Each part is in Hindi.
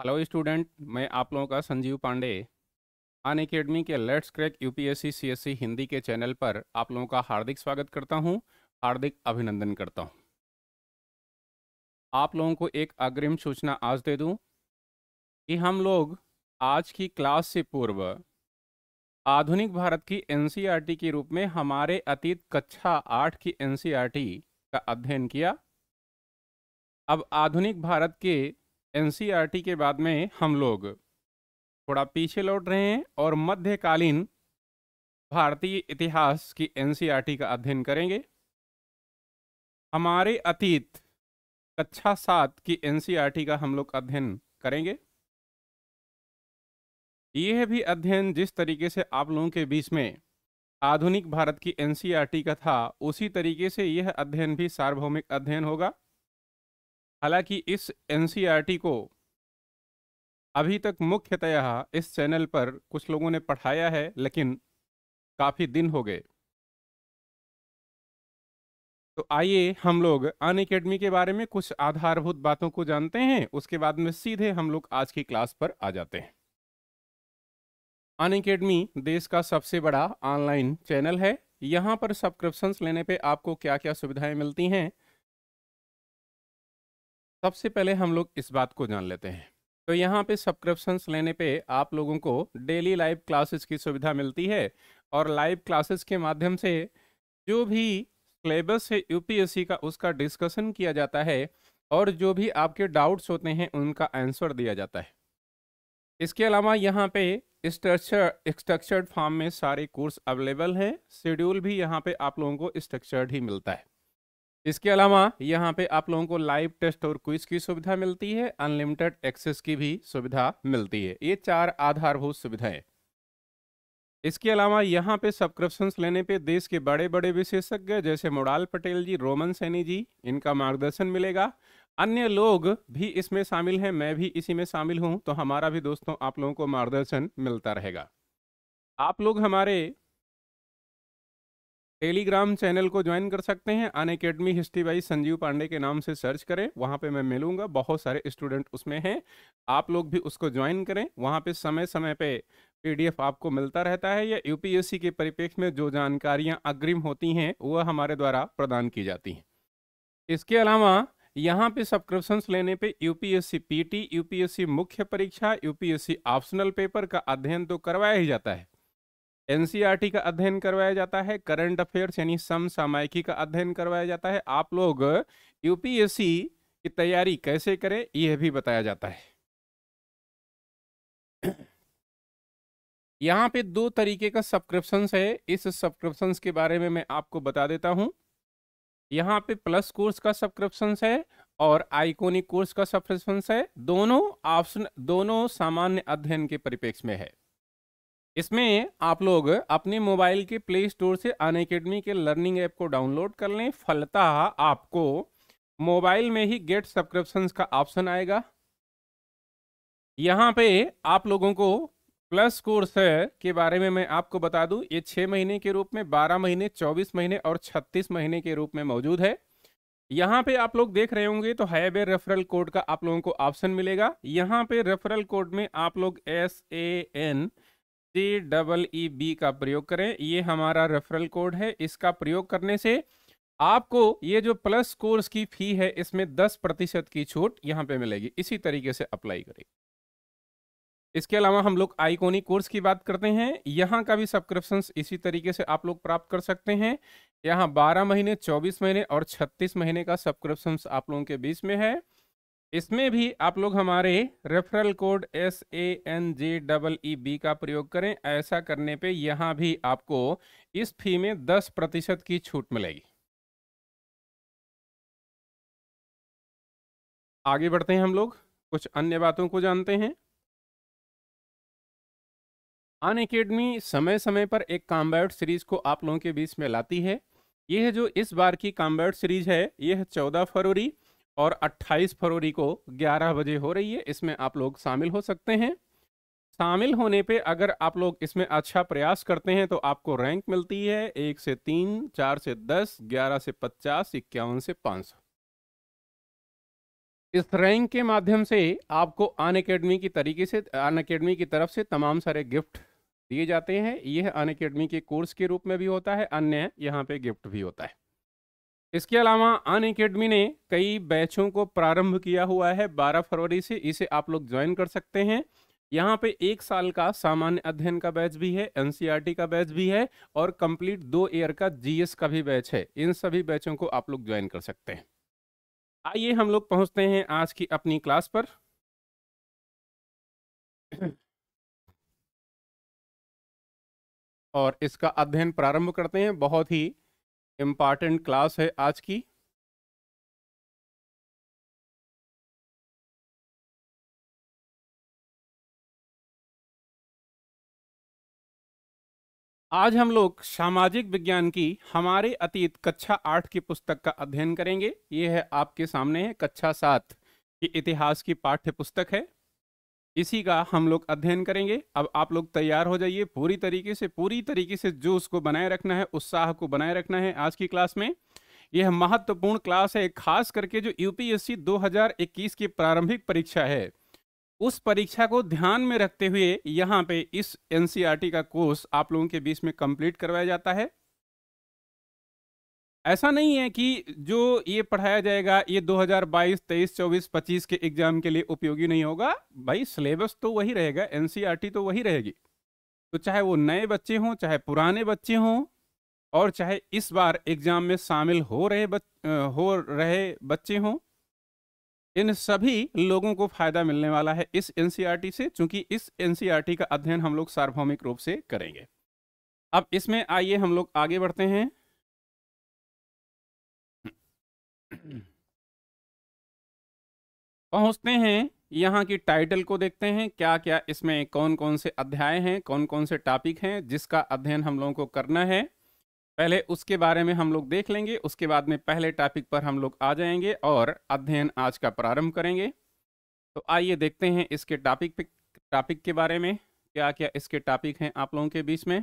हेलो स्टूडेंट मैं आप लोगों का संजीव पांडे अन अकेडमी के let's crack UPSC CSC Hindi के चैनल पर आप लोगों का हार्दिक स्वागत करता हूं, हार्दिक अभिनंदन करता हूं। आप लोगों को एक अग्रिम सूचना आज दे दूं कि हम लोग आज की क्लास से पूर्व आधुनिक भारत की एनसीईआरटी के रूप में हमारे अतीत कक्षा आठ की एन का अध्ययन किया अब आधुनिक भारत के एन के बाद में हम लोग थोड़ा पीछे लौट रहे हैं और मध्यकालीन भारतीय इतिहास की एन का अध्ययन करेंगे हमारे अतीत कक्षा सात की एन का हम लोग अध्ययन करेंगे यह भी अध्ययन जिस तरीके से आप लोगों के बीच में आधुनिक भारत की एन का था उसी तरीके से यह अध्ययन भी सार्वभौमिक अध्ययन होगा हालांकि इस एनसीईआरटी e को अभी तक मुख्यतः इस चैनल पर कुछ लोगों ने पढ़ाया है लेकिन काफ़ी दिन हो गए तो आइए हम लोग अन अकेडमी के बारे में कुछ आधारभूत बातों को जानते हैं उसके बाद में सीधे हम लोग आज की क्लास पर आ जाते हैं अन अकेडमी देश का सबसे बड़ा ऑनलाइन चैनल है यहाँ पर सब्सक्रिप्शंस लेने पे आपको क्या क्या सुविधाएं मिलती हैं सबसे पहले हम लोग इस बात को जान लेते हैं तो यहाँ पे सब्सक्रिप्शंस लेने पे आप लोगों को डेली लाइव क्लासेस की सुविधा मिलती है और लाइव क्लासेस के माध्यम से जो भी सिलेबस है यूपीएससी का उसका डिस्कशन किया जाता है और जो भी आपके डाउट्स होते हैं उनका आंसर दिया जाता है इसके अलावा यहाँ पे स्ट्रक्चर स्ट्रक्चर्ड फॉर्म में सारे कोर्स अवेलेबल हैं शेड्यूल भी यहाँ पे आप लोगों को स्ट्रक्चर्ड ही मिलता है इसके अलावा यहाँ पे आप लोगों को लाइव टेस्ट और क्विज की सुविधा मिलती है अनलिमिटेड एक्सेस की भी सुविधा मिलती है ये चार आधारभूत सुविधाएं इसके अलावा यहाँ पे सब्सक्रिप्शन लेने पे देश के बड़े बड़े विशेषज्ञ जैसे मोडाल पटेल जी रोमन सैनी जी इनका मार्गदर्शन मिलेगा अन्य लोग भी इसमें शामिल हैं मैं भी इसी में शामिल हूँ तो हमारा भी दोस्तों आप लोगों को मार्गदर्शन मिलता रहेगा आप लोग हमारे टेलीग्राम चैनल को ज्वाइन कर सकते हैं Unacademy history by Sanjeev Pandey के नाम से सर्च करें वहाँ पे मैं मिलूंगा बहुत सारे स्टूडेंट उसमें हैं आप लोग भी उसको ज्वाइन करें वहाँ पे समय समय पे पीडीएफ आपको मिलता रहता है या यूपीएससी के परिप्रेक्ष्य में जो जानकारियाँ अग्रिम होती हैं वह हमारे द्वारा प्रदान की जाती हैं इसके अलावा यहाँ पे सब्सक्रिप्शंस लेने पे यूपीएससी पीटी, यूपीएससी मुख्य परीक्षा यूपीएससी ऑप्शनल पेपर का अध्ययन तो करवाया ही जाता है एनसीईआरटी का अध्ययन करवाया जाता है करंट अफेयर्स यानी सामायिकी का अध्ययन करवाया जाता है आप लोग यूपीएससी की तैयारी कैसे करें यह भी बताया जाता है यहाँ पे दो तरीके का सब्सक्रिप्शन है इस सब्सक्रिप्शन के बारे में मैं आपको बता देता हूँ यहाँ पे प्लस कोर्स का सब्सक्रिप्शन है और आइकोनिक कोर्स का सब्सक्रिप्शन है दोनों ऑप्शन दोनों सामान्य अध्ययन के परिपेक्ष में है इसमें आप लोग अपने मोबाइल के प्ले स्टोर से अन अकेडमी के लर्निंग ऐप को डाउनलोड कर लें फलता आपको मोबाइल में ही गेट सब्सक्रिप्शंस का ऑप्शन आएगा यहाँ पे आप लोगों को प्लस कोर्स के बारे में मैं आपको बता दूं ये छः महीने के रूप में बारह महीने चौबीस महीने और छत्तीस महीने के रूप में मौजूद है यहाँ पे आप लोग देख रहे होंगे तो हैवे रेफरल कोड का आप लोगों को ऑप्शन मिलेगा यहाँ पे रेफरल कोड में आप लोग S A N C double E B का प्रयोग करें ये हमारा रेफरल कोड है इसका प्रयोग करने से आपको ये जो प्लस कोर्स की फी है इसमें दस प्रतिशत की छूट यहाँ पे मिलेगी इसी तरीके से अप्लाई करें इसके अलावा हम लोग आइकोनिक कोर्स की बात करते हैं यहाँ का भी सब्सक्रिप्शन इसी तरीके से आप लोग प्राप्त कर सकते हैं यहाँ 12 महीने 24 महीने और 36 महीने का सब्सक्रिप्शन आप लोगों के बीच में है इसमें भी आप लोग हमारे referral code S A N J double E B का प्रयोग करें ऐसा करने पे यहाँ भी आपको इस फी में दस प्रतिशत की छूट मिलेगी आगे बढ़ते हैं हम लोग कुछ अन्य बातों को जानते हैं अन अकेडमी समय समय पर एक कॉम्बैट सीरीज को आप लोगों के बीच में लाती है यह जो इस बार की कॉम्बैट सीरीज है यह चौदह फरवरी और 28 फरवरी को 11 बजे हो रही है इसमें आप लोग शामिल हो सकते हैं शामिल होने पे अगर आप लोग इसमें अच्छा प्रयास करते हैं तो आपको रैंक मिलती है एक से तीन चार से दस ग्यारह से पचास इक्यावन से पाँच सौ इस रैंक के माध्यम से आपको अन अकेडमी की तरीके से अन अकेडमी की तरफ से तमाम सारे गिफ्ट दिए जाते हैं यह अन अकेडमी के कोर्स के रूप में भी होता है अन्य यहाँ पे गिफ्ट भी होता है इसके अलावा अन अकेडमी ने कई बैचों को प्रारंभ किया हुआ है 12 फरवरी से इसे आप लोग ज्वाइन कर सकते हैं यहाँ पे एक साल का सामान्य अध्ययन का बैच भी है एनसीईआरटी e का बैच भी है और कंप्लीट दो ईयर का जीएस का भी बैच है इन सभी बैचों को आप लोग ज्वाइन कर सकते हैं आइए हम लोग पहुंचते हैं आज की अपनी क्लास पर और इसका अध्ययन प्रारंभ करते हैं बहुत ही इम्पॉर्टेंट क्लास है आज की आज हम लोग सामाजिक विज्ञान की हमारे अतीत कक्षा आठ की पुस्तक का अध्ययन करेंगे ये है आपके सामने है कक्षा सात ये इतिहास की पाठ्य पुस्तक है इसी का हम लोग अध्ययन करेंगे अब आप लोग तैयार हो जाइए पूरी तरीके से पूरी तरीके से जो उसको बनाए रखना है उत्साह को बनाए रखना है आज की क्लास में यह महत्वपूर्ण क्लास है खास करके जो यूपीएससी 2021 की प्रारंभिक परीक्षा है उस परीक्षा को ध्यान में रखते हुए यहाँ पे इस एनसीईआरटी का कोर्स आप लोगों के बीच में कंप्लीट करवाया जाता है ऐसा नहीं है कि जो ये पढ़ाया जाएगा ये 2022, 23, 24, 25 के एग्जाम के लिए उपयोगी नहीं होगा भाई सिलेबस तो वही रहेगा एनसीईआरटी तो वही रहेगी तो चाहे वो नए बच्चे हों चाहे पुराने बच्चे हों और चाहे इस बार एग्जाम में शामिल हो रहे बच, हो रहे बच्चे हों इन सभी लोगों को फायदा मिलने वाला है इस एन से चूंकि इस एन का अध्ययन हम लोग सार्वभौमिक रूप से करेंगे अब इसमें आइए हम लोग आगे बढ़ते हैं पहुंचते हैं यहाँ की टाइटल को देखते हैं क्या क्या इसमें कौन कौन से अध्याय हैं कौन कौन से टॉपिक हैं जिसका अध्ययन हम लोगों को करना है पहले उसके बारे में हम लोग देख लेंगे उसके बाद में पहले टॉपिक पर हम लोग आ जाएंगे और अध्ययन आज का प्रारंभ करेंगे तो आइए देखते हैं इसके टॉपिक टॉपिक के बारे में क्या क्या इसके टॉपिक हैं आप लोगों के बीच में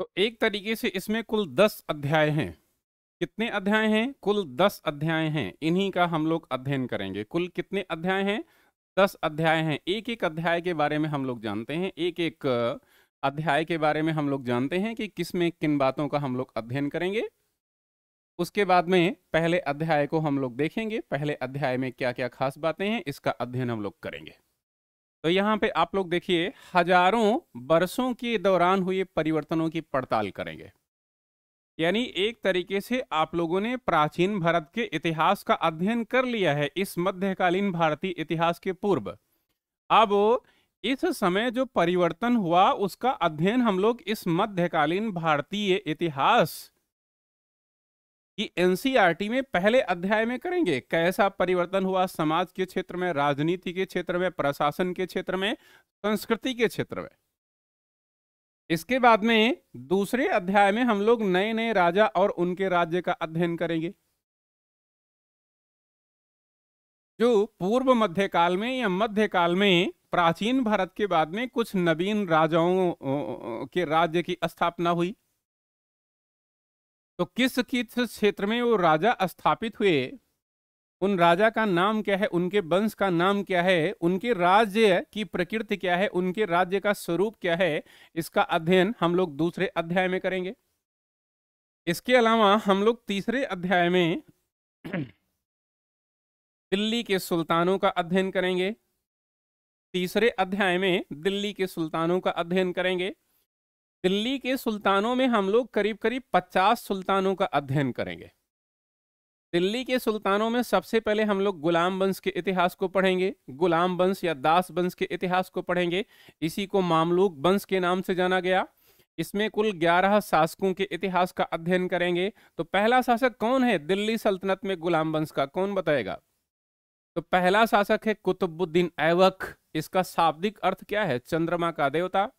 तो एक तरीके से इसमें कुल दस अध्याय हैं कितने अध्याय हैं कुल दस अध्याय हैं इन्हीं का हम लोग अध्ययन करेंगे कुल कितने अध्याय हैं दस अध्याय हैं एक एक अध्याय के बारे में हम लोग जानते हैं एक एक अध्याय के बारे में हम लोग जानते हैं कि किस में किन बातों का हम लोग अध्ययन करेंगे उसके बाद में पहले अध्याय को हम लोग देखेंगे पहले अध्याय में क्या क्या खास बातें हैं इसका अध्ययन हम लोग करेंगे तो यहाँ पे आप लोग देखिए हजारों बरसों के दौरान हुए परिवर्तनों की पड़ताल करेंगे यानी एक तरीके से आप लोगों ने प्राचीन भारत के इतिहास का अध्ययन कर लिया है इस मध्यकालीन भारतीय इतिहास के पूर्व अब इस समय जो परिवर्तन हुआ उसका अध्ययन हम लोग इस मध्यकालीन भारतीय इतिहास कि एनसीईआरटी में पहले अध्याय में करेंगे कैसा परिवर्तन हुआ समाज के क्षेत्र में राजनीति के क्षेत्र में प्रशासन के क्षेत्र में संस्कृति के क्षेत्र में इसके बाद में दूसरे अध्याय में हम लोग नए नए राजा और उनके राज्य का अध्ययन करेंगे जो पूर्व मध्यकाल में या मध्यकाल में प्राचीन भारत के बाद में कुछ नवीन राजाओं के राज्य की स्थापना हुई तो किस किस क्षेत्र में वो राजा स्थापित हुए उन राजा का नाम क्या है उनके वंश का नाम क्या है उनके राज्य की प्रकृति क्या है उनके राज्य का स्वरूप क्या है इसका अध्ययन हम लोग दूसरे अध्याय में करेंगे इसके अलावा हम लोग तीसरे अध्याय में दिल्ली के सुल्तानों का अध्ययन करेंगे तीसरे अध्याय में दिल्ली के सुल्तानों का अध्ययन करेंगे दिल्ली के सुल्तानों में हम लोग करीब करीब 50 सुल्तानों का अध्ययन करेंगे दिल्ली के सुल्तानों में सबसे पहले हम लोग गुलाम वंश के इतिहास को पढ़ेंगे गुलाम वंश या दास वंश के इतिहास को पढ़ेंगे इसी को मामलूक वंश के नाम से जाना गया इसमें कुल 11 शासकों के इतिहास का अध्ययन करेंगे तो पहला शासक कौन है दिल्ली सल्तनत में गुलाम वंश का कौन बताएगा तो पहला शासक है कुतुबुद्दीन ऐवक इसका शाब्दिक अर्थ क्या है चंद्रमा का देवता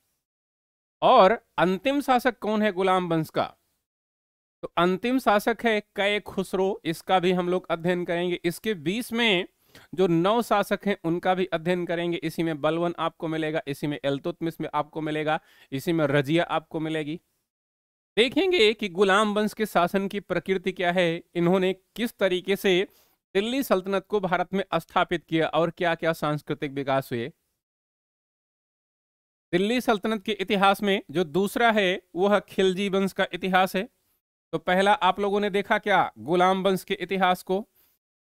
और अंतिम शासक कौन है गुलाम वंश का तो अंतिम शासक है कय खुसरो इसका भी हम लोग अध्ययन करेंगे इसके बीच में जो नौ शासक हैं उनका भी अध्ययन करेंगे इसी में बलवन आपको मिलेगा इसी में एल्तुतमिस में आपको मिलेगा इसी में रजिया आपको मिलेगी देखेंगे कि गुलाम वंश के शासन की प्रकृति क्या है इन्होंने किस तरीके से दिल्ली सल्तनत को भारत में स्थापित किया और क्या क्या सांस्कृतिक विकास हुए दिल्ली सल्तनत के इतिहास में जो दूसरा है वह खिलजी वंश का इतिहास है तो पहला आप लोगों ने देखा क्या गुलाम वंश के इतिहास को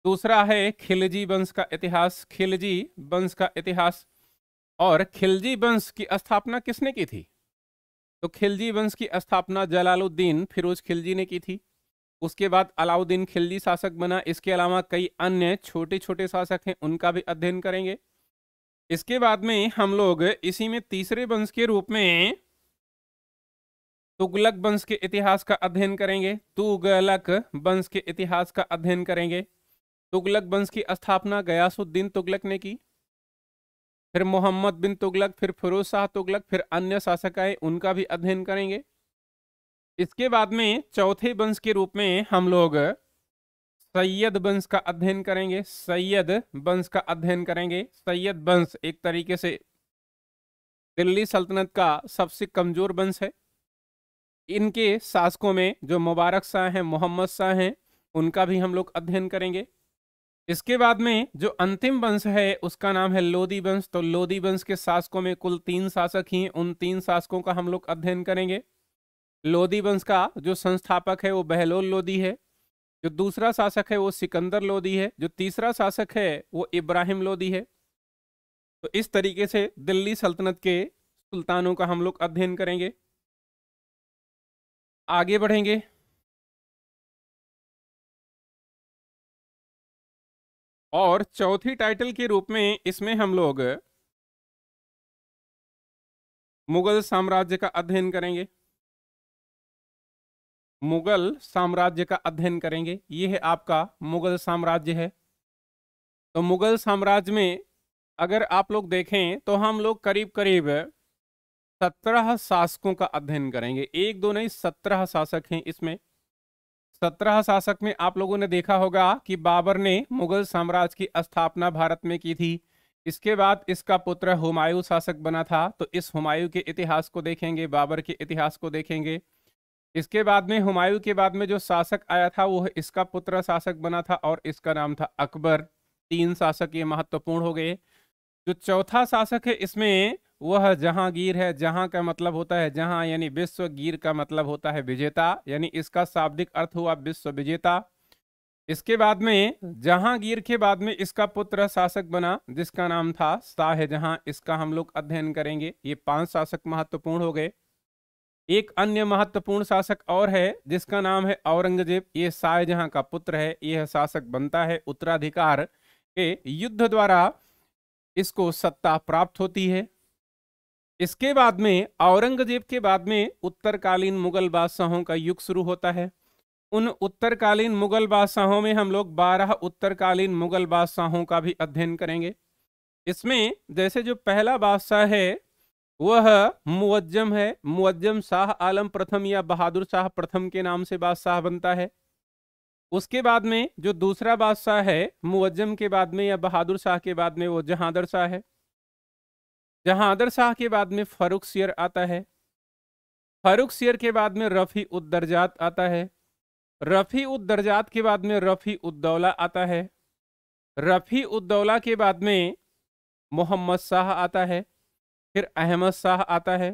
दूसरा है खिलजी वंश का इतिहास खिलजी वंश का इतिहास और खिलजी वंश की स्थापना किसने की थी तो खिलजी वंश की स्थापना जलालुद्दीन फिरोज खिलजी ने की थी उसके बाद अलाउद्दीन खिलजी शासक बना इसके अलावा कई अन्य छोटे छोटे शासक हैं उनका भी अध्ययन करेंगे इसके बाद में हम लोग इसी में तीसरे वंश के रूप में तुगलक वंश के इतिहास का अध्ययन करेंगे तुगलक वंश के इतिहास का अध्ययन करेंगे तुगलक वंश की स्थापना गयासुद्दीन तुगलक ने की फिर मोहम्मद बिन तुगलक फिर फिरोज शाह तुगलक फिर अन्य शासक आए उनका भी अध्ययन करेंगे इसके बाद में चौथे वंश के रूप में हम लोग सैयद वंश का अध्ययन करेंगे सैयद वंश का अध्ययन करेंगे सैयद वंश एक तरीके से दिल्ली सल्तनत का सबसे कमजोर वंश है इनके शासकों में जो मुबारक शाह हैं मोहम्मद शाह हैं उनका भी हम लोग अध्ययन करेंगे इसके बाद में जो अंतिम वंश है उसका नाम है लोदी वंश तो लोदी वंश के शासकों में कुल तीन शासक ही उन तीन शासकों का हम लोग अध्ययन करेंगे लोदी वंश का जो संस्थापक है वो बहलोल लोदी है जो दूसरा शासक है वो सिकंदर लोदी है जो तीसरा शासक है वो इब्राहिम लोदी है तो इस तरीके से दिल्ली सल्तनत के सुल्तानों का हम लोग अध्ययन करेंगे आगे बढ़ेंगे और चौथी टाइटल के रूप में इसमें हम लोग मुगल साम्राज्य का अध्ययन करेंगे मुगल साम्राज्य का अध्ययन करेंगे ये है आपका मुगल साम्राज्य है तो मुगल साम्राज्य में अगर आप लोग देखें तो हम लोग करीब करीब सत्रह शासकों का अध्ययन करेंगे एक दो नहीं सत्रह शासक हैं इसमें सत्रह शासक में आप लोगों ने देखा होगा कि बाबर ने मुगल साम्राज्य की स्थापना भारत में की थी इसके बाद इसका पुत्र हुमायूं शासक बना था तो इस हुमायूं के इतिहास को देखेंगे बाबर के इतिहास को देखेंगे इसके बाद में हुमायूं के बाद में जो शासक आया था वो इसका पुत्र शासक बना था और इसका नाम था अकबर तीन शासक ये महत्वपूर्ण हो गए जो चौथा शासक है इसमें वह जहांगीर है जहां का मतलब होता है जहां यानी विश्वगीर का मतलब होता है विजेता यानी इसका शाब्दिक अर्थ हुआ विश्व विजेता इसके बाद में हम्म। जहांगीर के बाद में इसका पुत्र शासक बना जिसका नाम था शाहजहां इसका हम लोग अध्ययन करेंगे ये पांच शासक महत्वपूर्ण हो गए एक अन्य महत्वपूर्ण शासक और है जिसका नाम है औरंगजेब ये शाहजहां का पुत्र है यह शासक बनता है उत्तराधिकार के युद्ध द्वारा इसको सत्ता प्राप्त होती है इसके बाद में औरंगजेब के बाद में उत्तरकालीन मुगल बादशाहों का युग शुरू होता है उन उत्तरकालीन मुगल बादशाहों में हम लोग बारह उत्तरकालीन मुगल बादशाहों का भी अध्ययन करेंगे इसमें जैसे जो पहला बादशाह है वह मुअज्जम है मुअज्जम शाह आलम प्रथम या बहादुर शाह प्रथम के नाम से बादशाह बनता है उसके बाद में जो दूसरा बादशाह है मुअज्जम के बाद में या बहादुर शाह के बाद में वो जहादर शाह है जहादर शाह के बाद में फरूख सियर आता है फरूख सियर के बाद में रफ़ी उद्दरजात आता है रफ़ी उद्दरजात के बाद में रफ़ी उद्दौला आता है रफ़ी उद्दौला के बाद में मोहम्मद शाह आता है फिर अहमद शाह आता है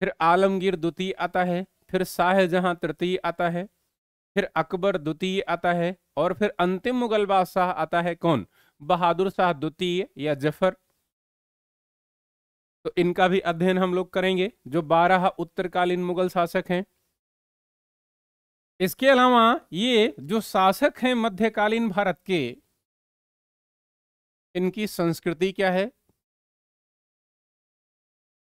फिर आलमगीर द्वितीय आता है फिर शाहजहां तृतीय आता है फिर अकबर द्वितीय आता है और फिर अंतिम मुगल बादशाह आता है कौन बहादुर शाह द्वितीय या जफर तो इनका भी अध्ययन हम लोग करेंगे जो बारह उत्तरकालीन मुगल शासक हैं इसके अलावा ये जो शासक हैं मध्यकालीन भारत के इनकी संस्कृति क्या है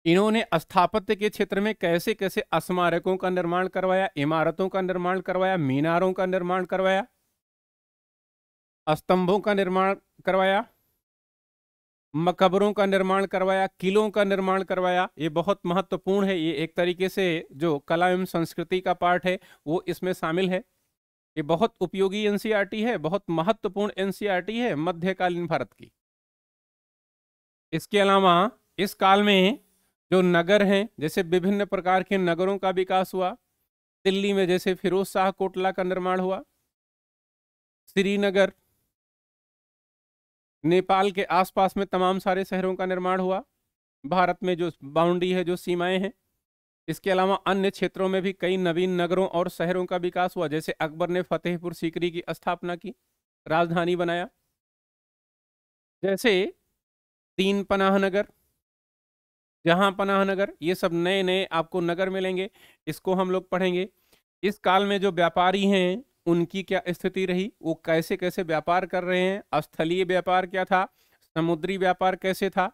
इन्होंने स्थापत्य के क्षेत्र में कैसे कैसे स्मारकों का निर्माण करवाया इमारतों का निर्माण करवाया मीनारों का निर्माण करवाया स्तंभों का निर्माण करवाया मकबरों का निर्माण करवाया किलों का निर्माण करवाया ये बहुत महत्वपूर्ण है ये एक तरीके से जो कला एवं संस्कृति का पार्ट है वो इसमें शामिल है ये बहुत उपयोगी एनसीईआरटी है बहुत महत्वपूर्ण एनसीईआरटी है मध्यकालीन भारत की इसके अलावा इस काल में जो नगर हैं जैसे विभिन्न प्रकार के नगरों का विकास हुआ दिल्ली में जैसे फिरोज शाह कोटला का निर्माण हुआ श्रीनगर नेपाल के आसपास में तमाम सारे शहरों का निर्माण हुआ भारत में जो बाउंड्री है जो सीमाएं हैं इसके अलावा अन्य क्षेत्रों में भी कई नवीन नगरों और शहरों का विकास हुआ जैसे अकबर ने फतेहपुर सीकरी की स्थापना की राजधानी बनाया जैसे तीन पनाह नगर जहां पनाह नगर ये सब नए नए आपको नगर मिलेंगे इसको हम लोग पढ़ेंगे इस काल में जो व्यापारी हैं उनकी क्या स्थिति रही वो कैसे कैसे व्यापार कर रहे हैं स्थलीय व्यापार क्या था समुद्री व्यापार कैसे था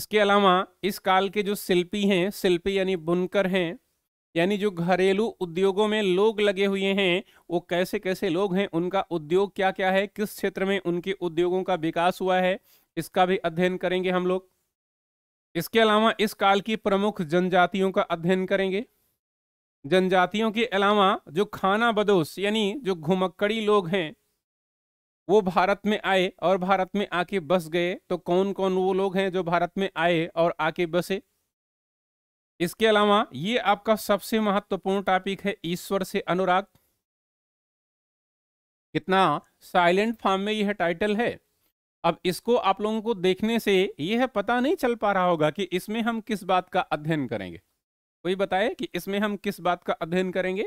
इसके अलावा इस काल के जो शिल्पी हैं शिल्पी यानी बुनकर हैं यानी जो घरेलू उद्योगों में लोग लगे हुए हैं वो कैसे कैसे लोग हैं उनका उद्योग क्या क्या है किस क्षेत्र में उनके उद्योगों का विकास हुआ है इसका भी अध्ययन करेंगे हम लोग इसके अलावा इस काल की प्रमुख जनजातियों का अध्ययन करेंगे जनजातियों के अलावा जो खाना बदोश यानी जो घुमक्कड़ी लोग हैं वो भारत में आए और भारत में आके बस गए तो कौन कौन वो लोग हैं जो भारत में आए और आके बसे इसके अलावा ये आपका सबसे महत्वपूर्ण टॉपिक है ईश्वर से अनुराग कितना साइलेंट फॉर्म में यह टाइटल है अब इसको आप लोगों को देखने से यह पता नहीं चल पा रहा होगा कि इसमें हम किस बात का अध्ययन करेंगे कोई बताए कि इसमें हम किस बात का अध्ययन करेंगे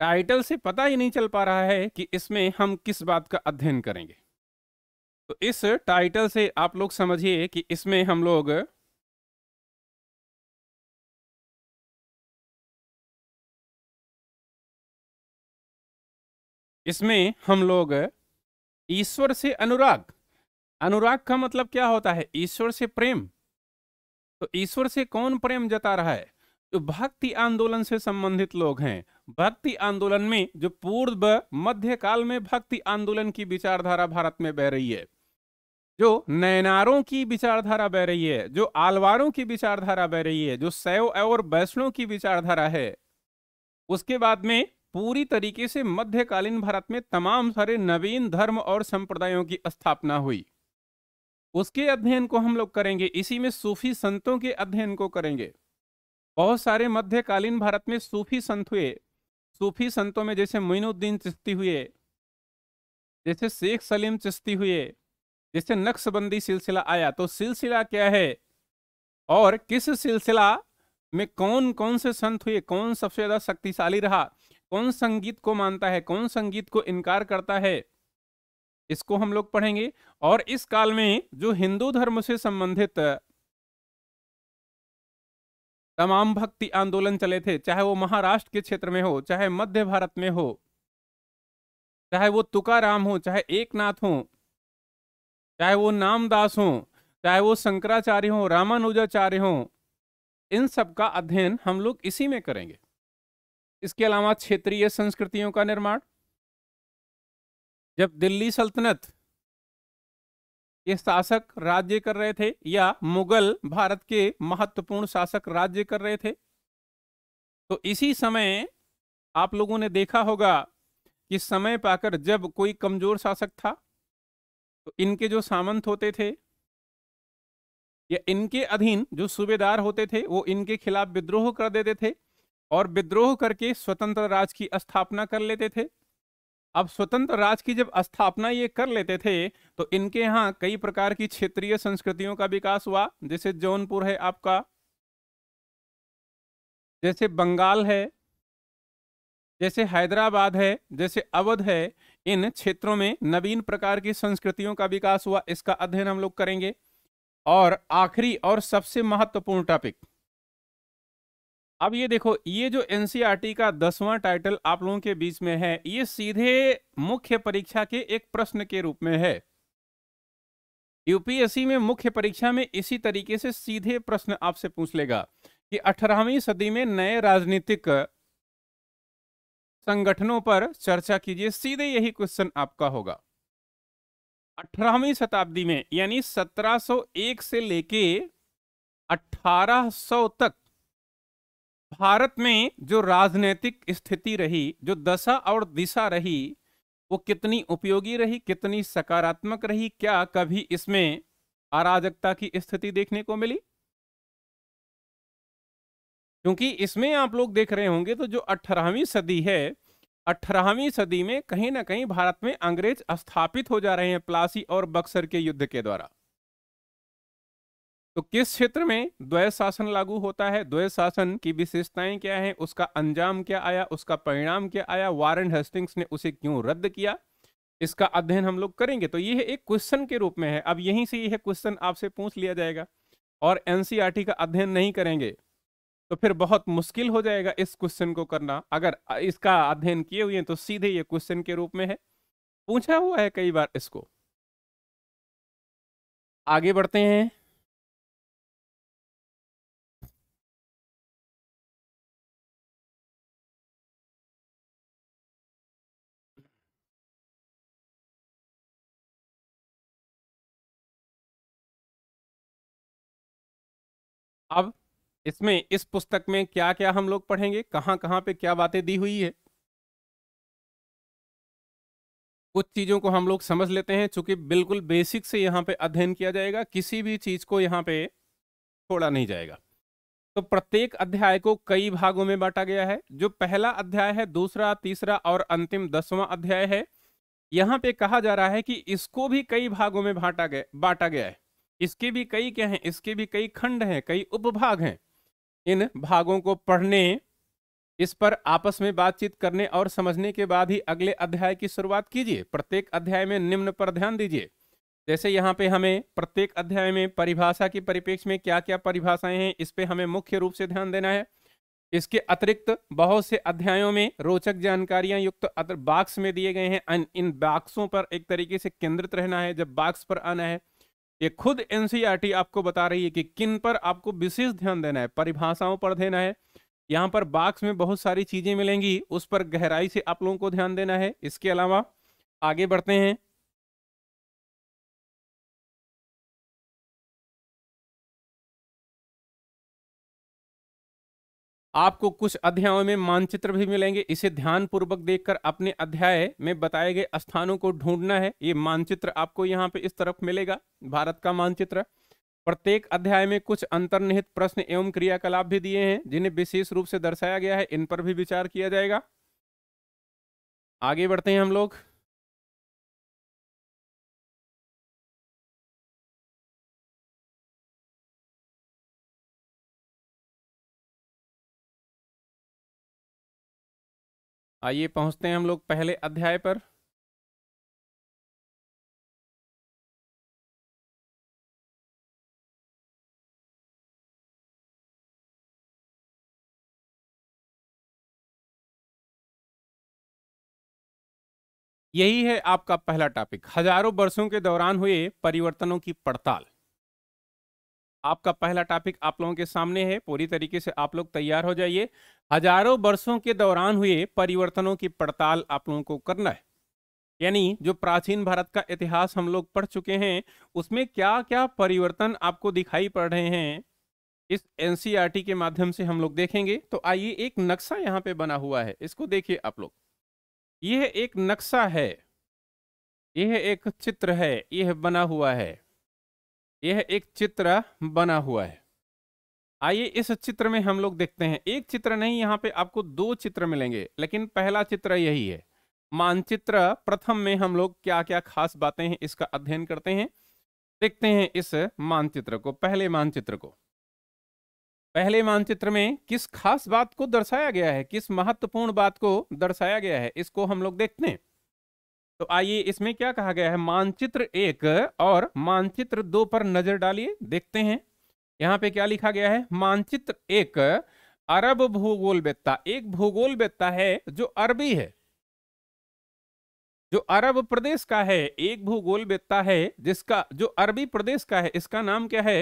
टाइटल से पता ही नहीं चल पा रहा है कि इसमें हम किस बात का अध्ययन करेंगे तो इस टाइटल से आप लोग समझिए कि इसमें हम लोग इसमें हम लोग ईश्वर से अनुराग अनुराग का मतलब क्या होता है ईश्वर से प्रेम तो ईश्वर से कौन प्रेम जता रहा है जो भक्ति आंदोलन से संबंधित लोग हैं भक्ति आंदोलन में जो पूर्व मध्य काल में भक्ति आंदोलन की विचारधारा भारत में बह रही है जो नयनारों की विचारधारा बह रही है जो आलवारों की विचारधारा बह रही है जो शैव और वैष्णों की विचारधारा है उसके बाद में पूरी तरीके से मध्यकालीन भारत में तमाम सारे नवीन धर्म और संप्रदायों की स्थापना हुई उसके अध्ययन को हम लोग करेंगे इसी में सूफी संतों के अध्ययन को करेंगे बहुत सारे मध्यकालीन भारत में सूफी संत हुए सूफी संतों में जैसे मोइनुद्दीन चिश्ती हुए जैसे शेख सलीम चिश्ती हुए जैसे नक्शबंदी सिलसिला आया तो सिलसिला क्या है और किस सिलसिला में कौन कौन से संत हुए कौन सबसे ज्यादा शक्तिशाली रहा कौन संगीत को मानता है कौन संगीत को इनकार करता है इसको हम लोग पढ़ेंगे और इस काल में जो हिंदू धर्म से संबंधित तमाम भक्ति आंदोलन चले थे चाहे वो महाराष्ट्र के क्षेत्र में हो चाहे मध्य भारत में हो चाहे वो तुकाराम हो चाहे एकनाथ हो चाहे वो नामदास हो चाहे वो शंकराचार्य हो रामानुजाचार्य हो इन सब का अध्ययन हम लोग इसी में करेंगे इसके अलावा क्षेत्रीय संस्कृतियों का निर्माण जब दिल्ली सल्तनत के शासक राज्य कर रहे थे या मुगल भारत के महत्वपूर्ण शासक राज्य कर रहे थे तो इसी समय आप लोगों ने देखा होगा कि समय पाकर जब कोई कमजोर शासक था तो इनके जो सामंत होते थे या इनके अधीन जो सूबेदार होते थे वो इनके खिलाफ विद्रोह कर देते थे और विद्रोह करके स्वतंत्र राज की स्थापना कर लेते थे अब स्वतंत्र राज की जब स्थापना ये कर लेते थे तो इनके यहाँ कई प्रकार की क्षेत्रीय संस्कृतियों का विकास हुआ जैसे जौनपुर है आपका जैसे बंगाल है जैसे हैदराबाद है जैसे अवध है इन क्षेत्रों में नवीन प्रकार की संस्कृतियों का विकास हुआ इसका अध्ययन हम लोग करेंगे और आखिरी और सबसे महत्वपूर्ण टॉपिक अब ये देखो ये जो एनसीईआरटी e का दसवां टाइटल आप लोगों के बीच में है ये सीधे मुख्य परीक्षा के एक प्रश्न के रूप में है यूपीएससी में मुख्य परीक्षा में इसी तरीके से सीधे प्रश्न आपसे पूछ लेगा कि 18वीं सदी में नए राजनीतिक संगठनों पर चर्चा कीजिए सीधे यही क्वेश्चन आपका होगा 18वीं शताब्दी में यानी 1701 से लेके 1800 तक भारत में जो राजनीतिक स्थिति रही जो दशा और दिशा रही वो कितनी उपयोगी रही कितनी सकारात्मक रही क्या कभी इसमें अराजकता की स्थिति देखने को मिली क्योंकि इसमें आप लोग देख रहे होंगे तो जो अठारहवीं सदी है अठारहवीं सदी में कहीं ना कहीं भारत में अंग्रेज स्थापित हो जा रहे हैं प्लासी और बक्सर के युद्ध के द्वारा तो किस क्षेत्र में द्वैत शासन लागू होता है द्वैत शासन की विशेषताएं क्या है उसका अंजाम क्या आया उसका परिणाम क्या आया वारन हेस्टिंग्स ने उसे क्यों रद्द किया इसका अध्ययन हम लोग करेंगे तो यह एक क्वेश्चन के रूप में है अब यहीं से यह क्वेश्चन आपसे पूछ लिया जाएगा और एनसीईआरटी का अध्ययन नहीं करेंगे तो फिर बहुत मुश्किल हो जाएगा इस क्वेश्चन को करना अगर इसका अध्ययन किए हुए हैं तो सीधे ये क्वेश्चन के रूप में है पूछा हुआ है कई बार इसको आगे बढ़ते हैं इसमें इस पुस्तक में क्या क्या हम लोग पढ़ेंगे कहाँ कहाँ पे क्या बातें दी हुई है कुछ चीज़ों को हम लोग समझ लेते हैं चूंकि बिल्कुल बेसिक से यहाँ पे अध्ययन किया जाएगा किसी भी चीज़ को यहाँ पे छोड़ा नहीं जाएगा तो प्रत्येक अध्याय को कई भागों में बांटा गया है जो पहला अध्याय है दूसरा तीसरा और अंतिम दसवां अध्याय है यहाँ पे कहा जा रहा है कि इसको भी कई भागों में बांटा गया बांटा गया है इसके भी कई क्या हैं इसके भी कई खंड हैं कई उपभाग हैं इन भागों को पढ़ने इस पर आपस में बातचीत करने और समझने के बाद ही अगले अध्याय की शुरुआत कीजिए प्रत्येक अध्याय में निम्न पर ध्यान दीजिए जैसे यहाँ पे हमें प्रत्येक अध्याय में परिभाषा के परिपेक्ष में क्या क्या परिभाषाएं हैं इस पर हमें मुख्य रूप से ध्यान देना है इसके अतिरिक्त बहुत से अध्यायों में रोचक जानकारियां युक्त बाक्स में दिए गए हैं इन बाक्सों पर एक तरीके से केंद्रित रहना है जब बाक्स पर आना है ये खुद एनसीईआरटी e आपको बता रही है कि किन पर आपको विशेष ध्यान देना है परिभाषाओं पर देना है यहाँ पर बाक्स में बहुत सारी चीजें मिलेंगी उस पर गहराई से आप लोगों को ध्यान देना है इसके अलावा आगे बढ़ते हैं आपको कुछ अध्यायों में मानचित्र भी मिलेंगे इसे ध्यानपूर्वक देखकर अपने अध्याय में बताए गए स्थानों को ढूंढना है ये मानचित्र आपको यहाँ पे इस तरफ मिलेगा भारत का मानचित्र प्रत्येक अध्याय में कुछ अंतर्निहित प्रश्न एवं क्रियाकलाप भी दिए हैं जिन्हें विशेष रूप से दर्शाया गया है इन पर भी विचार किया जाएगा आगे बढ़ते हैं हम लोग आइए पहुंचते हैं हम लोग पहले अध्याय पर यही है आपका पहला टॉपिक हजारों वर्षों के दौरान हुए परिवर्तनों की पड़ताल आपका पहला टॉपिक आप लोगों के सामने है पूरी तरीके से आप लोग तैयार हो जाइए हजारों वर्षों के दौरान हुए परिवर्तनों की पड़ताल आप लोगों को करना है यानी जो प्राचीन भारत का इतिहास हम लोग पढ़ चुके हैं उसमें क्या क्या परिवर्तन आपको दिखाई पड़ रहे हैं इस एन e के माध्यम से हम लोग देखेंगे तो आइए एक नक्शा यहाँ पे बना हुआ है इसको देखिए आप लोग यह एक नक्शा है यह एक चित्र है यह बना हुआ है यह एक चित्र बना हुआ है आइए इस चित्र में हम लोग देखते हैं एक चित्र नहीं यहाँ पे आपको दो चित्र मिलेंगे लेकिन पहला चित्र यही है मानचित्र प्रथम में हम लोग क्या क्या खास बातें हैं इसका अध्ययन करते हैं देखते हैं इस मानचित्र को पहले मानचित्र को पहले मानचित्र में किस खास बात को दर्शाया गया है किस महत्वपूर्ण बात को दर्शाया गया है इसको हम लोग देखते हैं तो आइए इसमें क्या कहा गया है मानचित्र एक और मानचित्र दो पर नजर डालिए देखते हैं यहाँ पे क्या लिखा गया है मानचित्र एक अरब भूगोल वेत्ता एक भूगोल वेत्ता है जो अरबी है जो अरब प्रदेश का है एक भूगोल वेत्ता है जिसका जो अरबी प्रदेश का है इसका नाम क्या है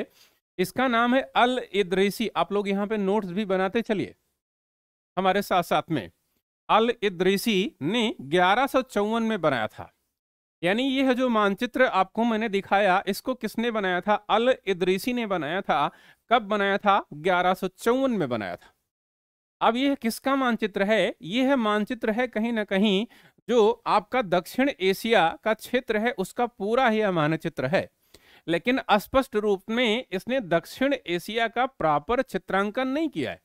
इसका नाम है अल इद्रेसी आप लोग यहाँ पे नोट्स भी बनाते चलिए हमारे साथ साथ में अल इद्रीसी ने ग्यारह में बनाया था यानी यह जो मानचित्र आपको मैंने दिखाया इसको किसने बनाया था अल इद्रीसी ने बनाया था कब बनाया था ग्यारह में बनाया था अब यह किसका मानचित्र है यह मानचित्र है कहीं ना कहीं जो आपका दक्षिण एशिया का क्षेत्र है उसका पूरा ही मानचित्र है लेकिन स्पष्ट रूप में इसने दक्षिण एशिया का प्रॉपर चित्रांकन नहीं किया है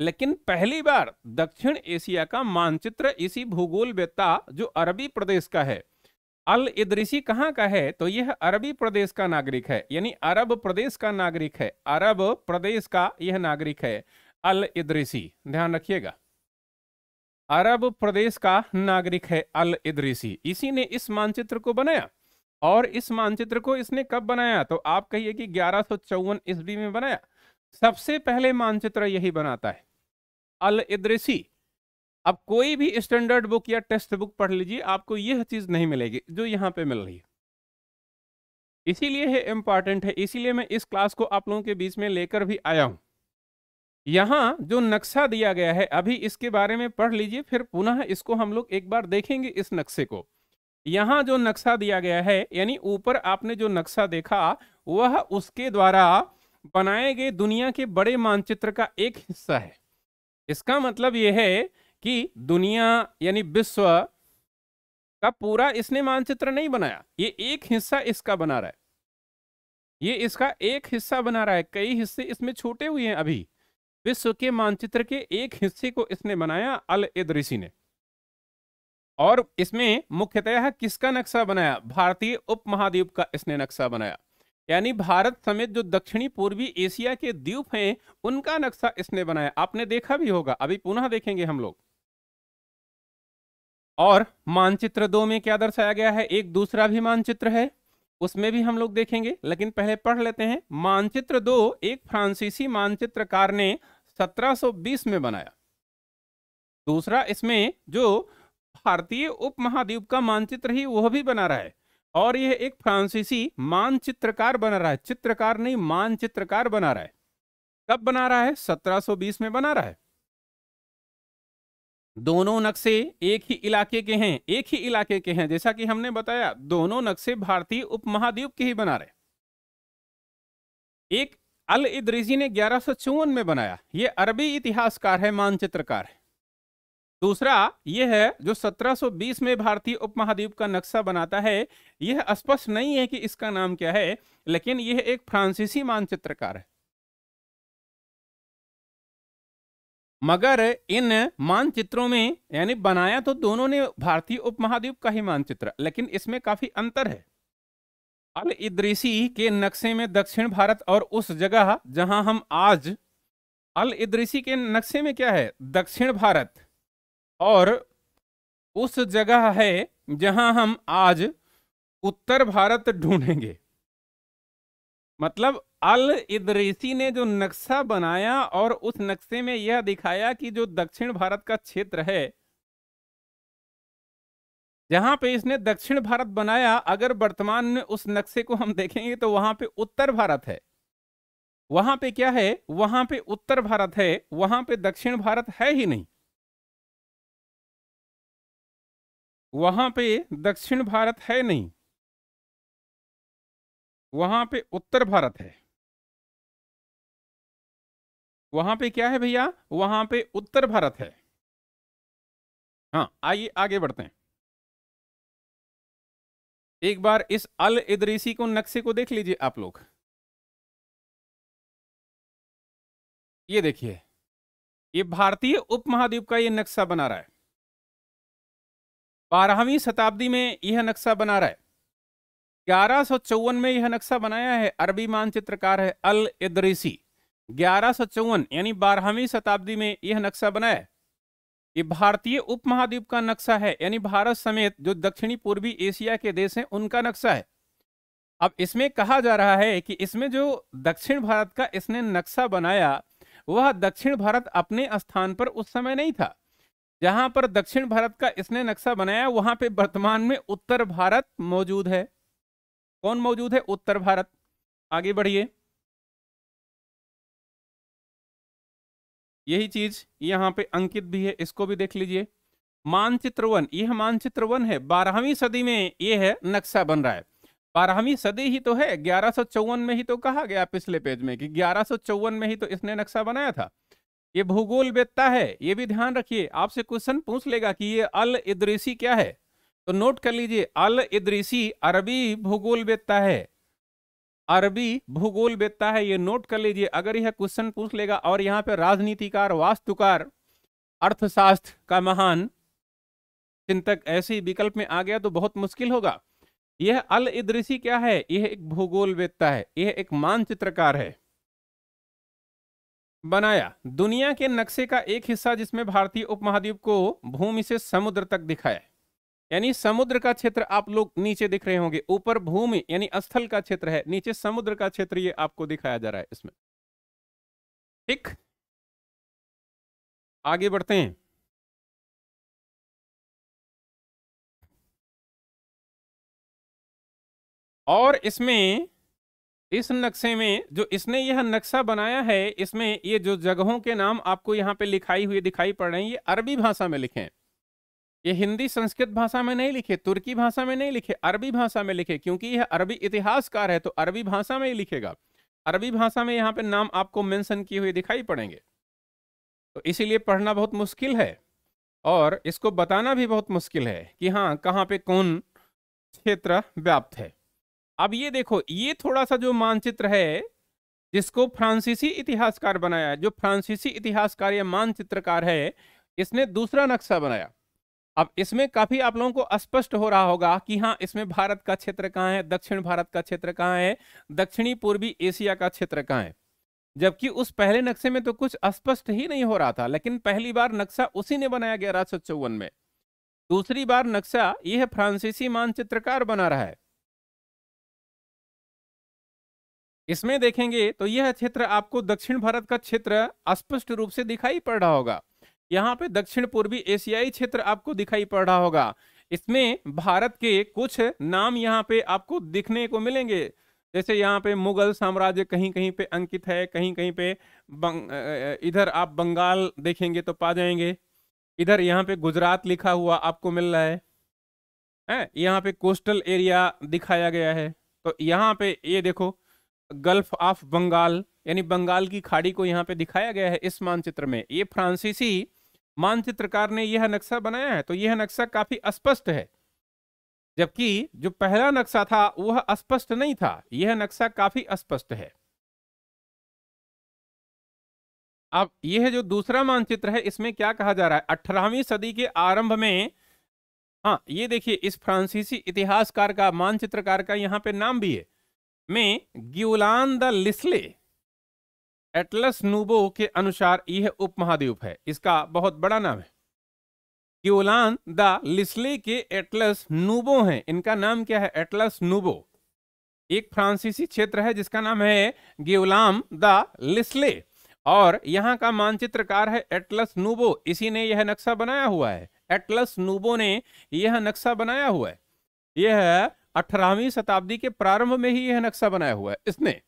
लेकिन पहली बार दक्षिण एशिया का मानचित्र इसी भूगोल वेत्ता जो अरबी प्रदेश का है अल इदरिसी कहाँ का है तो यह अरबी प्रदेश का नागरिक है यानी अरब प्रदेश का नागरिक है अरब प्रदेश का यह नागरिक है अल इदरिसी ध्यान रखिएगा अरब प्रदेश का नागरिक है अल इदरिसी इसी ने इस मानचित्र को बनाया और इस मानचित्र को इसने कब बनाया तो आप कहिए कि ग्यारह सौ ईस्वी में बनाया सबसे पहले मानचित्र यही बनाता है अल इद्रिसी अब कोई भी स्टैंडर्ड बुक या टेक्स्ट बुक पढ़ लीजिए आपको यह चीज़ नहीं मिलेगी जो यहाँ पे मिल रही है इसीलिए है इम्पॉर्टेंट है इसीलिए मैं इस क्लास को आप लोगों के बीच में लेकर भी आया हूँ यहाँ जो नक्शा दिया गया है अभी इसके बारे में पढ़ लीजिए फिर पुनः इसको हम लोग एक बार देखेंगे इस नक्शे को यहाँ जो नक्शा दिया गया है यानी ऊपर आपने जो नक्शा देखा वह उसके द्वारा बनाए गए दुनिया के बड़े मानचित्र का एक हिस्सा है इसका मतलब यह है कि दुनिया यानी विश्व का पूरा इसने मानचित्र नहीं बनाया ये एक हिस्सा इसका बना रहा है ये इसका एक हिस्सा बना रहा है कई हिस्से इसमें छूटे हुए हैं अभी विश्व के मानचित्र के एक हिस्से को इसने बनाया अल इदृषि ने और इसमें मुख्यतः किसका नक्शा बनाया भारतीय उपमहाद्वीप का इसने नक्शा बनाया यानी भारत समेत जो दक्षिणी पूर्वी एशिया के द्वीप हैं उनका नक्शा इसने बनाया आपने देखा भी होगा अभी पुनः देखेंगे हम लोग और मानचित्र दो में क्या दर्शाया गया है एक दूसरा भी मानचित्र है उसमें भी हम लोग देखेंगे लेकिन पहले पढ़ लेते हैं मानचित्र दो एक फ्रांसीसी मानचित्रकार ने 1720 में बनाया दूसरा इसमें जो भारतीय उपमहाद्वीप का मानचित्र ही वह भी बना रहा है और यह एक फ्रांसीसी मानचित्रकार बना रहा है चित्रकार नहीं मानचित्रकार बना रहा है कब बना रहा है 1720 में बना रहा है दोनों नक्शे एक ही इलाके के हैं एक ही इलाके के हैं जैसा कि हमने बताया दोनों नक्शे भारतीय उपमहाद्वीप के ही बना रहे एक अल इद्रिजी ने ग्यारह में बनाया ये अरबी इतिहासकार है मानचित्रकार है दूसरा यह है जो 1720 में भारतीय उपमहाद्वीप का नक्शा बनाता है यह स्पष्ट नहीं है कि इसका नाम क्या है लेकिन यह एक फ्रांसीसी मानचित्रकार है मगर इन मानचित्रों में यानी बनाया तो दोनों ने भारतीय उपमहाद्वीप का ही मानचित्र लेकिन इसमें काफी अंतर है अल इद्रिसी के नक्शे में दक्षिण भारत और उस जगह जहां हम आज अल इद्रिसी के नक्शे में क्या है दक्षिण भारत और उस जगह है जहां हम आज उत्तर भारत ढूंढेंगे मतलब अल इदरीसी ने जो नक्शा बनाया और उस नक्शे में यह दिखाया कि जो दक्षिण भारत का क्षेत्र है जहां पे इसने दक्षिण भारत बनाया अगर वर्तमान में उस नक्शे को हम देखेंगे तो वहां पे उत्तर भारत है वहां पे क्या है वहां पे उत्तर भारत है वहां पे दक्षिण भारत है ही नहीं वहां पे दक्षिण भारत है नहीं वहां पे उत्तर भारत है वहां पे क्या है भैया वहां पे उत्तर भारत है हाँ आइए आगे बढ़ते हैं एक बार इस अल इदरीसी को नक्शे को देख लीजिए आप लोग ये देखिए ये भारतीय उपमहाद्वीप का ये नक्शा बना रहा है बारहवीं शताब्दी में यह नक्शा बना रहा है ग्यारह में यह नक्शा बनाया है अरबी मानचित्रकार है अल इदरीसी ग्यारह यानी बारहवीं शताब्दी में यह नक्शा बनाया ये भारतीय उपमहाद्वीप का नक्शा है यानी भारत समेत जो दक्षिणी पूर्वी एशिया के देश हैं उनका नक्शा है अब इसमें कहा जा रहा है कि इसमें जो दक्षिण भारत का इसने नक्शा बनाया वह दक्षिण भारत अपने स्थान पर उस समय नहीं था जहां पर दक्षिण भारत का इसने नक्शा बनाया वहां पे वर्तमान में उत्तर भारत मौजूद है कौन मौजूद है उत्तर भारत आगे बढ़िए यही चीज यहाँ पे अंकित भी है इसको भी देख लीजिए मानचित्र वन यह मानचित्र वन है बारहवीं सदी में ये है नक्शा बन रहा है बारहवीं सदी ही तो है ग्यारह में ही तो कहा गया पिछले पेज में कि ग्यारह में ही तो इसने नक्शा बनाया था ये भूगोल वेत्ता है ये भी ध्यान रखिए आपसे क्वेश्चन पूछ लेगा कि ये अल इद्रिसी क्या है तो नोट कर लीजिए अल इद्रिसी अरबी भूगोल वेत्ता है अरबी भूगोल वेत्ता है ये नोट कर लीजिए अगर यह क्वेश्चन पूछ लेगा और यहाँ पे राजनीतिकार वास्तुकार अर्थशास्त्र का महान चिंतक ऐसे विकल्प में आ गया तो बहुत मुश्किल होगा यह अल इद्रिसी क्या है यह एक भूगोल वेत्ता है यह एक मानचित्रकार है बनाया दुनिया के नक्शे का एक हिस्सा जिसमें भारतीय उपमहाद्वीप को भूमि से समुद्र तक दिखाया यानी समुद्र का क्षेत्र आप लोग नीचे दिख रहे होंगे ऊपर भूमि यानी स्थल का क्षेत्र है नीचे समुद्र का क्षेत्र ये आपको दिखाया जा रहा है इसमें ठीक आगे बढ़ते हैं और इसमें इस नक्शे में जो इसने यह नक्शा बनाया है इसमें ये जो जगहों के नाम आपको यहाँ पे लिखाई हुई दिखाई पड़ रहे हैं ये अरबी भाषा में लिखे हैं ये हिंदी संस्कृत भाषा में नहीं लिखे तुर्की भाषा में नहीं लिखे अरबी भाषा में लिखे क्योंकि यह अरबी इतिहासकार है तो अरबी भाषा में ही लिखेगा अरबी भाषा में यहाँ पे नाम आपको मेंशन किए हुए दिखाई पड़ेंगे तो इसीलिए पढ़ना बहुत मुश्किल है और इसको बताना भी बहुत मुश्किल है कि हाँ कहाँ पे कौन क्षेत्र व्याप्त है अब ये देखो ये थोड़ा सा जो मानचित्र है जिसको फ्रांसीसी इतिहासकार बनाया जो फ्रांसीसी इतिहासकार या मानचित्रकार है इसने दूसरा नक्शा बनाया अब इसमें काफी आप लोगों को स्पष्ट हो रहा होगा कि हाँ इसमें भारत का क्षेत्र कहाँ है दक्षिण भारत का क्षेत्र कहाँ है दक्षिणी पूर्वी एशिया का क्षेत्र कहाँ है जबकि उस पहले नक्शे में तो कुछ स्पष्ट ही नहीं हो रहा था लेकिन पहली बार नक्शा उसी ने बनाया गया राज में दूसरी बार नक्शा यह फ्रांसीसी मानचित्रकार बना रहा है इसमें देखेंगे तो यह क्षेत्र आपको दक्षिण भारत का क्षेत्र स्पष्ट रूप से दिखाई पड़ रहा होगा यहाँ पे दक्षिण पूर्वी एशियाई क्षेत्र आपको दिखाई पड़ रहा होगा इसमें भारत के कुछ नाम यहाँ पे आपको दिखने को मिलेंगे जैसे यहाँ पे मुगल साम्राज्य कहीं कहीं पे अंकित है कहीं कहीं पे बंग, इधर आप बंगाल देखेंगे तो पा जाएंगे इधर यहाँ पे गुजरात लिखा हुआ आपको मिल रहा है यहाँ पे कोस्टल एरिया दिखाया गया है तो यहाँ पे ये देखो गल्फ ऑफ बंगाल यानी बंगाल की खाड़ी को यहाँ पे दिखाया गया है इस मानचित्र में ये फ्रांसीसी मानचित्रकार ने यह नक्शा बनाया है तो यह नक्शा काफी अस्पष्ट है जबकि जो पहला नक्शा था वह अस्पष्ट नहीं था यह नक्शा काफी अस्पष्ट है अब यह जो दूसरा मानचित्र है इसमें क्या कहा जा रहा है अठारहवीं सदी के आरंभ में हाँ ये देखिए इस फ्रांसीसी इतिहासकार का मानचित्रकार का यहाँ पे नाम भी है में ग्यूलान द लिस्ले एटलस नूबो के अनुसार यह उपमहाद्वीप है इसका बहुत बड़ा नाम है ग्यूलान द लिस्ले के एटलस नूबो हैं इनका नाम क्या है एटलस नूबो एक फ्रांसीसी क्षेत्र है जिसका नाम है ग्यूलाम द लिस्ले और यहाँ का मानचित्रकार है एटलस नूबो इसी ने यह नक्शा बनाया हुआ है एटलस नूबो ने यह नक्शा बनाया हुआ है यह अठारहवीं शताब्दी के प्रारंभ में ही यह नक्शा बनाया हुआ है इसने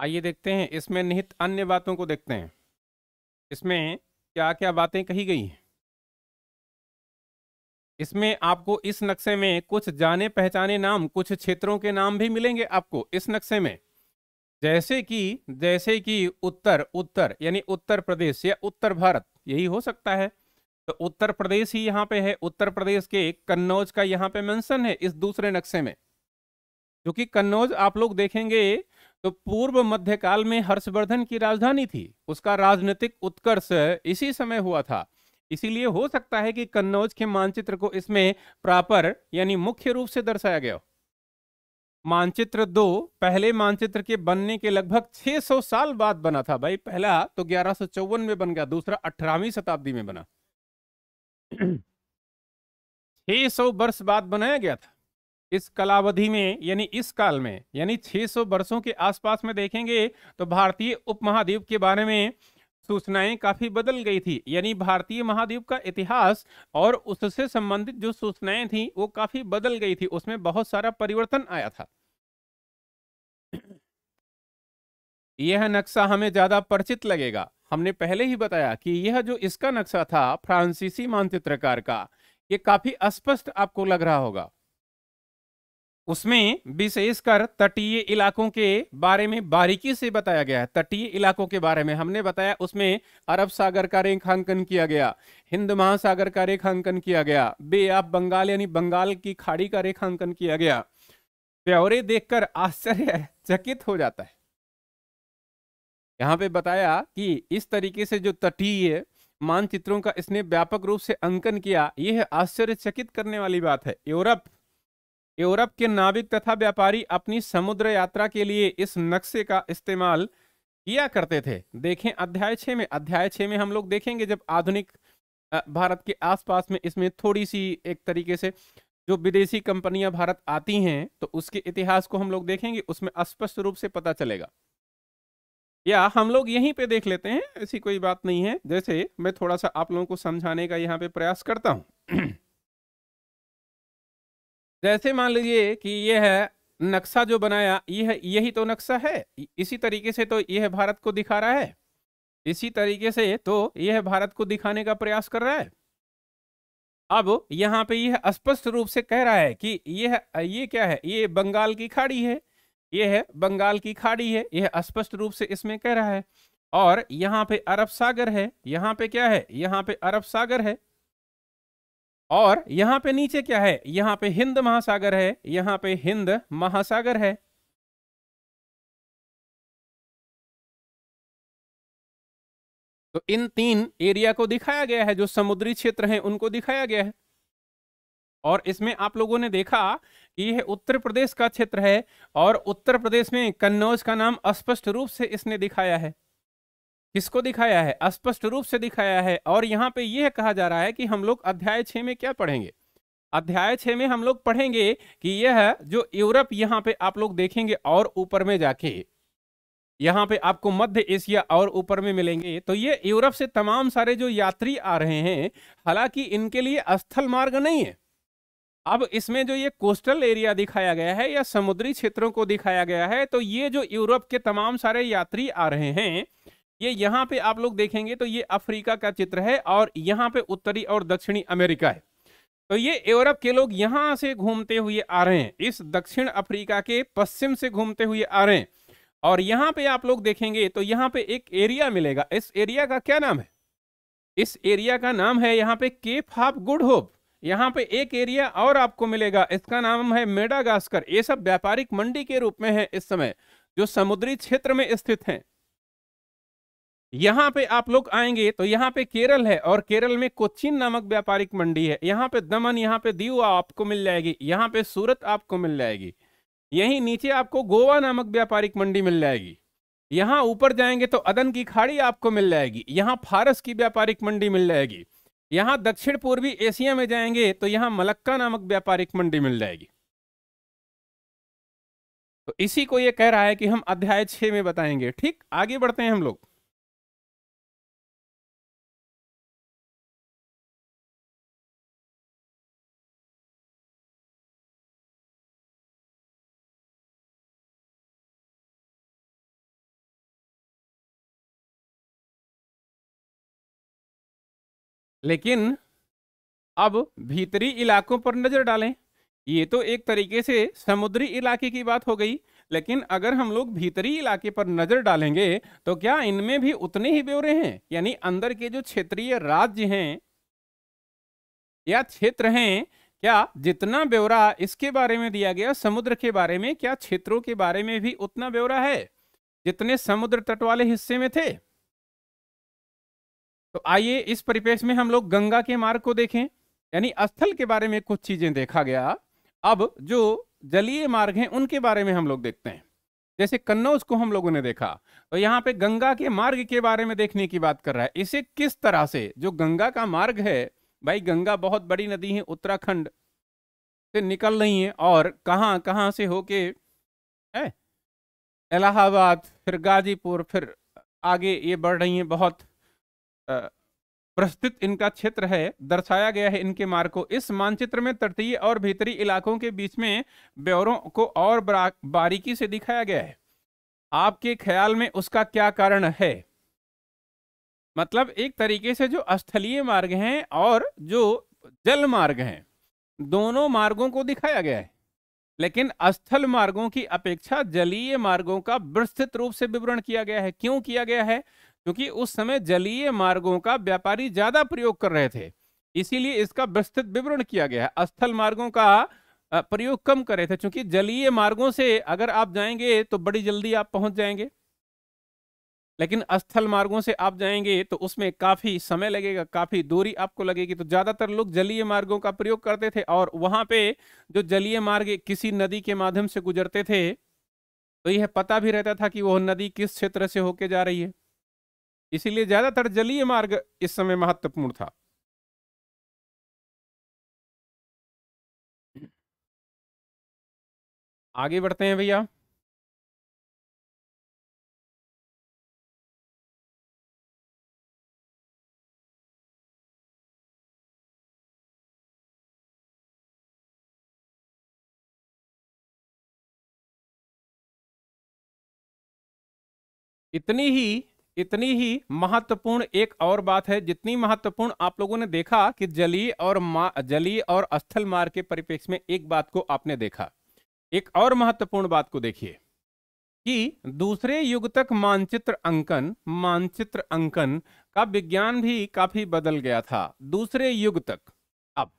आइए देखते हैं इसमें निहित अन्य बातों को देखते हैं इसमें क्या क्या बातें कही गई हैं इसमें आपको इस नक्शे में कुछ जाने पहचाने नाम कुछ क्षेत्रों के नाम भी मिलेंगे आपको इस नक्शे में जैसे कि जैसे कि उत्तर उत्तर यानी उत्तर प्रदेश या उत्तर भारत यही हो सकता है तो उत्तर प्रदेश ही यहाँ पे है उत्तर प्रदेश के कन्नौज का यहाँ पे मेंशन है इस दूसरे नक्शे में क्योंकि कन्नौज आप लोग देखेंगे तो पूर्व मध्यकाल में हर्षवर्धन की राजधानी थी उसका राजनीतिक उत्कर्ष इसी समय हुआ था इसीलिए हो सकता है कि कन्नौज के मानचित्र को इसमें प्रॉपर यानी मुख्य रूप से दर्शाया गया मानचित्र दो पहले मानचित्र के बनने के लगभग 600 साल बाद बना था भाई पहला तो ग्यारह में बन गया दूसरा अठारहवीं शताब्दी में बना 600 वर्ष बाद बनाया गया था इस कलावधि में यानी इस काल में यानी 600 वर्षों के आसपास में देखेंगे तो भारतीय उपमहाद्वीप के बारे में सूचनाएं काफी बदल गई थी यानी भारतीय महाद्वीप का इतिहास और उससे संबंधित जो सूचनाएं थी वो काफी बदल गई थी उसमें बहुत सारा परिवर्तन आया था यह नक्शा हमें ज्यादा परिचित लगेगा हमने पहले ही बताया कि यह जो इसका नक्शा था फ्रांसीसी मानचित्रकार का ये काफी अस्पष्ट आपको लग रहा होगा उसमें विशेषकर तटीय इलाकों के बारे में बारीकी से बताया गया है तटीय इलाकों के बारे में हमने बताया उसमें अरब सागर का रेखांकन किया गया हिंद महासागर का रेखांकन किया गया बे ऑफ बंगाल यानी बंगाल की खाड़ी का रेखांकन किया गया ब्यौरे देखकर आश्चर्यचकित हो जाता है यहाँ पे बताया कि इस तरीके से जो तटीय मानचित्रों का इसने व्यापक रूप से अंकन किया यह आश्चर्यचकित करने वाली बात है यूरोप यूरोप के नाविक तथा व्यापारी अपनी समुद्र यात्रा के लिए इस नक्शे का इस्तेमाल किया करते थे देखें अध्याय छः में अध्याय छः में हम लोग देखेंगे जब आधुनिक भारत के आसपास में इसमें थोड़ी सी एक तरीके से जो विदेशी कंपनियां भारत आती हैं तो उसके इतिहास को हम लोग देखेंगे उसमें स्पष्ट रूप से पता चलेगा या हम लोग यहीं पे देख लेते हैं ऐसी कोई बात नहीं है जैसे मैं थोड़ा सा आप लोगों को समझाने का यहाँ पे प्रयास करता हूँ जैसे मान लीजिए कि ये है नक्शा जो बनाया ये है यही तो नक्शा है इसी तरीके से तो यह भारत को दिखा रहा है इसी तरीके से तो यह भारत को दिखाने का प्रयास कर रहा है अब यहाँ पे यह स्पष्ट रूप से कह रहा है कि यह ये क्या है ये बंगाल की खाड़ी है यह है बंगाल की खाड़ी है यह स्पष्ट रूप से इसमें कह रहा है और यहाँ पे अरब सागर है यहाँ पे क्या है यहाँ पे अरब सागर है और यहाँ पे नीचे क्या है यहाँ पे हिंद महासागर है यहाँ पे हिंद महासागर है तो इन तीन एरिया को दिखाया गया है जो समुद्री क्षेत्र हैं उनको दिखाया गया है और इसमें आप लोगों ने देखा कि यह उत्तर प्रदेश का क्षेत्र है और उत्तर प्रदेश में कन्नौज का नाम स्पष्ट रूप से इसने दिखाया है किसको दिखाया है स्पष्ट रूप से दिखाया है और यहाँ पे यह कहा जा रहा है कि हम लोग अध्याय छः में क्या पढ़ेंगे अध्याय छः में हम लोग पढ़ेंगे कि यह जो यूरोप यहाँ पे आप लोग देखेंगे और ऊपर में जाके यहाँ पे आपको मध्य एशिया और ऊपर में मिलेंगे तो ये यूरोप से तमाम सारे जो यात्री आ रहे हैं हालांकि इनके लिए स्थल मार्ग नहीं है अब इसमें जो ये कोस्टल एरिया दिखाया गया है या समुद्री क्षेत्रों को दिखाया गया है तो ये जो यूरोप के तमाम सारे यात्री आ रहे हैं ये यहाँ पे आप लोग देखेंगे तो ये अफ्रीका का चित्र है और यहाँ पे उत्तरी और दक्षिणी अमेरिका है तो ये यूरोप के लोग यहाँ से घूमते हुए आ रहे हैं इस दक्षिण अफ्रीका के पश्चिम से घूमते हुए आ रहे हैं और यहाँ पे आप लोग देखेंगे तो यहाँ पे एक एरिया मिलेगा इस एरिया का क्या नाम है इस एरिया का नाम है यहाँ पे केप हाफ गुड होप यहाँ पे एक एरिया और आपको मिलेगा इसका नाम है मेडागास्कर ये सब व्यापारिक मंडी के रूप में है इस समय जो समुद्री क्षेत्र में स्थित हैं यहाँ पे आप लोग आएंगे तो यहाँ पे केरल है और केरल में कोचिन नामक व्यापारिक मंडी है यहाँ पे दमन यहाँ पे दीव आपको मिल जाएगी यहाँ पे सूरत आपको मिल जाएगी यहीं नीचे आपको गोवा नामक व्यापारिक मंडी मिल जाएगी यहाँ ऊपर जाएंगे तो अदन की खाड़ी आपको मिल जाएगी यहाँ फारस की व्यापारिक मंडी मिल जाएगी यहाँ दक्षिण पूर्वी एशिया में जाएंगे तो यहाँ मलक्का नामक व्यापारिक मंडी मिल जाएगी तो इसी को ये कह रहा है कि हम अध्याय छः में बताएंगे ठीक आगे बढ़ते हैं हम लोग लेकिन अब भीतरी इलाकों पर नज़र डालें ये तो एक तरीके से समुद्री इलाके की बात हो गई लेकिन अगर हम लोग भीतरी इलाके पर नज़र डालेंगे तो क्या इनमें भी उतने ही ब्यौरे हैं यानी अंदर के जो क्षेत्रीय राज्य हैं या क्षेत्र हैं क्या जितना ब्यौरा इसके बारे में दिया गया समुद्र के बारे में क्या क्षेत्रों के बारे में भी उतना ब्यौरा है जितने समुद्र तट वाले हिस्से में थे तो आइए इस परिपेक्ष में हम लोग गंगा के मार्ग को देखें यानी स्थल के बारे में कुछ चीजें देखा गया अब जो जलीय मार्ग हैं उनके बारे में हम लोग देखते हैं जैसे कन्नौज को हम लोगों ने देखा तो यहाँ पे गंगा के मार्ग के बारे में देखने की बात कर रहा है इसे किस तरह से जो गंगा का मार्ग है भाई गंगा बहुत बड़ी नदी है उत्तराखंड से निकल रही है और कहाँ कहाँ से होके है इलाहाबाद फिर गाजीपुर फिर आगे ये बढ़ रही है बहुत प्रस्तुत इनका क्षेत्र है दर्शाया गया है इनके मार्ग को इस मानचित्र में तटीय और भीतरी इलाकों के बीच में ब्यौरों को और बारीकी से दिखाया गया है आपके ख्याल में उसका क्या कारण है मतलब एक तरीके से जो स्थलीय मार्ग हैं और जो जल मार्ग हैं दोनों मार्गों को दिखाया गया है लेकिन स्थल मार्गों की अपेक्षा जलीय मार्गों का विस्तृत रूप से विवरण किया गया है क्यों किया गया है क्योंकि उस समय जलीय मार्गों का व्यापारी ज्यादा प्रयोग कर रहे थे इसीलिए इसका विस्तृत विवरण किया गया है स्थल मार्गों का प्रयोग कम कर रहे थे क्योंकि जलीय मार्गों से अगर आप जाएंगे तो बड़ी जल्दी आप पहुंच जाएंगे लेकिन स्थल मार्गों से आप जाएंगे तो उसमें काफी समय लगेगा काफी दूरी आपको लगेगी तो ज्यादातर लोग जलीय मार्गों का प्रयोग करते थे और वहां पे जो जलीय मार्ग किसी नदी के माध्यम से गुजरते थे तो यह पता भी रहता था कि वह नदी किस क्षेत्र से होके जा रही है इसीलिए ज्यादातर जलीय मार्ग इस समय महत्वपूर्ण था आगे बढ़ते हैं भैया इतनी ही इतनी ही महत्वपूर्ण एक और बात है जितनी महत्वपूर्ण आप लोगों ने देखा कि जलीय और जलीय और स्थल मार्ग के परिप्रेक्ष्य में एक बात को आपने देखा एक और महत्वपूर्ण बात को देखिए कि दूसरे युग तक मानचित्र अंकन मानचित्र अंकन का विज्ञान भी काफी बदल गया था दूसरे युग तक अब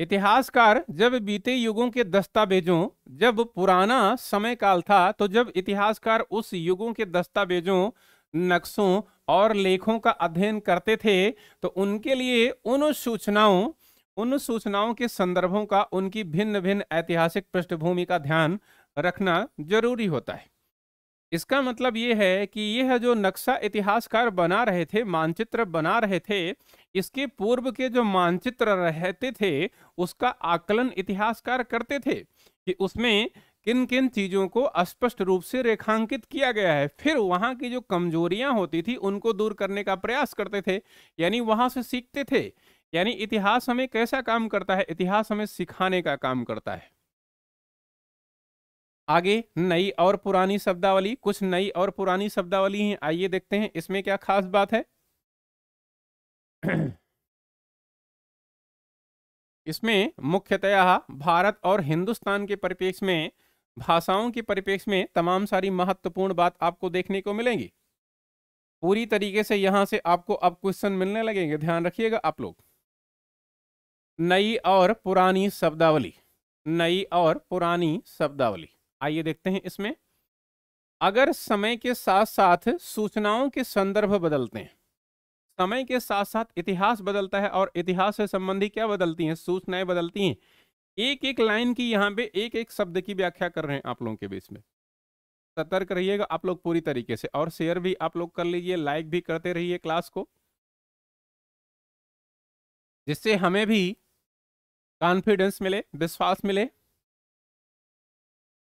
इतिहासकार जब बीते युगों के दस्तावेजों जब पुराना समय काल था तो जब इतिहासकार उस युगों के दस्तावेजों नक्शों और लेखों का अध्ययन करते थे तो उनके लिए उन सूचनाओं उन सूचनाओं के संदर्भों का उनकी भिन्न भिन्न ऐतिहासिक पृष्ठभूमि का ध्यान रखना जरूरी होता है इसका मतलब ये है कि यह जो नक्शा इतिहासकार बना रहे थे मानचित्र बना रहे थे इसके पूर्व के जो मानचित्र रहते थे उसका आकलन इतिहासकार करते थे कि उसमें किन किन चीजों को स्पष्ट रूप से रेखांकित किया गया है फिर वहां की जो कमजोरियां होती थी उनको दूर करने का प्रयास करते थे यानी वहां से सीखते थे यानी इतिहास हमें कैसा काम करता है इतिहास हमें सिखाने का काम करता है आगे नई और पुरानी शब्दावली कुछ नई और पुरानी शब्दावली है आइए देखते हैं इसमें क्या खास बात है इसमें मुख्यतया भारत और हिंदुस्तान के परिप्रेक्ष्य में भाषाओं के परिपेक्ष में तमाम सारी महत्वपूर्ण बात आपको देखने को मिलेंगी पूरी तरीके से यहां से आपको अब क्वेश्चन मिलने लगेंगे ध्यान रखिएगा आप लोग नई और पुरानी शब्दावली नई और पुरानी शब्दावली आइए देखते हैं इसमें अगर समय के साथ साथ सूचनाओं के संदर्भ बदलते हैं समय के साथ साथ इतिहास बदलता है और इतिहास से संबंधी क्या बदलती हैं सूचनाएं बदलती हैं एक एक लाइन की यहाँ पे एक एक शब्द की व्याख्या कर रहे हैं आप लोगों के बीच में सतर्क रहिएगा आप लोग पूरी तरीके से और शेयर भी आप लोग कर लीजिए लाइक भी करते रहिए क्लास को जिससे हमें भी कॉन्फिडेंस मिले विश्वास मिले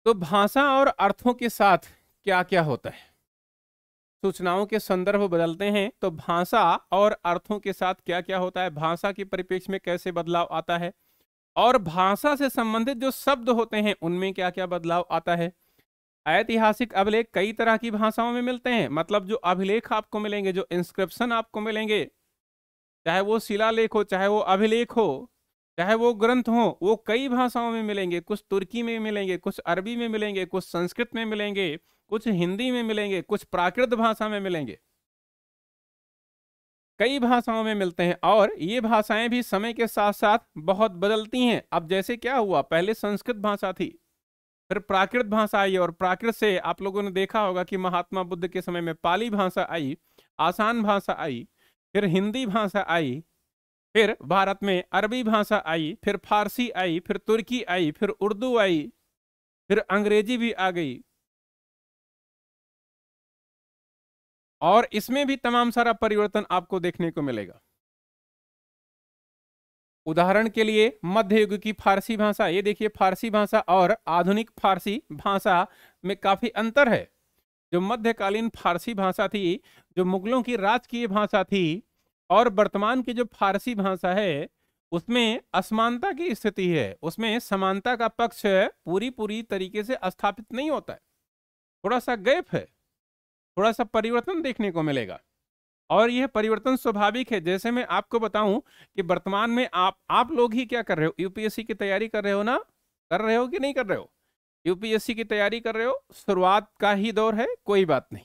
तो भाषा और अर्थों के साथ क्या क्या होता है सूचनाओं के संदर्भ बदलते हैं तो भाषा और अर्थों के साथ क्या क्या होता है भाषा के परिप्रेक्ष्य में कैसे बदलाव आता है और भाषा से संबंधित जो शब्द होते हैं उनमें क्या क्या बदलाव आता है ऐतिहासिक अभिलेख कई तरह की भाषाओं में मिलते हैं मतलब जो अभिलेख आपको मिलेंगे जो इंस्क्रिप्शन आपको मिलेंगे चाहे वो शिलालेख हो चाहे वो अभिलेख हो चाहे वो ग्रंथ हो वो कई भाषाओं में मिलेंगे कुछ तुर्की में मिलेंगे कुछ अरबी में मिलेंगे कुछ संस्कृत में मिलेंगे कुछ हिंदी में मिलेंगे कुछ प्राकृत भाषा में मिलेंगे कई भाषाओं में मिलते हैं और ये भाषाएं भी समय के साथ साथ बहुत बदलती हैं अब जैसे क्या हुआ पहले संस्कृत भाषा थी फिर प्राकृत भाषा आई और प्राकृत से आप लोगों ने देखा होगा कि महात्मा बुद्ध के समय में पाली भाषा आई आसान भाषा आई फिर हिंदी भाषा आई फिर भारत में अरबी भाषा आई फिर फारसी आई फिर तुर्की आई फिर उर्दू आई फिर अंग्रेजी भी आ गई और इसमें भी तमाम सारा परिवर्तन आपको देखने को मिलेगा उदाहरण के लिए मध्य युग की फारसी भाषा ये देखिए फारसी भाषा और आधुनिक फारसी भाषा में काफी अंतर है जो मध्यकालीन फारसी भाषा थी जो मुगलों की राजकीय भाषा थी और वर्तमान की जो फारसी भाषा है उसमें असमानता की स्थिति है उसमें समानता का पक्ष पूरी पूरी तरीके से स्थापित नहीं होता है थोड़ा सा गैप है थोड़ा सा परिवर्तन देखने को मिलेगा और यह परिवर्तन स्वाभाविक है जैसे मैं आपको बताऊं कि वर्तमान में आप आप लोग ही क्या कर रहे हो यूपीएससी की तैयारी कर रहे हो ना कर रहे हो कि नहीं कर रहे हो यूपीएससी की तैयारी कर रहे हो शुरुआत का ही दौर है कोई बात नहीं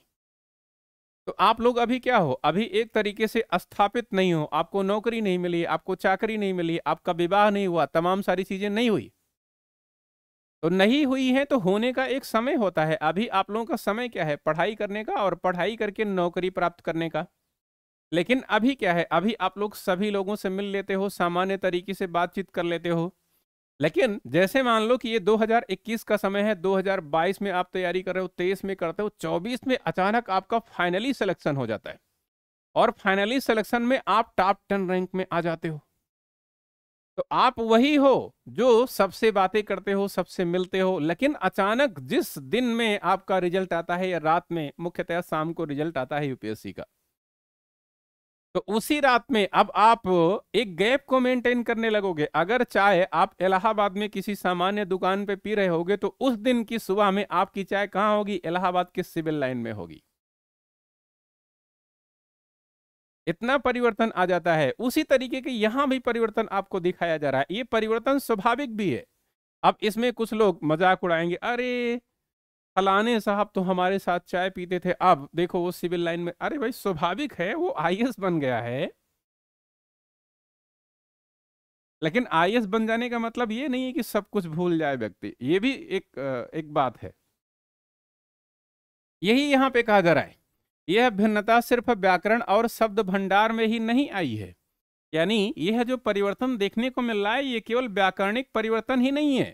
तो आप लोग अभी क्या हो अभी एक तरीके से स्थापित नहीं हो आपको नौकरी नहीं मिली आपको चाकरी नहीं मिली आपका विवाह नहीं हुआ तमाम सारी चीजें नहीं हुई तो नहीं हुई है तो होने का एक समय होता है अभी आप लोगों का समय क्या है पढ़ाई करने का और पढ़ाई करके नौकरी प्राप्त करने का लेकिन अभी क्या है अभी आप लोग सभी लोगों से मिल लेते हो सामान्य तरीके से बातचीत कर लेते हो लेकिन जैसे मान लो कि ये 2021 का समय है 2022 में आप तैयारी कर रहे हो तेईस में करते हो चौबीस में अचानक आपका फाइनली सिलेक्शन हो जाता है और फाइनली सिलेक्शन में आप टॉप टेन रैंक में आ जाते हो तो आप वही हो जो सबसे बातें करते हो सबसे मिलते हो लेकिन अचानक जिस दिन में आपका रिजल्ट आता है या रात में मुख्यतः शाम को रिजल्ट आता है यूपीएससी का तो उसी रात में अब आप एक गैप को मेंटेन करने लगोगे अगर चाय आप इलाहाबाद में किसी सामान्य दुकान पे पी रहे होगे तो उस दिन की सुबह में आपकी चाय कहाँ होगी इलाहाबाद के सिविल लाइन में होगी इतना परिवर्तन आ जाता है उसी तरीके के यहाँ भी परिवर्तन आपको दिखाया जा रहा है ये परिवर्तन स्वाभाविक भी है अब इसमें कुछ लोग मजाक उड़ाएंगे अरे फलाने साहब तो हमारे साथ चाय पीते थे अब देखो वो सिविल लाइन में अरे भाई स्वाभाविक है वो आई बन गया है लेकिन आई बन जाने का मतलब ये नहीं है कि सब कुछ भूल जाए व्यक्ति ये भी एक एक बात है यही यहाँ पे कहा जा रहा है यह भिन्नता सिर्फ व्याकरण और शब्द भंडार में ही नहीं आई है यानी यह जो परिवर्तन देखने को मिल रहा है ये केवल व्याकरणिक परिवर्तन ही नहीं है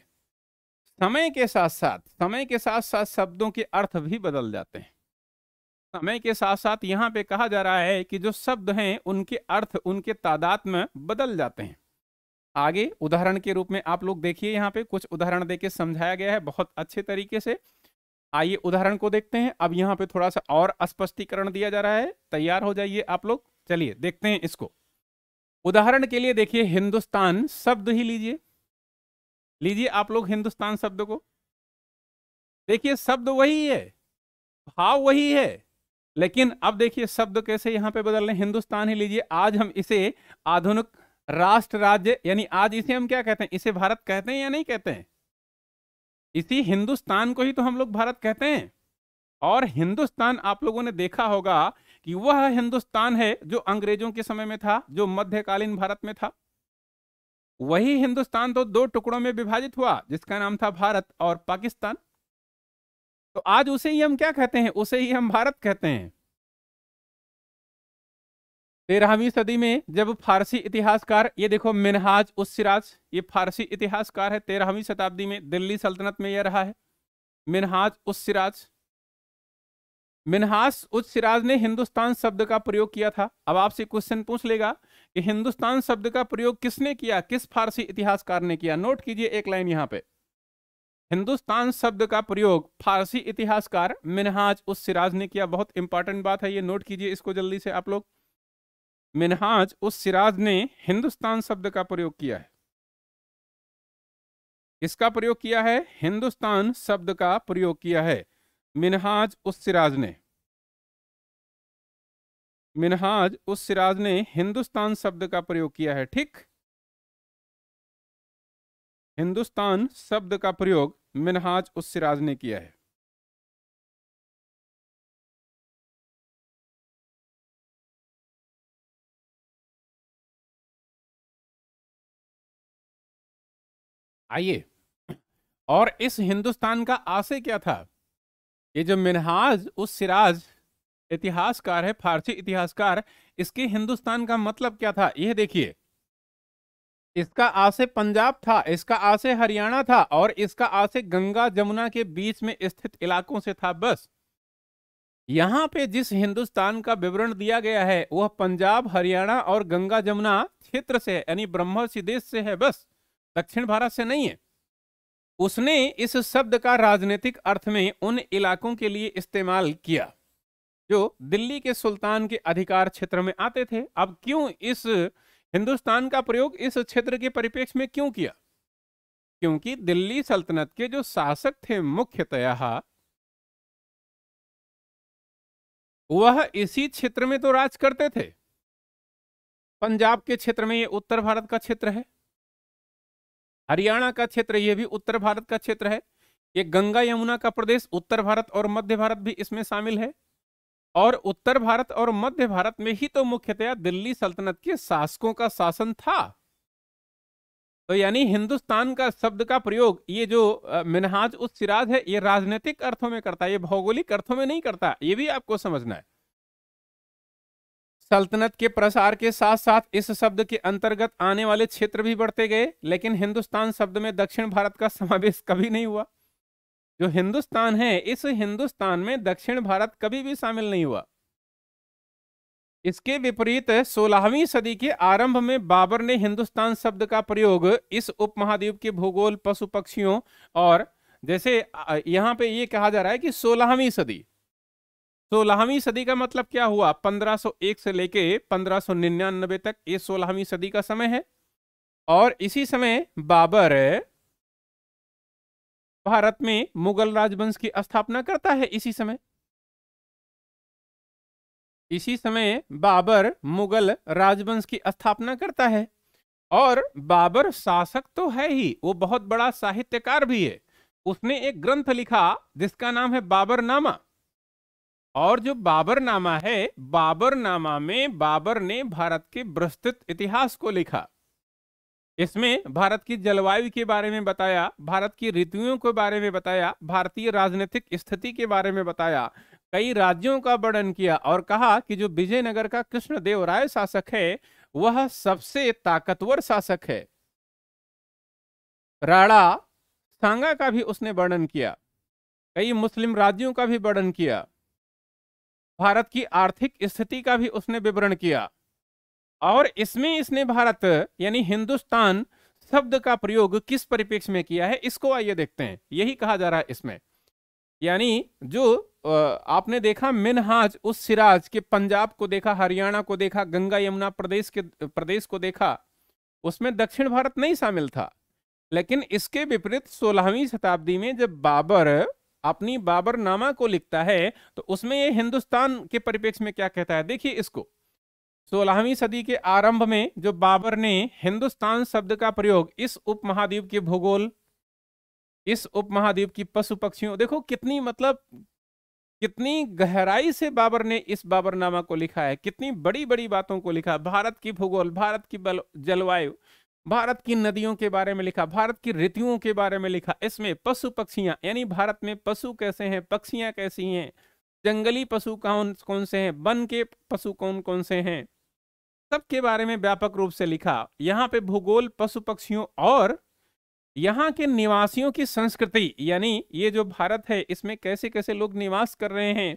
समय के साथ साथ समय के साथ साथ शब्दों के अर्थ भी बदल जाते हैं समय के साथ साथ यहाँ पे कहा जा रहा है कि जो शब्द हैं उनके अर्थ उनके तादाद में बदल जाते हैं आगे उदाहरण के रूप में आप लोग देखिए यहाँ पे कुछ उदाहरण देके समझाया गया है बहुत अच्छे तरीके से आइए उदाहरण को देखते हैं अब यहाँ पे थोड़ा सा और स्पष्टीकरण दिया जा रहा है तैयार हो जाइए आप लोग चलिए देखते हैं इसको उदाहरण के लिए देखिए हिंदुस्तान शब्द ही लीजिए लीजिए आप लोग हिंदुस्तान शब्द को देखिए शब्द वही है भाव वही है लेकिन अब देखिए शब्द कैसे यहाँ पे बदल रहे हिंदुस्तान ही लीजिए आज हम इसे आधुनिक राष्ट्र राज्य यानी आज इसे हम क्या कहते हैं इसे भारत कहते हैं या नहीं कहते हैं इसी हिंदुस्तान को ही तो हम लोग भारत कहते हैं और हिंदुस्तान आप लोगों ने देखा होगा कि वह हिंदुस्तान है जो अंग्रेजों के समय में था जो मध्यकालीन भारत में था वही हिंदुस्तान तो दो टुकड़ों में विभाजित हुआ जिसका नाम था भारत और पाकिस्तान तो आज उसे ही हम क्या कहते हैं उसे ही हम भारत कहते हैं तेरहवीं सदी में जब फारसी इतिहासकार ये देखो मिनहाज उस सिराज ये फारसी इतिहासकार है तेरहवीं शताब्दी में दिल्ली सल्तनत में यह रहा है मिनहाज उस सिराज मिनहास उस सिराज ने हिंदुस्तान शब्द का प्रयोग किया था अब आपसे क्वेश्चन पूछ लेगा कि हिंदुस्तान शब्द का प्रयोग किसने किया किस फारसी इतिहासकार ने किया नोट कीजिए एक लाइन यहाँ पे हिंदुस्तान शब्द का प्रयोग फारसी इतिहासकार मिनहाज उस सिराज ने किया बहुत इंपॉर्टेंट बात है ये नोट कीजिए इसको जल्दी से आप लोग मिनहाज उस सिराज ने हिंदुस्तान शब्द का प्रयोग किया है इसका प्रयोग किया है हिंदुस्तान शब्द का प्रयोग किया है मिनहाज उस सिराज ने मिनहाज उस सिराज ने हिंदुस्तान शब्द का प्रयोग किया है ठीक हिंदुस्तान शब्द का प्रयोग मिनहाज उस सिराज ने किया है आइए और इस हिंदुस्तान का आशय क्या था ये जो मिनहाज उस सिराज इतिहासकार है फारसी इतिहासकार इसके हिंदुस्तान का मतलब क्या था यह देखिए इसका आशय पंजाब था इसका आशय हरियाणा था और इसका आशय गंगा जमुना के बीच में स्थित इलाकों से था बस यहां पे जिस हिंदुस्तान का विवरण दिया गया है वह पंजाब हरियाणा और गंगा जमुना क्षेत्र से यानी ब्रह्मर्षि देश से है बस दक्षिण भारत से नहीं है उसने इस शब्द का राजनीतिक अर्थ में उन इलाकों के लिए इस्तेमाल किया जो दिल्ली के सुल्तान के अधिकार क्षेत्र में आते थे अब क्यों इस हिंदुस्तान का प्रयोग इस क्षेत्र के परिप्रेक्ष्य में क्यों किया क्योंकि दिल्ली सल्तनत के जो शासक थे मुख्यतया वह इसी क्षेत्र में तो राज करते थे पंजाब के क्षेत्र में ये उत्तर भारत का क्षेत्र है हरियाणा का क्षेत्र यह भी उत्तर भारत का क्षेत्र है ये गंगा यमुना का प्रदेश उत्तर भारत और मध्य भारत भी इसमें शामिल है और उत्तर भारत और मध्य भारत में ही तो मुख्यतया दिल्ली सल्तनत के शासकों का शासन था तो यानी हिंदुस्तान का शब्द का प्रयोग ये जो मिनहाज उस सिराज है ये राजनीतिक अर्थों में करता है ये भौगोलिक अर्थों में नहीं करता ये भी आपको समझना है सल्तनत के प्रसार के साथ साथ इस शब्द के अंतर्गत आने वाले क्षेत्र भी बढ़ते गए लेकिन हिंदुस्तान शब्द में दक्षिण भारत का समावेश कभी नहीं हुआ जो हिंदुस्तान है इस हिंदुस्तान में दक्षिण भारत कभी भी शामिल नहीं हुआ इसके विपरीत 16वीं सदी के आरंभ में बाबर ने हिंदुस्तान शब्द का प्रयोग इस उपमहाद्वीप के भूगोल पशु पक्षियों और जैसे यहाँ पे ये कहा जा रहा है कि 16वीं सदी तो सोलहवीं सदी का मतलब क्या हुआ 1501 से लेके 1599 तक ये सोलहवीं सदी का समय है और इसी समय बाबर भारत में मुगल राजवंश की स्थापना करता है इसी समय इसी समय बाबर मुगल राजवंश की स्थापना करता है और बाबर शासक तो है ही वो बहुत बड़ा साहित्यकार भी है उसने एक ग्रंथ लिखा जिसका नाम है बाबर नामा और जो बाबरनामा है बाबरनामा में बाबर ने भारत के विस्तृत इतिहास को लिखा इसमें भारत की जलवायु के बारे में बताया भारत की ऋतुओं के बारे में बताया भारतीय राजनीतिक स्थिति के बारे में बताया कई राज्यों का वर्णन किया और कहा कि जो विजयनगर का कृष्णदेव राय शासक है वह सबसे ताकतवर शासक है राणा सांगा का भी उसने वर्णन किया कई मुस्लिम राज्यों का भी वर्णन किया भारत की आर्थिक स्थिति का भी उसने विवरण किया और इसमें इसने भारत यानी हिंदुस्तान शब्द का प्रयोग किस परिपेक्ष में किया है इसको आइए देखते हैं यही कहा जा रहा है इसमें यानी जो आपने देखा मिनहाज उस सिराज के पंजाब को देखा हरियाणा को देखा गंगा यमुना प्रदेश के प्रदेश को देखा उसमें दक्षिण भारत नहीं शामिल था लेकिन इसके विपरीत सोलहवीं शताब्दी में जब बाबर अपनी बाबरनामा को लिखता है तो उसमें ये हिंदुस्तान के परिप्रेक्ष्य में क्या कहता है देखिए इसको सोलहवीं सदी के आरंभ में जो बाबर ने हिंदुस्तान शब्द का प्रयोग इस उपमहाद्वीप के भूगोल इस उपमहाद्वीप की पशु पक्षियों देखो कितनी मतलब कितनी गहराई से बाबर ने इस बाबरनामा को लिखा है कितनी बड़ी बड़ी बातों को लिखा भारत की भूगोल भारत की जलवायु भारत की नदियों के बारे में लिखा भारत की ऋतुओं के बारे में लिखा इसमें पशु पक्षियां यानी भारत में पशु कैसे हैं पक्षियां कैसी हैं जंगली पशु कौन कौन से हैं वन के पशु कौन कौन से हैं सबके बारे में व्यापक रूप से लिखा यहाँ पे भूगोल पशु पक्षियों और यहाँ के निवासियों की संस्कृति यानी ये जो भारत है इसमें कैसे कैसे लोग निवास कर रहे हैं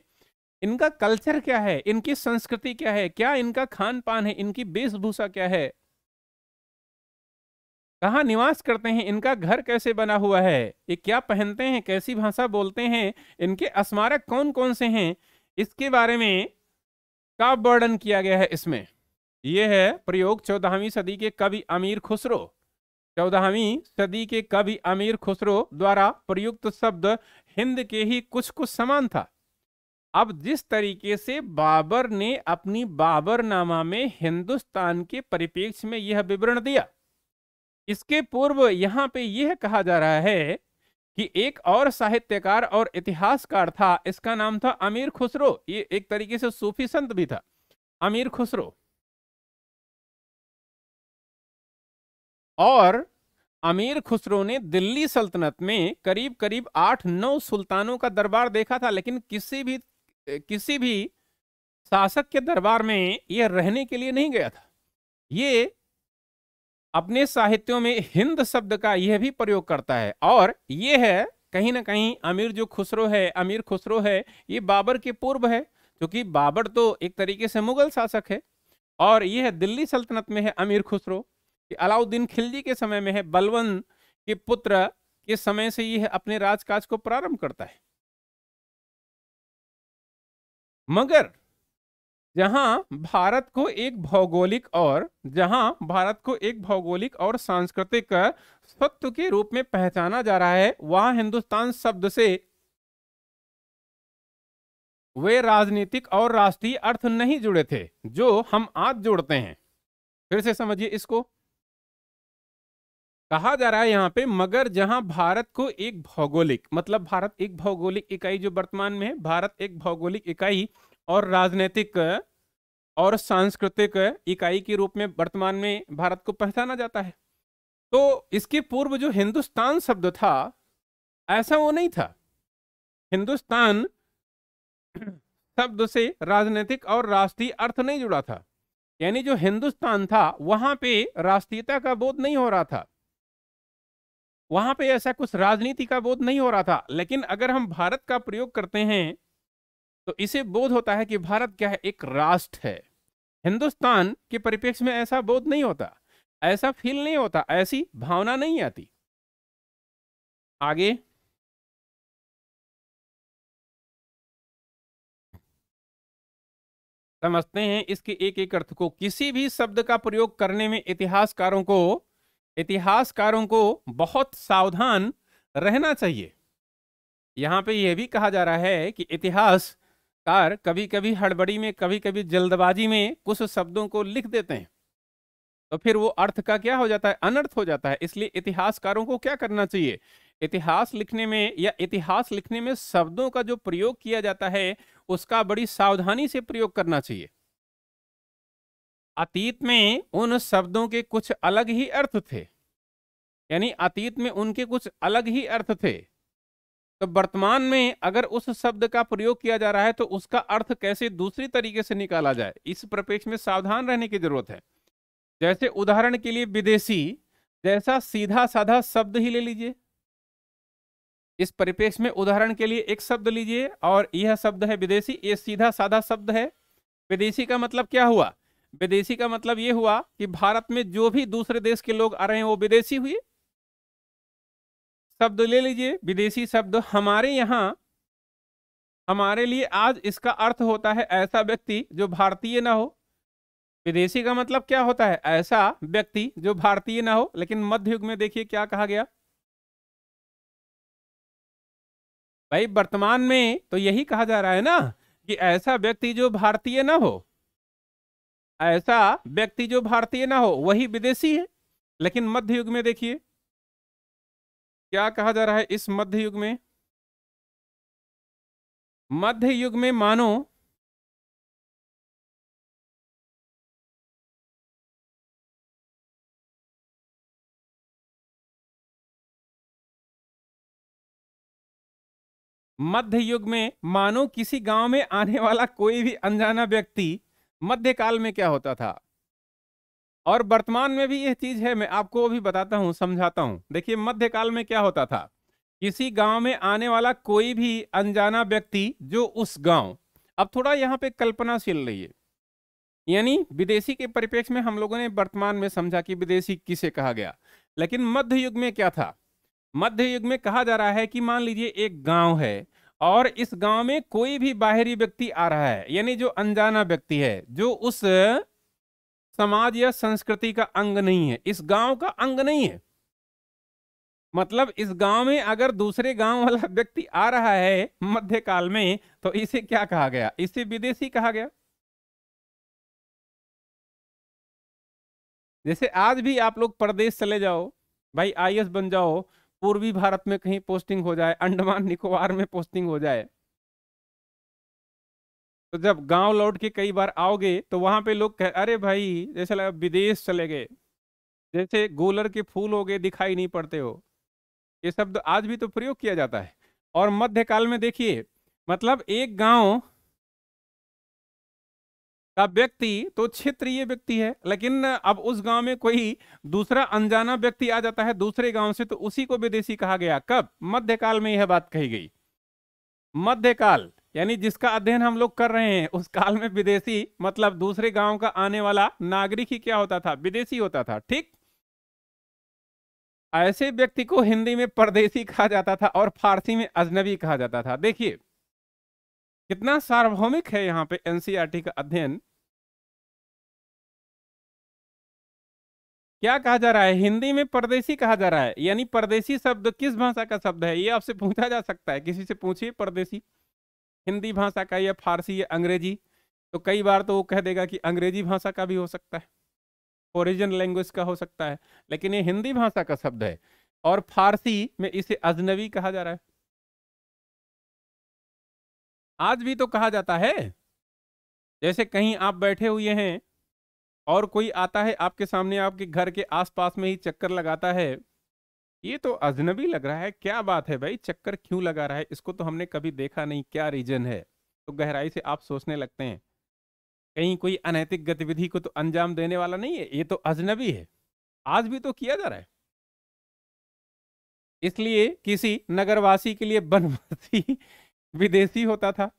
इनका कल्चर क्या है इनकी संस्कृति क्या है क्या इनका खान पान है इनकी वेशभूषा क्या है कहाँ निवास करते हैं इनका घर कैसे बना हुआ है ये क्या पहनते हैं कैसी भाषा बोलते हैं इनके स्मारक कौन कौन से हैं इसके बारे में का वर्णन किया गया है इसमें यह है प्रयोग चौदहवीं सदी के कवि अमीर खुसरो चौदहवीं सदी के कवि अमीर खुसरो द्वारा प्रयुक्त शब्द हिंद के ही कुछ कुछ समान था अब जिस तरीके से बाबर ने अपनी बाबरनामा में हिंदुस्तान के परिप्रेक्ष्य में यह विवरण दिया इसके पूर्व यहाँ पे यह कहा जा रहा है कि एक और साहित्यकार और इतिहासकार था इसका नाम था अमीर खुसरो ये एक तरीके से सूफी संत भी था अमीर खुसरो और अमीर खुसरो ने दिल्ली सल्तनत में करीब करीब आठ नौ सुल्तानों का दरबार देखा था लेकिन किसी भी किसी भी शासक के दरबार में यह रहने के लिए नहीं गया था ये अपने साहित्यों में हिंद शब्द का यह भी प्रयोग करता है और ये है कहीं ना कहीं अमीर जो खुसरो है अमीर खुसरो है ये बाबर के पूर्व है क्योंकि बाबर तो एक तरीके से मुगल शासक है और यह है दिल्ली सल्तनत में है अमीर खुसरो अलाउद्दीन खिलजी के समय में है बलवन के पुत्र के समय से यह अपने राजकाज को प्रारंभ करता है मगर जहां भारत को एक भौगोलिक और जहां भारत को एक भौगोलिक और सांस्कृतिक स्वत्व के रूप में पहचाना जा रहा है वहां हिंदुस्तान शब्द से वे राजनीतिक और राष्ट्रीय अर्थ नहीं जुड़े थे जो हम आज जोड़ते हैं फिर से समझिए इसको कहा जा रहा है यहाँ पे मगर जहां भारत को एक भौगोलिक मतलब भारत एक भौगोलिक इकाई जो वर्तमान में है भारत एक भौगोलिक इकाई और राजनीतिक और सांस्कृतिक इकाई के रूप में वर्तमान में भारत को पहचाना जाता है तो इसके पूर्व जो हिंदुस्तान शब्द था ऐसा वो नहीं था हिंदुस्तान शब्द से राजनीतिक और राष्ट्रीय अर्थ नहीं जुड़ा था यानी जो हिंदुस्तान था वहां पे राष्ट्रीयता का बोध नहीं हो रहा था वहां पे ऐसा कुछ राजनीति का बोध नहीं हो रहा था लेकिन अगर हम भारत का प्रयोग करते हैं तो इसे बोध होता है कि भारत क्या है एक राष्ट्र है हिंदुस्तान के परिप्रेक्ष्य में ऐसा बोध नहीं होता ऐसा फील नहीं होता ऐसी भावना नहीं आती आगे समझते हैं इसके एक एक अर्थ को किसी भी शब्द का प्रयोग करने में इतिहासकारों को इतिहासकारों को बहुत सावधान रहना चाहिए यहां पे यह भी कहा जा रहा है कि इतिहास कार कभी कभी हड़बड़ी में कभी कभी जल्दबाजी में कुछ शब्दों को लिख देते हैं तो फिर वो अर्थ का क्या हो जाता है अनर्थ हो जाता है इसलिए इतिहासकारों को क्या करना चाहिए इतिहास लिखने में या इतिहास लिखने में शब्दों का जो प्रयोग किया जाता है उसका बड़ी सावधानी से प्रयोग करना चाहिए अतीत में उन शब्दों के कुछ अलग ही अर्थ थे यानी अतीत में उनके कुछ अलग ही अर्थ थे तो वर्तमान में अगर उस शब्द का प्रयोग किया जा रहा है तो उसका अर्थ कैसे दूसरी तरीके से निकाला जाए इस प्रपेक्ष में सावधान रहने की जरूरत है जैसे उदाहरण के लिए विदेशी जैसा सीधा साधा शब्द ही ले लीजिए इस परिपेक्ष में उदाहरण के लिए एक शब्द लीजिए और यह शब्द है विदेशी ये सीधा साधा शब्द है विदेशी का मतलब क्या हुआ विदेशी का मतलब ये हुआ कि भारत में जो भी दूसरे देश के लोग आ रहे हैं वो विदेशी हुए शब्द ले लीजिए विदेशी शब्द हमारे यहाँ हमारे लिए आज इसका अर्थ होता है ऐसा व्यक्ति जो भारतीय ना हो विदेशी का मतलब क्या होता है ऐसा व्यक्ति जो भारतीय ना हो लेकिन मध्य युग में देखिए क्या कहा गया भाई वर्तमान में तो यही कहा जा रहा है ना कि ऐसा व्यक्ति जो भारतीय ना हो ऐसा व्यक्ति जो भारतीय ना हो वही विदेशी है लेकिन मध्य युग में देखिए क्या कहा जा रहा है इस मध्य युग में मध्य युग में मानो मध्य युग में मानो किसी गांव में आने वाला कोई भी अनजाना व्यक्ति मध्यकाल में क्या होता था और वर्तमान में भी यह चीज है मैं आपको भी बताता हूँ समझाता हूँ देखिए मध्यकाल में क्या होता था किसी गांव में आने वाला कोई भी अनजाना व्यक्ति जो उस गांव अब थोड़ा यहाँ पे कल्पनाशील रहिए यानी विदेशी के परिप्रेक्ष्य में हम लोगों ने वर्तमान में समझा कि विदेशी किसे कहा गया लेकिन मध्य युग में क्या था मध्य युग में कहा जा रहा है कि मान लीजिए एक गांव है और इस गांव में कोई भी बाहरी व्यक्ति आ रहा है यानी जो अनजाना व्यक्ति है जो उस समाज या संस्कृति का अंग नहीं है इस गांव का अंग नहीं है मतलब इस गांव में अगर दूसरे गांव वाला व्यक्ति आ रहा है मध्यकाल में तो इसे क्या कहा गया इसे विदेशी कहा गया जैसे आज भी आप लोग प्रदेश चले जाओ भाई आई बन जाओ पूर्वी भारत में कहीं पोस्टिंग हो जाए अंडमान निकोबार में पोस्टिंग हो जाए तो जब गांव लौट के कई बार आओगे तो वहां पे लोग कह अरे भाई जैसे विदेश चले गए जैसे गोलर के फूल हो गए दिखाई नहीं पड़ते हो ये शब्द आज भी तो प्रयोग किया जाता है और मध्यकाल में देखिए मतलब एक गांव का व्यक्ति तो क्षेत्रीय व्यक्ति है लेकिन अब उस गांव में कोई दूसरा अनजाना व्यक्ति आ जाता है दूसरे गांव से तो उसी को विदेशी कहा गया कब मध्यकाल में यह बात कही गई मध्यकाल यानी जिसका अध्ययन हम लोग कर रहे हैं उस काल में विदेशी मतलब दूसरे गांव का आने वाला नागरिक ही क्या होता था विदेशी होता था ठीक ऐसे व्यक्ति को हिंदी में परदेशी कहा जाता था और फारसी में अजनबी कहा जाता था देखिए कितना सार्वभौमिक है यहाँ पे एनसीआरटी e का अध्ययन क्या कहा जा रहा है हिंदी में परदेशी कहा जा रहा है यानी परदेशी शब्द किस भाषा का शब्द है ये आपसे पूछा जा सकता है किसी से पूछिए परदेशी हिंदी भाषा का या फारसी या अंग्रेजी तो कई बार तो वो कह देगा कि अंग्रेजी भाषा का भी हो सकता है ओरिजिन लैंग्वेज का हो सकता है लेकिन ये हिंदी भाषा का शब्द है और फारसी में इसे अजनबी कहा जा रहा है आज भी तो कहा जाता है जैसे कहीं आप बैठे हुए हैं और कोई आता है आपके सामने आपके घर के आसपास में ही चक्कर लगाता है ये तो अजनबी लग रहा है क्या बात है भाई चक्कर क्यों लगा रहा है इसको तो हमने कभी देखा नहीं क्या रीजन है तो गहराई से आप सोचने लगते हैं कहीं कोई अनैतिक गतिविधि को तो अंजाम देने वाला नहीं है ये तो अजनबी है आज भी तो किया जा रहा है इसलिए किसी नगरवासी के लिए बनवासी विदेशी होता था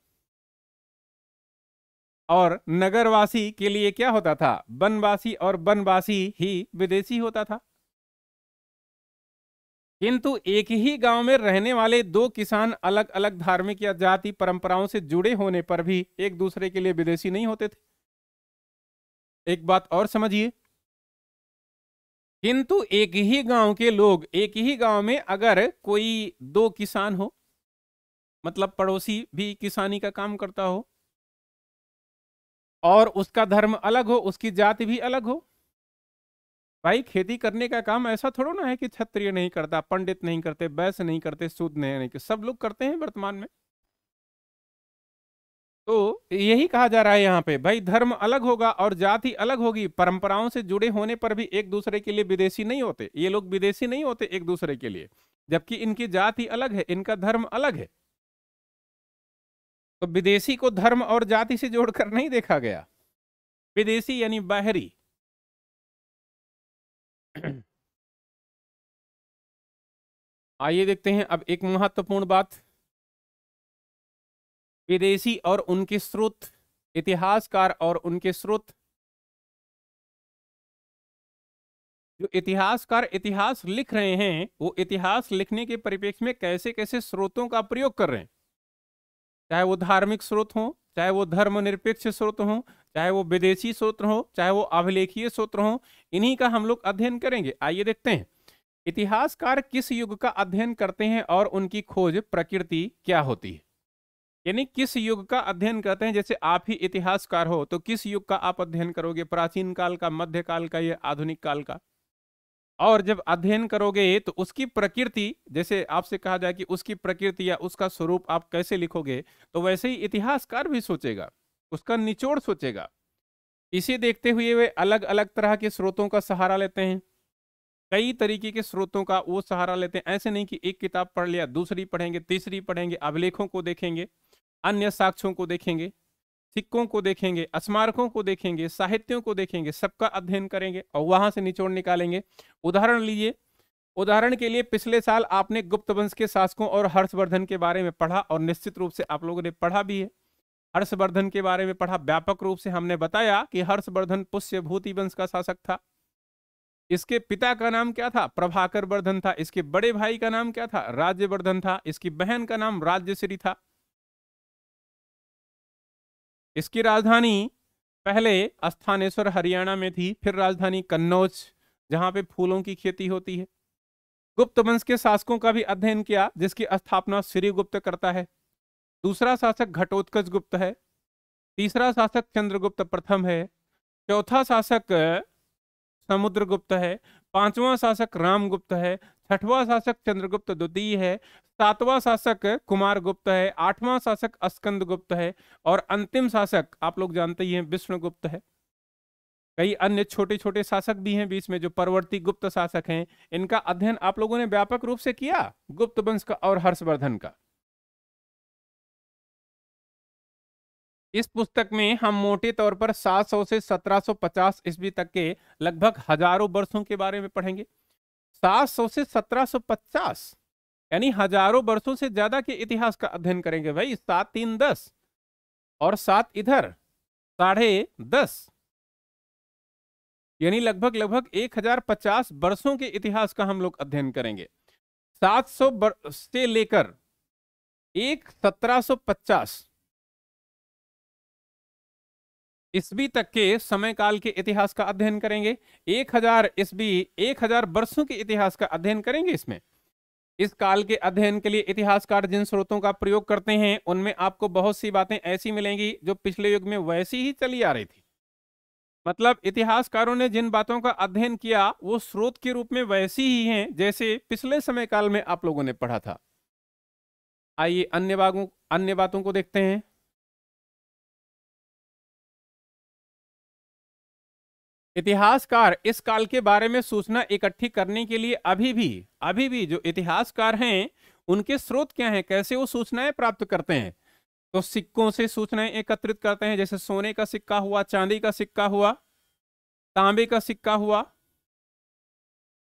और नगरवासी के लिए क्या होता था बनवासी और बनवासी ही विदेशी होता था किंतु एक ही गांव में रहने वाले दो किसान अलग अलग धार्मिक या जाति परंपराओं से जुड़े होने पर भी एक दूसरे के लिए विदेशी नहीं होते थे एक बात और समझिए किंतु एक ही गांव के लोग एक ही गांव में अगर कोई दो किसान हो मतलब पड़ोसी भी किसानी का काम करता हो और उसका धर्म अलग हो उसकी जाति भी अलग हो भाई खेती करने का काम ऐसा थोड़ा ना है कि क्षत्रिय नहीं करता पंडित नहीं करते वैस नहीं करते सूद नहीं करते सब लोग करते हैं वर्तमान में तो यही कहा जा रहा है यहाँ पे भाई धर्म अलग होगा और जाति अलग होगी परंपराओं से जुड़े होने पर भी एक दूसरे के लिए विदेशी नहीं होते ये लोग विदेशी नहीं होते एक दूसरे के लिए जबकि इनकी जाति अलग है इनका धर्म अलग है तो विदेशी को धर्म और जाति से जोड़कर नहीं देखा गया विदेशी यानी बाहरी आइए देखते हैं अब एक महत्वपूर्ण बात विदेशी और उनके स्रोत इतिहासकार और उनके स्रोत जो इतिहासकार इतिहास लिख रहे हैं वो इतिहास लिखने के परिप्रेक्ष्य में कैसे कैसे स्रोतों का प्रयोग कर रहे हैं चाहे वो धार्मिक स्रोत हो चाहे वो धर्मनिरपेक्ष स्रोत हों चाहे वो विदेशी सूत्र हो चाहे वो अभिलेखीय सूत्र हो इन्हीं का हम लोग अध्ययन करेंगे आइए देखते हैं इतिहासकार किस युग का अध्ययन करते हैं और उनकी खोज प्रकृति क्या होती है यानी किस युग का अध्ययन करते हैं जैसे आप ही इतिहासकार हो तो किस युग का आप अध्ययन करोगे प्राचीन काल का मध्य काल का या आधुनिक काल का और जब अध्ययन करोगे तो उसकी प्रकृति जैसे आपसे कहा जाए कि उसकी प्रकृति या उसका स्वरूप आप कैसे लिखोगे तो वैसे ही इतिहासकार भी सोचेगा उसका निचोड़ सोचेगा इसे देखते हुए वे अलग अलग तरह के स्रोतों का सहारा लेते हैं कई तरीके के स्रोतों का वो सहारा लेते हैं ऐसे नहीं कि एक किताब पढ़ लिया दूसरी पढ़ेंगे तीसरी पढ़ेंगे अभिलेखों को देखेंगे अन्य साक्ष्यों को देखेंगे सिक्कों को देखेंगे स्मारकों को देखेंगे साहित्यों को देखेंगे सबका अध्ययन करेंगे और वहां से निचोड़ निकालेंगे उदाहरण लीजिए उदाहरण के लिए पिछले साल आपने गुप्त वंश के शासकों और हर्षवर्धन के बारे में पढ़ा और निश्चित रूप से आप लोगों ने पढ़ा भी है हर्षवर्धन के बारे में पढ़ा व्यापक रूप से हमने बताया कि हर्षवर्धन पुष्य भूति वंश का शासक था इसके पिता का नाम क्या था प्रभाकर वर्धन था इसके बड़े भाई का नाम क्या था राज्यवर्धन था इसकी बहन का नाम राज्यश्री था इसकी राजधानी पहले स्थानेश्वर हरियाणा में थी फिर राजधानी कन्नौज जहां पे फूलों की खेती होती है गुप्त वंश के शासकों का भी अध्ययन किया जिसकी स्थापना श्री गुप्त करता है दूसरा शासक घटोत्कच गुप्त है तीसरा शासक चंद्रगुप्त प्रथम है चौथा शासक समुद्रगुप्त है पांचवा शासक रामगुप्त है छठवां शासक चंद्रगुप्त द्वितीय है सातवां शासक कुमार गुप्त है आठवां शासक अस्कंद गुप्त है और अंतिम शासक आप लोग जानते ही हैं विष्णुगुप्त है कई अन्य छोटे छोटे शासक भी हैं बीच में जो परवर्ती गुप्त शासक हैं इनका अध्ययन आप लोगों ने व्यापक रूप से किया गुप्त वंश का और हर्षवर्धन का इस पुस्तक में हम मोटे तौर पर 700 से 1750 ईस्वी तक के लगभग हजारों वर्षों के बारे में पढ़ेंगे 700 से 1750 यानी हजारों वर्षों से ज्यादा के इतिहास का अध्ययन करेंगे भाई सात तीन दस और सात इधर साढ़े दस यानी लगभग लगभग 1050 वर्षों के इतिहास का हम लोग अध्ययन करेंगे 700 से लेकर एक पचास ईस्वी तक के समय काल के इतिहास का अध्ययन करेंगे एक हजार ईस्वी एक हजार वर्षों के इतिहास का अध्ययन करेंगे इसमें इस काल के अध्ययन के लिए इतिहासकार जिन स्रोतों का प्रयोग करते हैं उनमें आपको बहुत सी बातें ऐसी मिलेंगी जो पिछले युग में वैसी ही चली आ रही थी मतलब इतिहासकारों ने जिन बातों का अध्ययन किया वो स्रोत के रूप में वैसी ही हैं जैसे पिछले समय काल में आप लोगों ने पढ़ा था आइए अन्य बागों अन्य बातों को देखते हैं इतिहासकार इस काल के बारे में सूचना इकट्ठी करने के लिए अभी भी अभी भी जो इतिहासकार हैं उनके स्रोत क्या हैं कैसे वो सूचनाएं प्राप्त करते हैं तो सिक्कों से सूचनाएं एकत्रित करते हैं जैसे सोने का सिक्का हुआ चांदी का सिक्का हुआ तांबे का सिक्का हुआ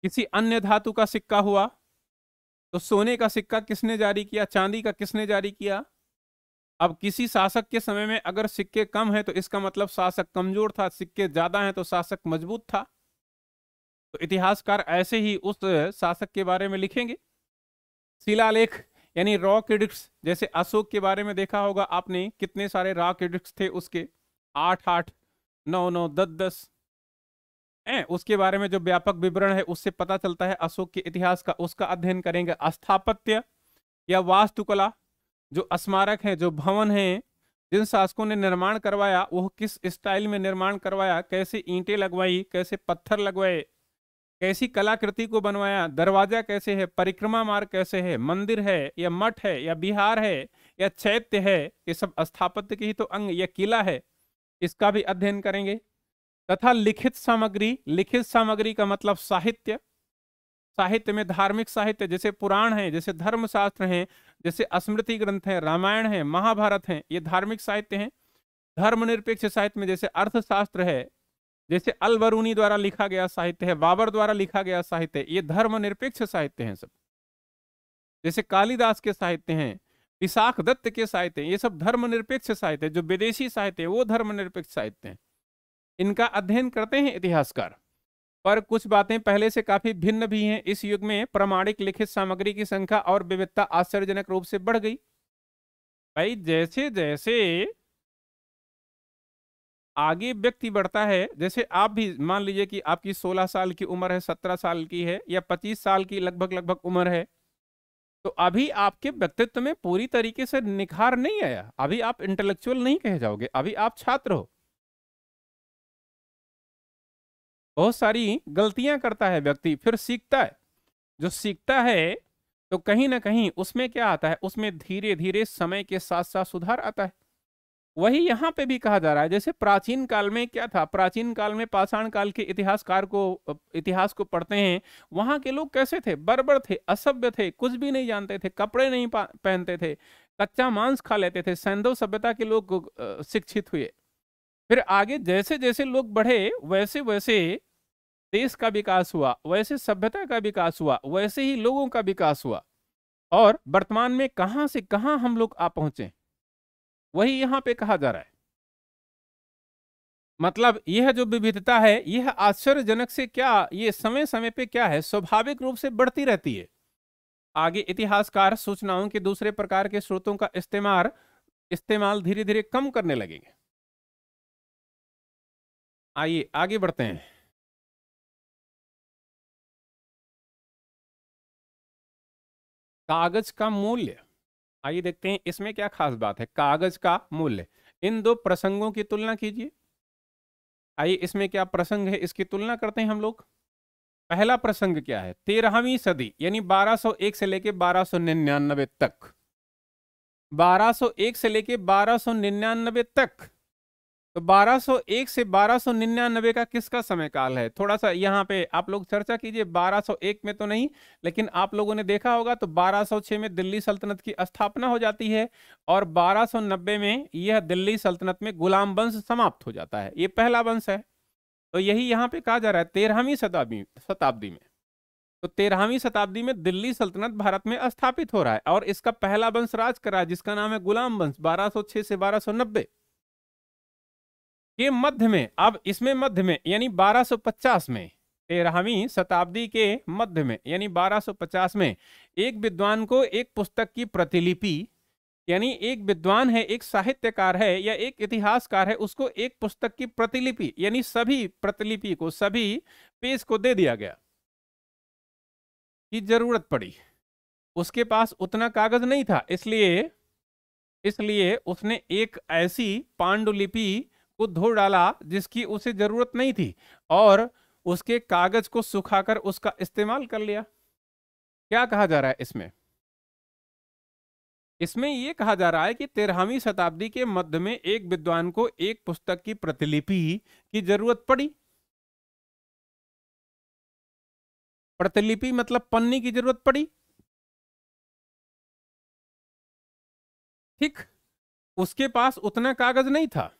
किसी अन्य धातु का सिक्का हुआ तो सोने का सिक्का किसने जारी किया चांदी का किसने जारी किया अब किसी शासक के समय में अगर सिक्के कम है तो इसका मतलब शासक कमजोर था सिक्के ज्यादा हैं तो शासक मजबूत था तो इतिहासकार ऐसे ही उस शासक के बारे में लिखेंगे शिलालेख यानी रॉक एडिक्ट्स जैसे अशोक के बारे में देखा होगा आपने कितने सारे रॉक एडिक्स थे उसके आठ आठ नौ नौ दस दस है उसके बारे में जो व्यापक विवरण है उससे पता चलता है अशोक के इतिहास का उसका अध्ययन करेंगे स्थापत्य या वास्तुकला जो स्मारक हैं जो भवन हैं जिन शासकों ने निर्माण करवाया वह किस स्टाइल में निर्माण करवाया कैसे ईंटें लगवाई कैसे पत्थर लगवाए कैसी कलाकृति को बनवाया दरवाजा कैसे है परिक्रमा मार्ग कैसे है मंदिर है या मठ है या बिहार है या चैत्य है ये सब स्थापत्य के ही तो अंग या किला है इसका भी अध्ययन करेंगे तथा लिखित सामग्री लिखित सामग्री का मतलब साहित्य साहित्य में धार्मिक साहित्य जैसे पुराण है जैसे धर्मशास्त्र हैं जैसे स्मृति ग्रंथ हैं रामायण है महाभारत हैं ये धार्मिक साहित्य हैं धर्मनिरपेक्ष साहित्य में जैसे अर्थशास्त्र है जैसे अलबरूनी द्वारा लिखा गया साहित्य है बाबर द्वारा लिखा गया साहित्य ये धर्मनिरपेक्ष साहित्य हैं सब जैसे कालिदास के साहित्य हैं विशाख दत्त के साहित्य ये सब धर्मनिरपेक्ष साहित्य जो विदेशी साहित्य है वो धर्मनिरपेक्ष साहित्य हैं इनका अध्ययन करते हैं इतिहासकार पर कुछ बातें पहले से काफी भिन्न भी हैं इस युग में प्रमाणिक लिखित सामग्री की संख्या और विविधता आश्चर्यजनक रूप से बढ़ गई भाई जैसे जैसे आगे व्यक्ति बढ़ता है जैसे आप भी मान लीजिए कि आपकी 16 साल की उम्र है 17 साल की है या 25 साल की लगभग लगभग उम्र है तो अभी आपके व्यक्तित्व में पूरी तरीके से निखार नहीं आया अभी आप इंटेलेक्चुअल नहीं कहे जाओगे अभी आप छात्र हो बहुत सारी गलतियां करता है व्यक्ति फिर सीखता है जो सीखता है तो कहीं ना कहीं उसमें क्या आता है उसमें धीरे धीरे समय के साथ साथ सुधार आता है वही यहाँ पे भी कहा जा रहा है जैसे प्राचीन काल में क्या था प्राचीन काल में पाषाण काल के इतिहासकार को इतिहास को पढ़ते हैं वहाँ के लोग कैसे थे बर्बर थे असभ्य थे कुछ भी नहीं जानते थे कपड़े नहीं पहनते थे कच्चा मांस खा लेते थे सैंधव सभ्यता के लोग शिक्षित हुए फिर आगे जैसे जैसे लोग बढ़े वैसे वैसे देश का विकास हुआ वैसे सभ्यता का विकास हुआ वैसे ही लोगों का विकास हुआ और वर्तमान में कहां से कहां हम लोग आ पहुंचे वही यहाँ पे कहा जा रहा है मतलब यह जो विविधता है यह आश्चर्यजनक से क्या ये समय समय पे क्या है स्वाभाविक रूप से बढ़ती रहती है आगे इतिहासकार सूचनाओं के दूसरे प्रकार के स्रोतों का इस्तेमाल इस्तेमाल धीरे धीरे कम करने लगेंगे आइए आगे बढ़ते हैं कागज का मूल्य आइए देखते हैं इसमें क्या खास बात है कागज का मूल्य इन दो प्रसंगों की तुलना कीजिए आइए इसमें क्या प्रसंग है इसकी तुलना करते हैं हम लोग पहला प्रसंग क्या है तेरहवीं सदी यानी 1201 से लेके 1299 तक 1201 से लेके 1299 तक तो 1201 से बारह का किसका समय काल है थोड़ा सा यहाँ पे आप लोग चर्चा कीजिए 1201 में तो नहीं लेकिन आप लोगों ने देखा होगा तो 1206 में दिल्ली सल्तनत की स्थापना हो जाती है और 1290 में यह दिल्ली सल्तनत में गुलाम वंश समाप्त हो जाता है ये पहला वंश है तो यही यहाँ पे कहा जा रहा है तेरहवीं शताब्दी शताब्दी में तो तेरहवीं शताब्दी में दिल्ली सल्तनत भारत में स्थापित हो रहा है और इसका पहला वंश राज कर रहा है जिसका नाम है गुलाम वंश बारह से बारह के मध्य में अब इसमें मध्य में यानी 1250 में तेरहवीं शताब्दी के मध्य में यानी 1250 में एक विद्वान को एक पुस्तक की प्रतिलिपि यानी एक विद्वान है एक साहित्यकार है या एक इतिहासकार है उसको एक पुस्तक की प्रतिलिपि यानी सभी प्रतिलिपि को सभी पेज को दे दिया गया की जरूरत पड़ी उसके पास उतना कागज नहीं था इसलिए इसलिए उसने एक ऐसी पांडुलिपि को धो डाला जिसकी उसे जरूरत नहीं थी और उसके कागज को सुखाकर उसका इस्तेमाल कर लिया क्या कहा जा रहा है इसमें इसमें यह कहा जा रहा है कि तेरहवीं शताब्दी के मध्य में एक विद्वान को एक पुस्तक की प्रतिलिपि की जरूरत पड़ी प्रतिलिपि मतलब पन्नी की जरूरत पड़ी ठीक उसके पास उतना कागज नहीं था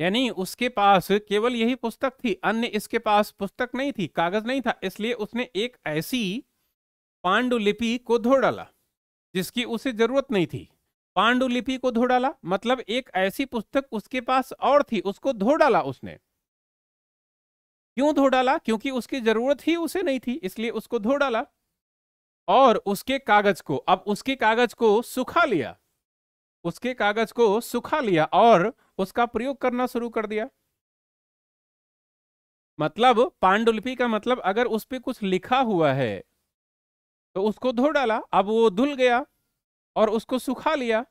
यानी उसके पास केवल यही पुस्तक थी अन्य इसके पास पुस्तक नहीं थी कागज नहीं था इसलिए उसने एक ऐसी पांडुलिपि को धो डाला जिसकी उसे जरूरत नहीं थी पांडुलिपि को धो डाला मतलब एक ऐसी पुस्तक उसके पास और थी उसको धो डाला उसने क्यों धो डाला क्योंकि उसकी जरूरत ही उसे नहीं थी इसलिए उसको धो डाला और उसके कागज को अब उसके कागज को सुखा लिया उसके कागज को सुखा लिया और उसका प्रयोग करना शुरू कर दिया मतलब पांडुलिपि का मतलब अगर उस पर कुछ लिखा हुआ है तो उसको धो डाला अब वो धुल गया और उसको सुखा लिया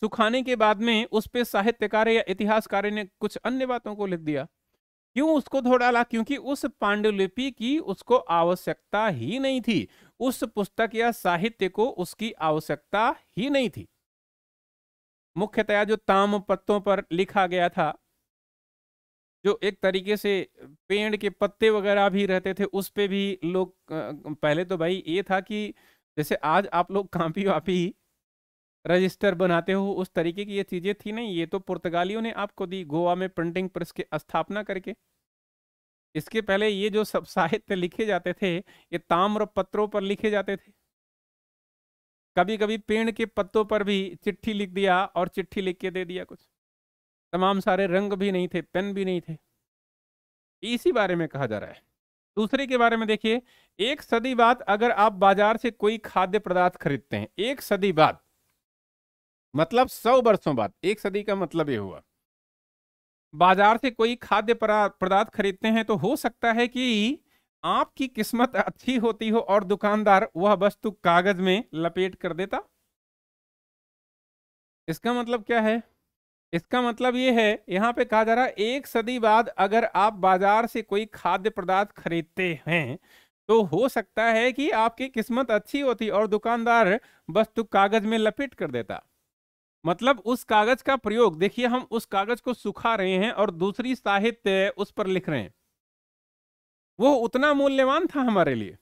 सुखाने के बाद में उस पर साहित्यकार या इतिहासकार ने कुछ अन्य बातों को लिख दिया क्यों उसको धो डाला क्योंकि उस पांडुलिपि की उसको आवश्यकता ही नहीं थी उस पुस्तक या साहित्य को उसकी आवश्यकता ही नहीं थी मुख्यतया जो ताम पत्तों पर लिखा गया था जो एक तरीके से पेड़ के पत्ते वगैरह भी रहते थे उस पे भी लोग पहले तो भाई ये था कि जैसे आज आप लोग कापी वापी रजिस्टर बनाते हो उस तरीके की ये चीज़ें थी नहीं ये तो पुर्तगालियों ने आपको दी गोवा में प्रिंटिंग प्रेस की स्थापना करके इसके पहले ये जो सब साहित्य लिखे जाते थे ये ताम्र पत्रों पर लिखे जाते थे कभी कभी पेड़ के पत्तों पर भी चिट्ठी लिख दिया और चिट्ठी लिख के दे दिया कुछ तमाम सारे रंग भी नहीं थे पेन भी नहीं थे इसी बारे में कहा जा रहा है दूसरे के बारे में देखिए एक सदी बाद अगर आप बाजार से कोई खाद्य पदार्थ खरीदते हैं एक सदी बाद मतलब सौ वर्षों बाद एक सदी का मतलब ये हुआ बाजार से कोई खाद्य पदार्थ खरीदते हैं तो हो सकता है कि आपकी किस्मत अच्छी होती हो और दुकानदार वह वस्तु कागज में लपेट कर देता इसका मतलब क्या है इसका मतलब यह है यहां पे कहा जा रहा है एक सदी बाद अगर आप बाजार से कोई खाद्य पदार्थ खरीदते हैं तो हो सकता है कि आपकी किस्मत अच्छी होती और दुकानदार वस्तु कागज में लपेट कर देता मतलब उस कागज का प्रयोग देखिए हम उस कागज को सुखा रहे हैं और दूसरी साहित्य उस पर लिख रहे हैं वो उतना मूल्यवान था हमारे लिए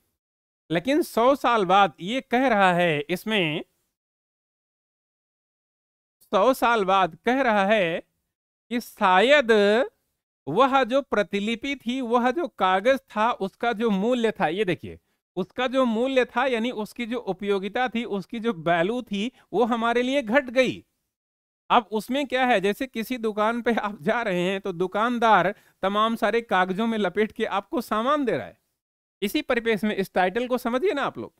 लेकिन सौ साल बाद ये कह रहा है इसमें सौ साल बाद कह रहा है कि शायद वह जो प्रतिलिपि थी वह जो कागज था उसका जो मूल्य था ये देखिए उसका जो मूल्य था यानी उसकी जो उपयोगिता थी उसकी जो वैल्यू थी वो हमारे लिए घट गई अब उसमें क्या है जैसे किसी दुकान पे आप जा रहे हैं तो दुकानदार तमाम सारे कागजों में लपेट के आपको सामान दे रहा है इसी परिपेक्ष में इस टाइटल को समझिए ना आप लोग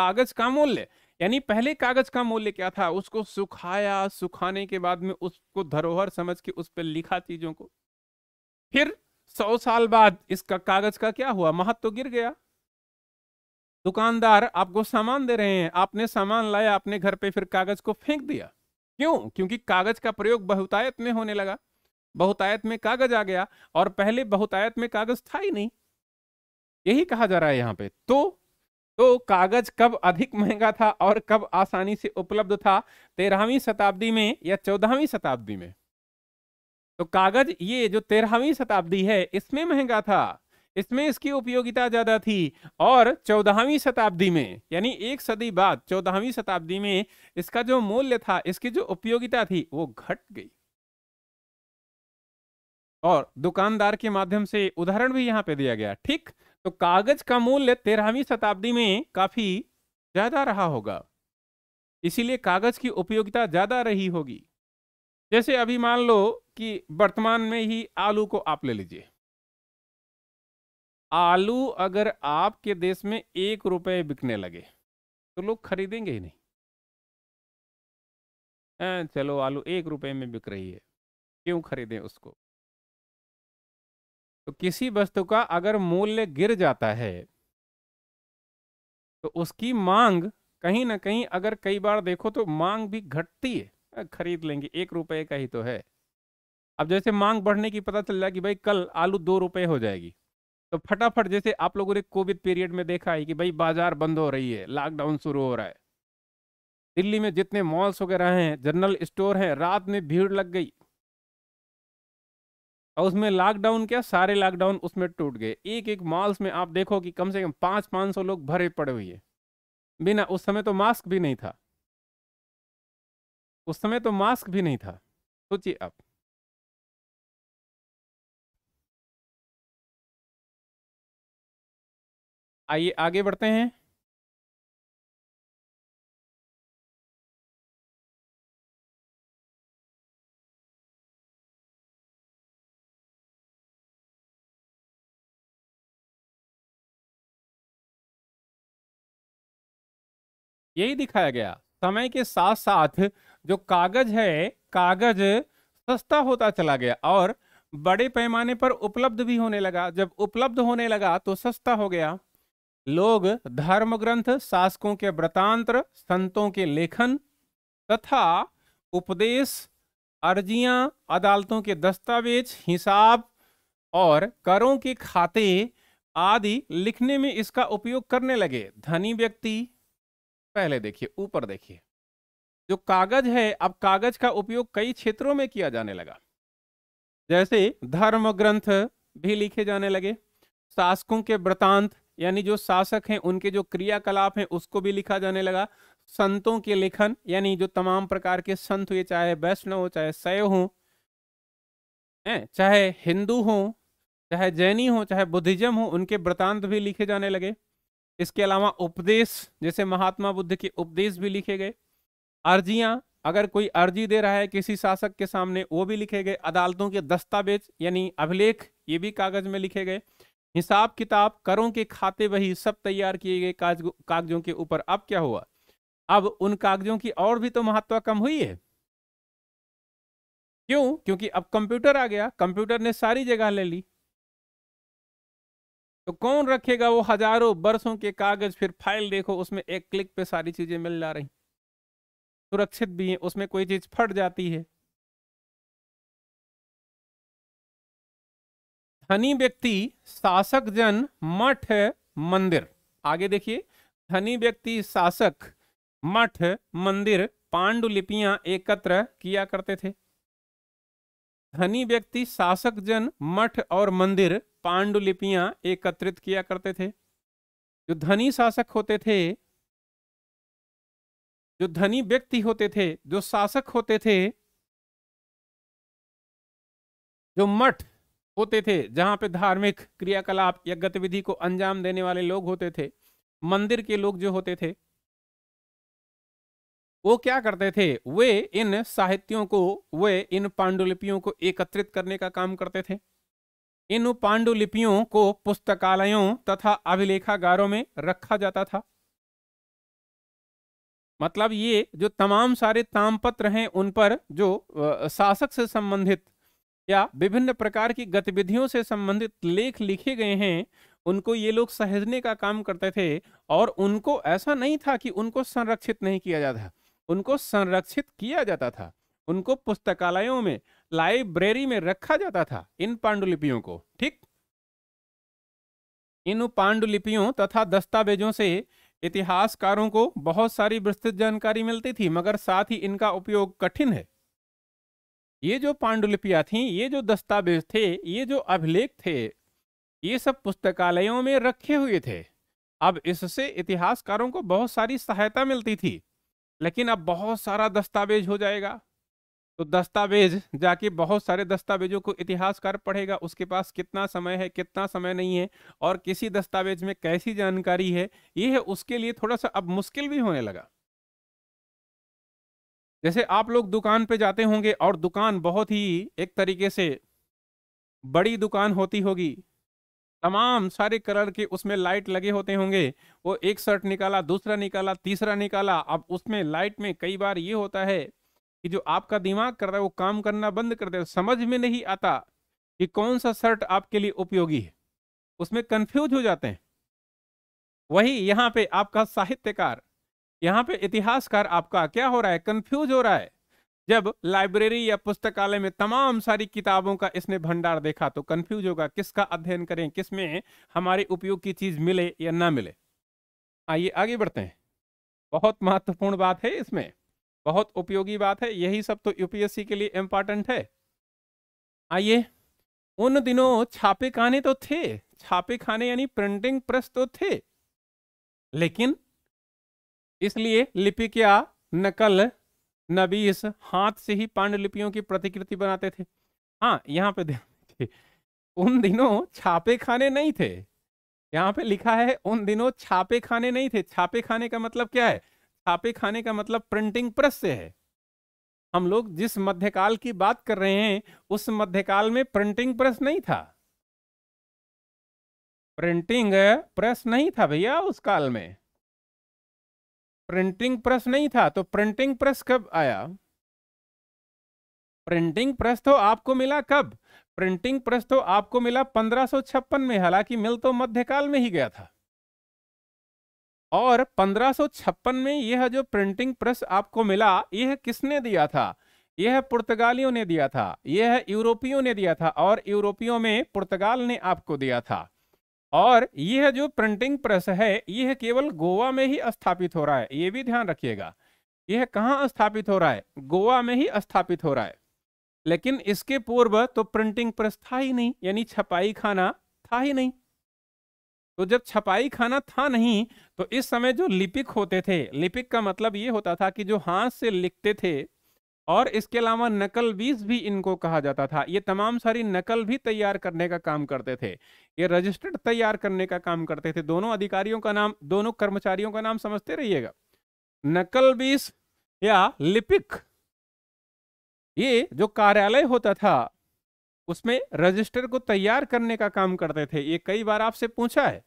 कागज का मूल्य यानी पहले कागज का मूल्य क्या था उसको सुखाया सुखाने के बाद में उसको धरोहर समझ के उस पर लिखा चीजों को फिर सौ साल बाद इसका कागज का क्या हुआ महत्व तो गिर गया दुकानदार आपको सामान दे रहे हैं आपने सामान लाया अपने घर पे फिर कागज को फेंक दिया क्यों क्योंकि कागज का प्रयोग बहुतायत में होने लगा बहुतायत में कागज आ गया और पहले बहुतायत में कागज था ही नहीं यही कहा जा रहा है यहाँ पे तो तो कागज कब अधिक महंगा था और कब आसानी से उपलब्ध था तेरहवीं शताब्दी में या चौदहवीं शताब्दी में तो कागज ये जो तेरहवीं शताब्दी है इसमें महंगा था इसमें इसकी उपयोगिता ज्यादा थी और चौदहवीं शताब्दी में यानी एक सदी बाद चौदहवीं शताब्दी में इसका जो मूल्य था इसकी जो उपयोगिता थी वो घट गई और दुकानदार के माध्यम से उदाहरण भी यहां पे दिया गया ठीक तो कागज का मूल्य तेरहवीं शताब्दी में काफी ज्यादा रहा होगा इसीलिए कागज की उपयोगिता ज्यादा रही होगी जैसे अभी मान लो कि वर्तमान में ही आलू को आप ले लीजिए आलू अगर आपके देश में एक रुपए बिकने लगे तो लोग खरीदेंगे ही नहीं आ, चलो आलू एक रुपए में बिक रही है क्यों खरीदें उसको तो किसी वस्तु का अगर मूल्य गिर जाता है तो उसकी मांग कहीं ना कहीं अगर कई बार देखो तो मांग भी घटती है खरीद लेंगे एक रुपए का ही तो है अब जैसे मांग बढ़ने की पता चल जाएगी भाई कल आलू दो रुपए हो जाएगी तो फटाफट जैसे आप लोगों ने कोविड पीरियड में देखा है कि भाई बाजार बंद हो रही है लॉकडाउन शुरू हो रहा है दिल्ली में जितने मॉल्स वगैरह हैं जनरल स्टोर हैं रात में भीड़ लग गई और उसमें लॉकडाउन क्या सारे लॉकडाउन उसमें टूट गए एक एक मॉल्स में आप देखो कि कम से कम पाँच पाँच सौ लोग भरे पड़े हुए बिना उस समय तो मास्क भी नहीं था उस समय तो मास्क भी नहीं था सोचिए आप आइए आगे बढ़ते हैं यही दिखाया गया समय के साथ साथ जो कागज है कागज सस्ता होता चला गया और बड़े पैमाने पर उपलब्ध भी होने लगा जब उपलब्ध होने लगा तो सस्ता हो गया लोग धर्म ग्रंथ शासकों के व्रतांत्र संतों के लेखन तथा उपदेश अर्जियां अदालतों के दस्तावेज हिसाब और करों के खाते आदि लिखने में इसका उपयोग करने लगे धनी व्यक्ति पहले देखिए ऊपर देखिए जो कागज है अब कागज का उपयोग कई क्षेत्रों में किया जाने लगा जैसे धर्म ग्रंथ भी लिखे जाने लगे शासकों के वृतांत यानी जो शासक हैं उनके जो क्रियाकलाप हैं उसको भी लिखा जाने लगा संतों के लेखन यानी जो तमाम प्रकार के संत हुए चाहे वैष्णव हो चाहे शैव हो चाहे हिंदू हो चाहे जैनी हो चाहे बुद्धिज्म हो उनके वृतांत भी लिखे जाने लगे इसके अलावा उपदेश जैसे महात्मा बुद्ध के उपदेश भी लिखे गए अर्जियां अगर कोई अर्जी दे रहा है किसी शासक के सामने वो भी लिखे गए अदालतों के दस्तावेज यानी अभिलेख ये भी कागज में लिखे गए हिसाब किताब करों के खाते वही सब तैयार किए गए कागजों के ऊपर अब क्या हुआ अब उन कागजों की और भी तो महत्व कम हुई है क्यों क्योंकि अब कंप्यूटर आ गया कंप्यूटर ने सारी जगह ले ली तो कौन रखेगा वो हजारों बरसों के कागज फिर फाइल देखो उसमें एक क्लिक पे सारी चीजें मिल जा रही सुरक्षित भी है उसमें कोई चीज फट जाती है धनी व्यक्ति शासक जन मठ मंदिर आगे देखिए धनी व्यक्ति शासक मठ मंदिर पांडुलिपियां एकत्र किया करते थे धनी व्यक्ति शासक जन मठ और मंदिर पांडुलिपियां एकत्रित किया करते थे जो धनी शासक होते थे जो धनी व्यक्ति होते थे जो शासक होते थे जो मठ होते थे जहाँ पे धार्मिक क्रियाकलाप या गतिविधि को अंजाम देने वाले लोग होते थे मंदिर के लोग जो होते थे वो क्या करते थे वे इन साहित्यों को वे इन पांडुलिपियों को एकत्रित करने का काम करते थे इन पांडुलिपियों को पुस्तकालयों तथा अभिलेखागारों में रखा जाता था मतलब ये जो तमाम सारे तामपत्र हैं उन पर जो शासक से संबंधित या विभिन्न प्रकार की गतिविधियों से संबंधित लेख लिखे गए हैं उनको ये लोग सहजने का काम करते थे और उनको ऐसा नहीं था कि उनको संरक्षित नहीं किया जाता उनको संरक्षित किया जाता था उनको पुस्तकालयों में लाइब्रेरी में रखा जाता था इन पांडुलिपियों को ठीक इन पांडुलिपियों तथा दस्तावेजों से इतिहासकारों को बहुत सारी विस्तृत जानकारी मिलती थी मगर साथ ही इनका उपयोग कठिन है ये जो पांडुलिपियाँ थीं ये जो दस्तावेज थे ये जो अभिलेख थे ये सब पुस्तकालयों में रखे हुए थे अब इससे इतिहासकारों को बहुत सारी सहायता मिलती थी लेकिन अब बहुत सारा दस्तावेज हो जाएगा तो दस्तावेज जाके बहुत सारे दस्तावेजों को इतिहासकार पढ़ेगा उसके पास कितना समय है कितना समय नहीं है और किसी दस्तावेज में कैसी जानकारी है ये है उसके लिए थोड़ा सा अब मुश्किल भी होने लगा जैसे आप लोग दुकान पे जाते होंगे और दुकान बहुत ही एक तरीके से बड़ी दुकान होती होगी तमाम सारे कलर के उसमें लाइट लगे होते होंगे वो एक शर्ट निकाला दूसरा निकाला तीसरा निकाला अब उसमें लाइट में कई बार ये होता है कि जो आपका दिमाग कर रहा है वो काम करना बंद कर दे समझ में नहीं आता कि कौन सा शर्ट आपके लिए उपयोगी है उसमें कंफ्यूज हो जाते हैं वही यहाँ पे आपका साहित्यकार यहाँ पे इतिहासकार आपका क्या हो रहा है कंफ्यूज हो रहा है जब लाइब्रेरी या पुस्तकालय में तमाम सारी किताबों का इसने भंडार देखा तो कंफ्यूज होगा किसका अध्ययन करें किसमें हमारे उपयोग की चीज मिले या ना मिले आइए आगे बढ़ते हैं बहुत महत्वपूर्ण बात है इसमें बहुत उपयोगी बात है यही सब तो यूपीएससी के लिए इम्पोर्टेंट है आइए उन दिनों छापे खाने तो थे छापे खाने यानी प्रिंटिंग प्रेस तो थे लेकिन इसलिए लिपि क्या नकल नबीस हाथ से ही पांडुलिपियों की प्रतिकृति बनाते थे हाँ यहाँ पे ध्यान उन दिनों छापे खाने नहीं थे यहाँ पे लिखा है उन दिनों छापे खाने नहीं थे छापे खाने का मतलब क्या है छापे खाने का मतलब प्रिंटिंग प्रेस से है हम लोग जिस मध्यकाल की बात कर रहे हैं उस मध्यकाल में प्रिंटिंग प्रेस नहीं था प्रिंटिंग प्रेस नहीं था भैया उस काल में प्रिंटिंग प्रेस नहीं था तो प्रिंटिंग प्रेस कब आया प्रिंटिंग प्रेस तो आपको मिला कब प्रिंटिंग प्रेस तो आपको मिला 1556 में हालांकि मिल तो मध्यकाल में ही गया था और 1556 में यह जो प्रिंटिंग प्रेस आपको मिला यह किसने दिया था यह पुर्तगालियों ने दिया था यह यूरोपियों ने दिया था और यूरोपियों में पुर्तगाल ने आपको दिया था और यह जो प्रिंटिंग प्रेस है यह केवल गोवा में ही स्थापित हो रहा है ये भी ध्यान रखिएगा यह कहाँ स्थापित हो रहा है गोवा में ही स्थापित हो रहा है लेकिन इसके पूर्व तो प्रिंटिंग प्रेस था ही नहीं यानी छपाई खाना था ही नहीं तो जब छपाई खाना था नहीं तो इस समय जो लिपिक होते थे लिपिक का मतलब ये होता था कि जो हाथ से लिखते थे और इसके अलावा नकल बीज भी इनको कहा जाता था ये तमाम सारी नकल भी तैयार करने का काम करते थे ये रजिस्टर्ड तैयार करने का काम करते थे दोनों अधिकारियों का नाम दोनों कर्मचारियों का नाम समझते रहिएगा नकल बीस या लिपिक ये जो कार्यालय होता था उसमें रजिस्टर को तैयार करने का काम करते थे ये कई बार आपसे पूछा है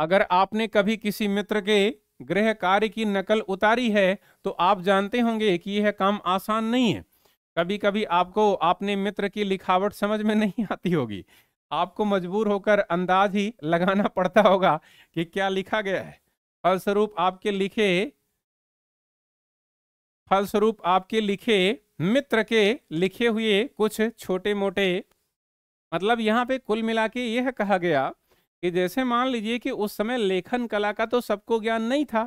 अगर आपने कभी किसी मित्र के गृह कार्य की नकल उतारी है तो आप जानते होंगे कि यह काम आसान नहीं है कभी कभी आपको आपने मित्र की लिखावट समझ में नहीं आती होगी आपको मजबूर होकर अंदाज ही लगाना पड़ता होगा कि क्या लिखा गया है फलस्वरूप आपके लिखे फलस्वरूप आपके लिखे मित्र के लिखे हुए कुछ छोटे मोटे मतलब यहाँ पे कुल मिला के यह कहा गया कि जैसे मान लीजिए कि उस समय लेखन कला का तो सबको ज्ञान नहीं था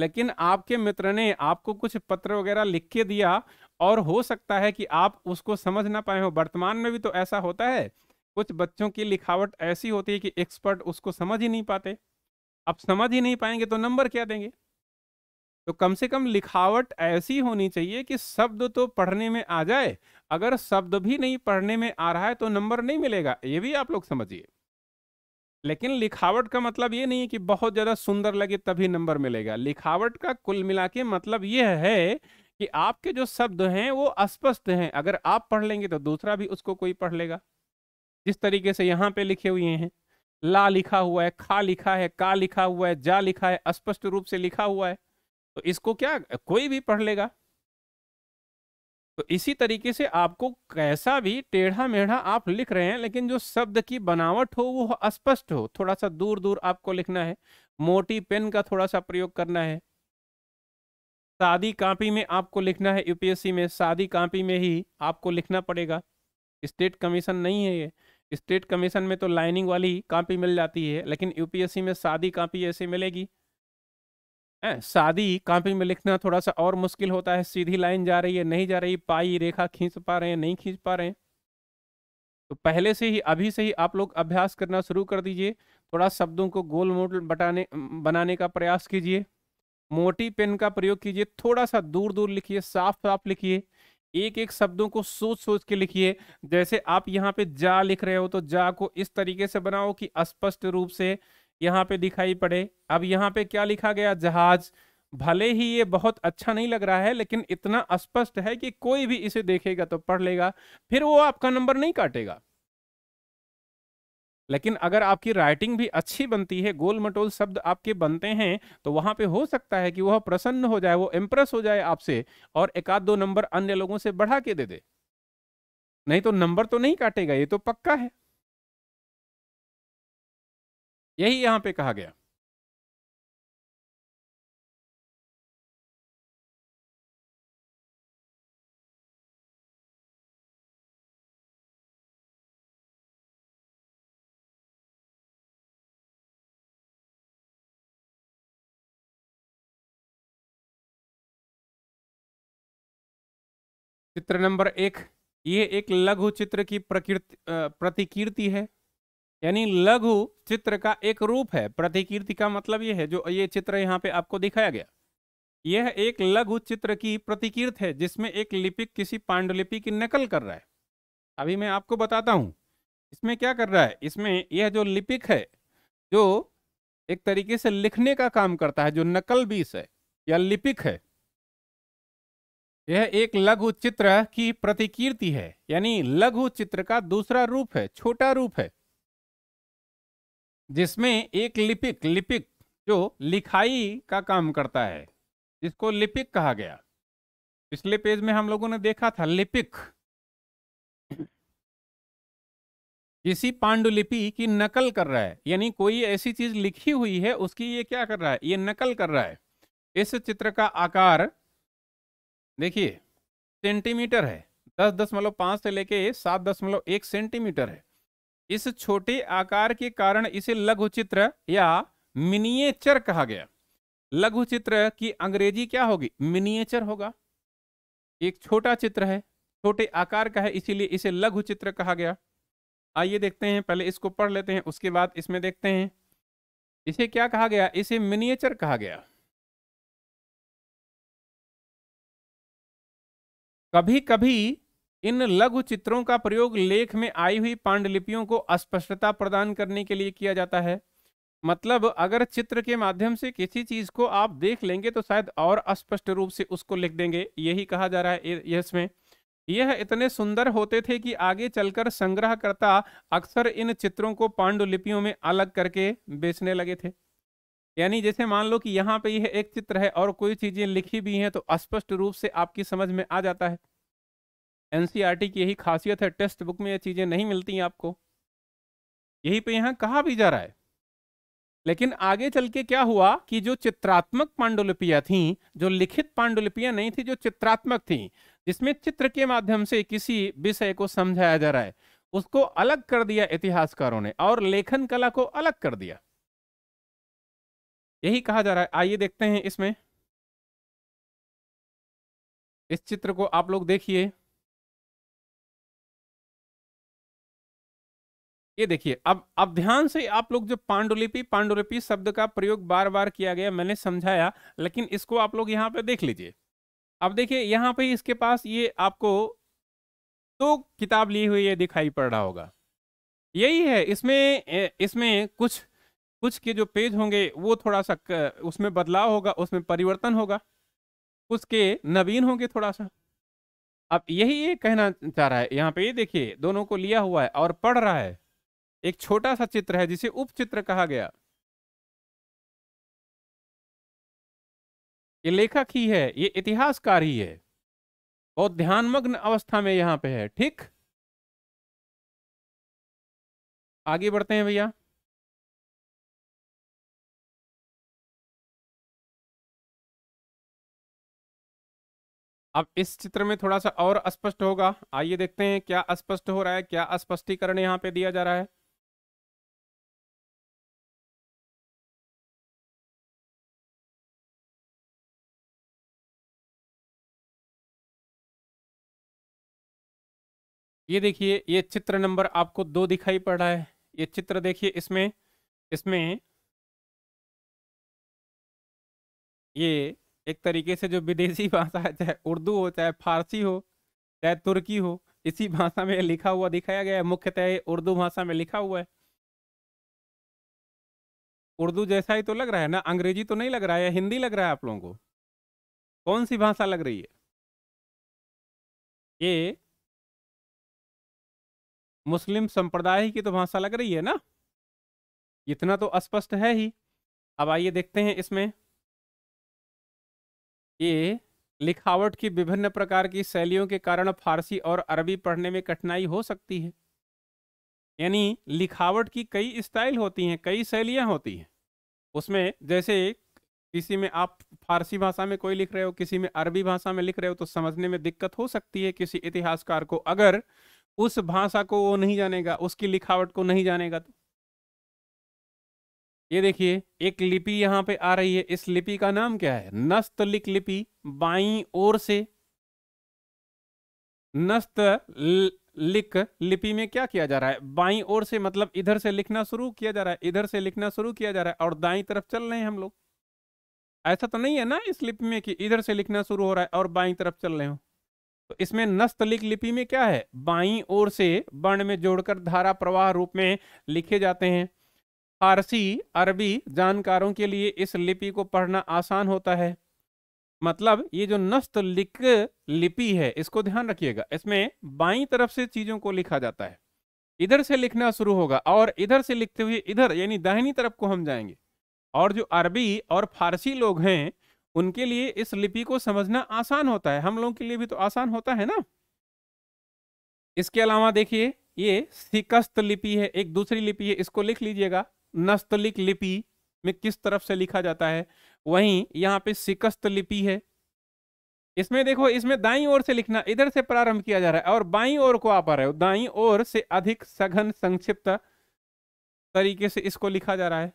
लेकिन आपके मित्र ने आपको कुछ पत्र वगैरह लिख के दिया और हो सकता है कि आप उसको समझ ना पाए हो वर्तमान में भी तो ऐसा होता है कुछ बच्चों की लिखावट ऐसी होती है कि एक्सपर्ट उसको समझ ही नहीं पाते अब समझ ही नहीं पाएंगे तो नंबर क्या देंगे तो कम से कम लिखावट ऐसी होनी चाहिए कि शब्द तो पढ़ने में आ जाए अगर शब्द भी नहीं पढ़ने में आ रहा है तो नंबर नहीं मिलेगा ये भी आप लोग समझिए लेकिन लिखावट का मतलब ये नहीं है कि बहुत ज़्यादा सुंदर लगे तभी नंबर मिलेगा लिखावट का कुल मिला के मतलब यह है कि आपके जो शब्द हैं वो अस्पष्ट हैं अगर आप पढ़ लेंगे तो दूसरा भी उसको कोई पढ़ लेगा जिस तरीके से यहाँ पे लिखे हुए हैं ला लिखा हुआ है खा लिखा है का लिखा हुआ है जा लिखा है स्पष्ट रूप से लिखा हुआ है तो इसको क्या कोई भी पढ़ लेगा तो इसी तरीके से आपको कैसा भी टेढ़ा मेढ़ा आप लिख रहे हैं लेकिन जो शब्द की बनावट हो वो अस्पष्ट हो थोड़ा सा दूर दूर आपको लिखना है मोटी पेन का थोड़ा सा प्रयोग करना है सादी कापी में आपको लिखना है यूपीएससी में सादी कापी में ही आपको लिखना पड़ेगा स्टेट कमीशन नहीं है ये स्टेट कमीशन में तो लाइनिंग वाली कापी मिल जाती है लेकिन यूपीएससी में सादी कापी ऐसे मिलेगी है शादी कापी में लिखना थोड़ा सा और मुश्किल होता है सीधी लाइन जा रही है नहीं जा रही पाई रेखा खींच पा रहे हैं नहीं खींच पा रहे हैं तो पहले से ही अभी से ही आप लोग अभ्यास करना शुरू कर दीजिए थोड़ा शब्दों को गोल मोट बटाने बनाने का प्रयास कीजिए मोटी पेन का प्रयोग कीजिए थोड़ा सा दूर दूर लिखिए साफ साफ लिखिए एक एक शब्दों को सोच सोच के लिखिए जैसे आप यहाँ पे जा लिख रहे हो तो जा को इस तरीके से बनाओ कि स्पष्ट रूप से यहाँ पे दिखाई पड़े अब यहाँ पे क्या लिखा गया जहाज भले ही ये बहुत अच्छा नहीं लग रहा है लेकिन इतना स्पष्ट है कि कोई भी इसे देखेगा तो पढ़ लेगा फिर वो आपका नंबर नहीं काटेगा लेकिन अगर आपकी राइटिंग भी अच्छी बनती है गोल मटोल शब्द आपके बनते हैं तो वहां पे हो सकता है कि वह प्रसन्न हो जाए वो इम्प्रेस हो जाए आपसे और एक आध दो नंबर अन्य लोगों से बढ़ा के दे दे नहीं तो नंबर तो नहीं काटेगा ये तो पक्का है यही यहां पे कहा गया चित्र नंबर एक ये एक लघु चित्र की प्रकृति प्रतिकीर्ति है यानी लघु चित्र का एक रूप है प्रतिकीर्ति का मतलब यह है जो ये चित्र यहाँ पे आपको दिखाया गया यह एक लघु चित्र की प्रतिकीर्त है जिसमें एक लिपिक किसी पांडुलिपि की नकल कर रहा है अभी मैं आपको बताता हूँ इसमें क्या कर रहा है इसमें यह जो लिपिक है जो एक तरीके से लिखने का काम करता है जो नकल बीस है या लिपिक है यह एक लघु चित्र की प्रतिकीर्ति है यानी लघु चित्र का दूसरा रूप है छोटा रूप है जिसमें एक लिपिक लिपिक जो लिखाई का काम करता है जिसको लिपिक कहा गया पिछले पेज में हम लोगों ने देखा था लिपिक किसी पांडुलिपि की नकल कर रहा है यानी कोई ऐसी चीज लिखी हुई है उसकी ये क्या कर रहा है ये नकल कर रहा है इस चित्र का आकार देखिए सेंटीमीटर है दस दशमलव पांच से लेके सात दशमलव एक सेंटीमीटर है इस छोटे आकार के कारण इसे लघु चित्र या मिनिएचर कहा गया लघु चित्र की अंग्रेजी क्या होगी मिनिएचर होगा एक छोटा चित्र है छोटे आकार का है इसीलिए इसे लघु चित्र कहा गया आइए देखते हैं पहले इसको पढ़ लेते हैं उसके बाद इसमें देखते हैं इसे क्या कहा गया इसे मिनिएचर कहा गया कभी कभी इन लघु चित्रों का प्रयोग लेख में आई हुई पांडुलिपियों को अस्पष्टता प्रदान करने के लिए किया जाता है मतलब अगर चित्र के माध्यम से किसी चीज को आप देख लेंगे तो शायद और अस्पष्ट रूप से उसको लिख देंगे यही कहा जा रहा है इसमें यह इतने सुंदर होते थे कि आगे चलकर संग्रहकर्ता अक्सर इन चित्रों को पांडुलिपियों में अलग करके बेचने लगे थे यानी जैसे मान लो कि यहाँ पे यह एक चित्र है और कोई चीजें लिखी भी हैं तो स्पष्ट रूप से आपकी समझ में आ जाता है एन की यही खासियत है टेक्स्ट बुक में ये चीज़ें नहीं मिलती हैं आपको यही पे यहाँ कहा भी जा रहा है लेकिन आगे चल के क्या हुआ कि जो चित्रात्मक पांडुलिपियां थी जो लिखित पांडुलिपियां नहीं थी जो चित्रात्मक थी जिसमें चित्र के माध्यम से किसी विषय को समझाया जा रहा है उसको अलग कर दिया इतिहासकारों ने और लेखन कला को अलग कर दिया यही कहा जा रहा है आइए देखते हैं इसमें इस चित्र को आप लोग देखिए ये देखिए अब अब ध्यान से आप लोग जो पांडुलिपि पांडुलिपि शब्द का प्रयोग बार बार किया गया मैंने समझाया लेकिन इसको आप लोग यहाँ पे देख लीजिए अब देखिए यहाँ पे इसके पास ये आपको दो तो किताब ली हुई ये दिखाई पड़ रहा होगा यही है इसमें इसमें कुछ कुछ के जो पेज होंगे वो थोड़ा सा उसमें बदलाव होगा उसमें परिवर्तन होगा उसके नवीन होंगे थोड़ा सा अब यही ये कहना चाह रहा है यहाँ पे ये देखिए दोनों को लिया हुआ है और पढ़ रहा है एक छोटा सा चित्र है जिसे उपचित्र कहा गया ये लेखक ही है ये इतिहासकार ही है बहुत ध्यानमग्न अवस्था में यहां पे है ठीक आगे बढ़ते हैं भैया अब इस चित्र में थोड़ा सा और स्पष्ट होगा आइए देखते हैं क्या स्पष्ट हो रहा है क्या स्पष्टीकरण यहां पे दिया जा रहा है ये देखिए ये चित्र नंबर आपको दो दिखाई पड़ रहा है ये चित्र देखिए इसमें इसमें ये एक तरीके से जो विदेशी भाषा है चाहे उर्दू हो चाहे फारसी हो चाहे तुर्की हो इसी भाषा में लिखा हुआ दिखाया गया है मुख्यतः उर्दू भाषा में लिखा हुआ है उर्दू जैसा ही तो लग रहा है ना अंग्रेजी तो नहीं लग रहा है हिंदी लग रहा है आप लोगों को कौन सी भाषा लग रही है ये मुस्लिम संप्रदाय की तो भाषा लग रही है ना इतना तो स्पष्ट है ही अब आइए देखते हैं इसमें ये लिखावट की विभिन्न प्रकार की शैलियों के कारण फारसी और अरबी पढ़ने में कठिनाई हो सकती है यानी लिखावट की कई स्टाइल होती हैं कई शैलियाँ होती हैं उसमें जैसे किसी में आप फारसी भाषा में कोई लिख रहे हो किसी में अरबी भाषा में लिख रहे हो तो समझने में दिक्कत हो सकती है किसी इतिहासकार को अगर उस भाषा को वो नहीं जानेगा उसकी लिखावट को नहीं जानेगा तो ये देखिए एक लिपि यहां पे आ रही है इस लिपि का नाम क्या है लिख लिपि बाई ओर से नस्त लिख लिपि में क्या किया जा रहा है बाई ओर से मतलब इधर से लिखना शुरू किया जा रहा है इधर से लिखना शुरू किया जा रहा है और दाई तरफ चल रहे हैं हम लोग ऐसा तो नहीं है ना इस लिपि में कि इधर से लिखना शुरू हो रहा है और बाई तरफ चल रहे हो तो इसमें नस्तलिक लिपि में क्या है बाई ओर से वर्ण में जोड़कर धारा प्रवाह रूप में लिखे जाते हैं फारसी अरबी जानकारों के लिए इस लिपि को पढ़ना आसान होता है मतलब ये जो नस्तलिक लिपि है इसको ध्यान रखिएगा इसमें बाई तरफ से चीजों को लिखा जाता है इधर से लिखना शुरू होगा और इधर से लिखते हुए इधर यानी दाहिनी तरफ को हम जाएंगे और जो अरबी और फारसी लोग हैं उनके लिए इस लिपि को समझना आसान होता है हम लोगों के लिए भी तो आसान होता है ना इसके अलावा देखिए ये सिकस्त लिपि है एक दूसरी लिपि है इसको लिख लीजिएगा नस्तलिक लिपि में किस तरफ से लिखा जाता है वहीं यहाँ पे सिकस्त लिपि है इसमें देखो इसमें दाई ओर से लिखना इधर से प्रारंभ किया जा रहा है और बाई ओर को आप आ रहे हो दाई ओर से अधिक सघन संक्षिप्त तरीके से इसको लिखा जा रहा है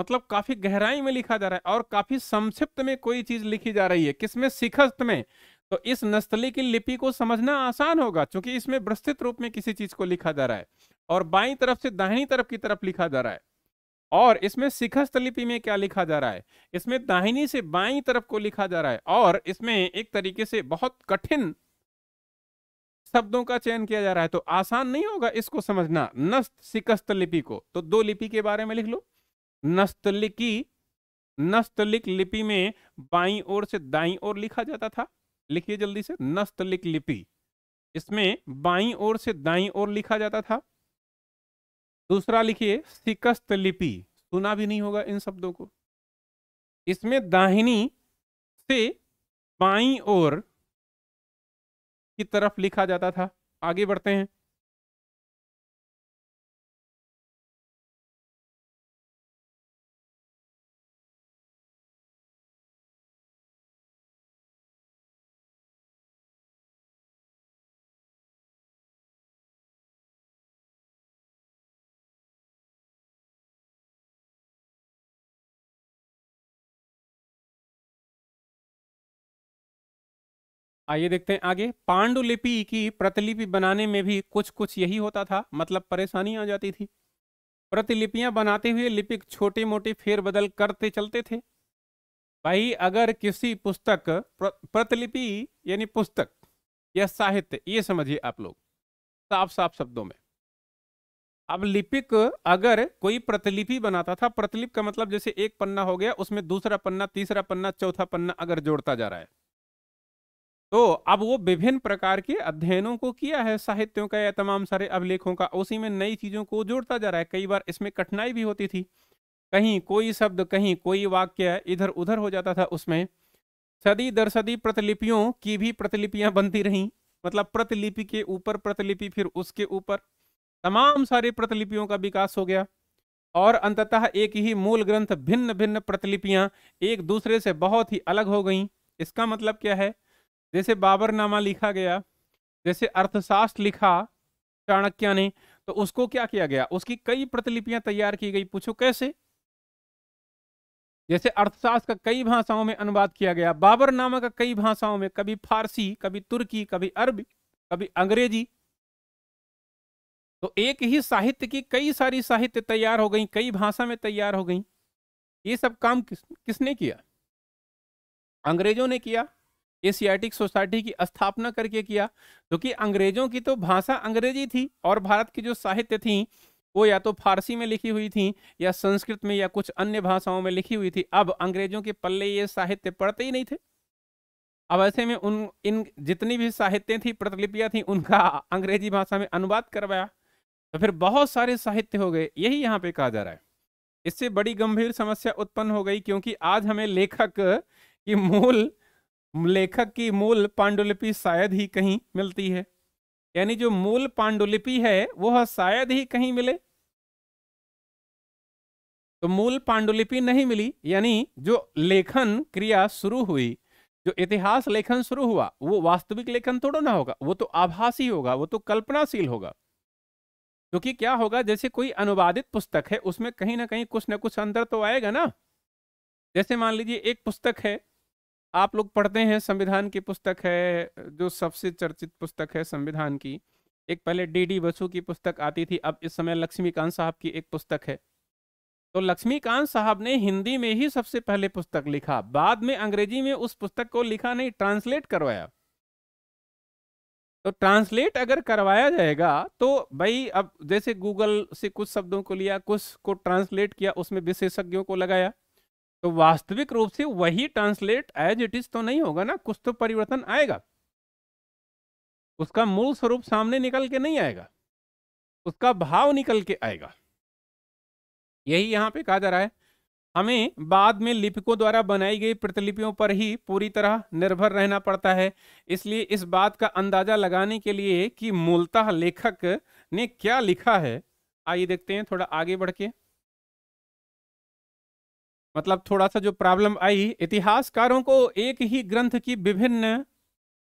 मतलब काफी गहराई में लिखा जा रहा है और काफी संक्षिप्त में कोई चीज लिखी जा रही है किसमें सिखस्त में तो इस नस्तली की लिपि को समझना आसान होगा क्योंकि इसमें विस्तृत रूप में किसी चीज को लिखा जा रहा है और बाई तरफ से दाहिनी तरफ की तरफ लिखा जा रहा है और इसमें सिखस्त लिपि में क्या लिखा जा रहा है इसमें दाहिनी से बाई तरफ को लिखा जा रहा है और इसमें एक तरीके से बहुत कठिन शब्दों का चयन किया जा रहा है तो आसान नहीं होगा इसको समझना नस्त सिकस्त लिपि को तो दो लिपि के बारे में लिख लो नस्तलिकी नस्तलिक लिपि में बाई और से दाई और लिखा जाता था लिखिए जल्दी से नस्तलिक लिपि इसमें बाई और से दाई और लिखा जाता था दूसरा लिखिए सिकस्त लिपि सुना भी नहीं होगा इन शब्दों को इसमें दाहिनी से बाई और की तरफ लिखा जाता था आगे बढ़ते हैं आइए देखते हैं आगे पांडुलिपि की प्रतिलिपि बनाने में भी कुछ कुछ यही होता था मतलब परेशानी आ जाती थी प्रतिलिपियां बनाते हुए लिपिक छोटे मोटे फेरबदल करते चलते थे भाई अगर किसी पुस्तक प्र, प्रतिलिपि यानी पुस्तक या साहित्य ये समझिए आप लोग साफ साफ शब्दों में अब लिपिक अगर कोई प्रतिलिपि बनाता था प्रतिलिप का मतलब जैसे एक पन्ना हो गया उसमें दूसरा पन्ना तीसरा पन्ना चौथा पन्ना अगर जोड़ता जा रहा है तो अब वो विभिन्न प्रकार के अध्ययनों को किया है साहित्यों का या तमाम सारे अभिलेखों का उसी में नई चीज़ों को जोड़ता जा रहा है कई बार इसमें कठिनाई भी होती थी कहीं कोई शब्द कहीं कोई वाक्य इधर उधर हो जाता था उसमें सदी दर सदी प्रतिलिपियों की भी प्रतिलिपियां बनती रहीं मतलब प्रतिलिपि के ऊपर प्रतिलिपि फिर उसके ऊपर तमाम सारे प्रतिलिपियों का विकास हो गया और अंततः एक ही मूल ग्रंथ भिन्न भिन्न प्रतिलिपियां एक दूसरे से बहुत ही अलग हो गईं इसका मतलब क्या है जैसे बाबरनामा लिखा गया जैसे अर्थशास्त्र लिखा चाणक्य ने तो उसको क्या किया गया उसकी कई प्रतिलिपियां तैयार की गई पूछो कैसे जैसे अर्थशास्त्र का कई भाषाओं में अनुवाद किया गया बाबरनामा का कई भाषाओं में कभी फारसी कभी तुर्की कभी अरबी कभी अंग्रेजी तो एक ही साहित्य की कई सारी साहित्य तैयार हो गई कई भाषा में तैयार हो गई ये सब काम किस किसने किया अंग्रेजों ने किया एशियाटिक सोसाइटी की स्थापना करके किया क्योंकि तो अंग्रेजों की तो भाषा अंग्रेजी थी और भारत की जो साहित्य थी वो या तो फारसी में लिखी हुई थी या संस्कृत में या कुछ अन्य भाषाओं में लिखी हुई थी अब अंग्रेजों के पल्ले ये साहित्य पढ़ते ही नहीं थे अब ऐसे में उन इन जितनी भी साहित्य थी प्रतिलिपियाँ थी उनका अंग्रेजी भाषा में अनुवाद करवाया तो फिर बहुत सारे साहित्य हो गए यही यहाँ पे कहा जा रहा है इससे बड़ी गंभीर समस्या उत्पन्न हो गई क्योंकि आज हमें लेखक की मूल लेखक की मूल पांडुलिपि शायद ही कहीं मिलती है यानी जो मूल पांडुलिपि है वह शायद ही कहीं मिले तो मूल पांडुलिपि नहीं मिली यानी जो लेखन क्रिया शुरू हुई जो इतिहास लेखन शुरू हुआ वो वास्तविक लेखन थोड़ा ना होगा वो तो आभासी होगा वो तो कल्पनाशील होगा क्योंकि क्या होगा जैसे कोई अनुवादित पुस्तक है उसमें कहीं ना कहीं कुछ ना कुछ अंतर तो आएगा ना जैसे मान लीजिए एक पुस्तक है आप लोग पढ़ते हैं संविधान की पुस्तक है जो सबसे चर्चित पुस्तक है संविधान की एक पहले डी डी बसु की पुस्तक आती थी अब इस समय लक्ष्मीकांत साहब की एक पुस्तक है तो लक्ष्मीकांत साहब ने हिंदी में ही सबसे पहले पुस्तक लिखा बाद में अंग्रेजी में उस पुस्तक को लिखा नहीं ट्रांसलेट करवाया तो ट्रांसलेट अगर करवाया जाएगा तो भाई अब जैसे गूगल से कुछ शब्दों को लिया कुछ को ट्रांसलेट किया उसमें विशेषज्ञों को लगाया तो वास्तविक रूप से वही ट्रांसलेट एज इट इज तो नहीं होगा ना कुछ तो परिवर्तन आएगा उसका मूल स्वरूप सामने निकल के नहीं आएगा उसका भाव निकल के आएगा यही यहाँ पे कहा जा रहा है हमें बाद में लिपिकों द्वारा बनाई गई प्रतिलिपियों पर ही पूरी तरह निर्भर रहना पड़ता है इसलिए इस बात का अंदाजा लगाने के लिए कि मूलतः लेखक ने क्या लिखा है आइए देखते हैं थोड़ा आगे बढ़ के मतलब थोड़ा सा जो प्रॉब्लम आई इतिहासकारों को एक ही ग्रंथ की विभिन्न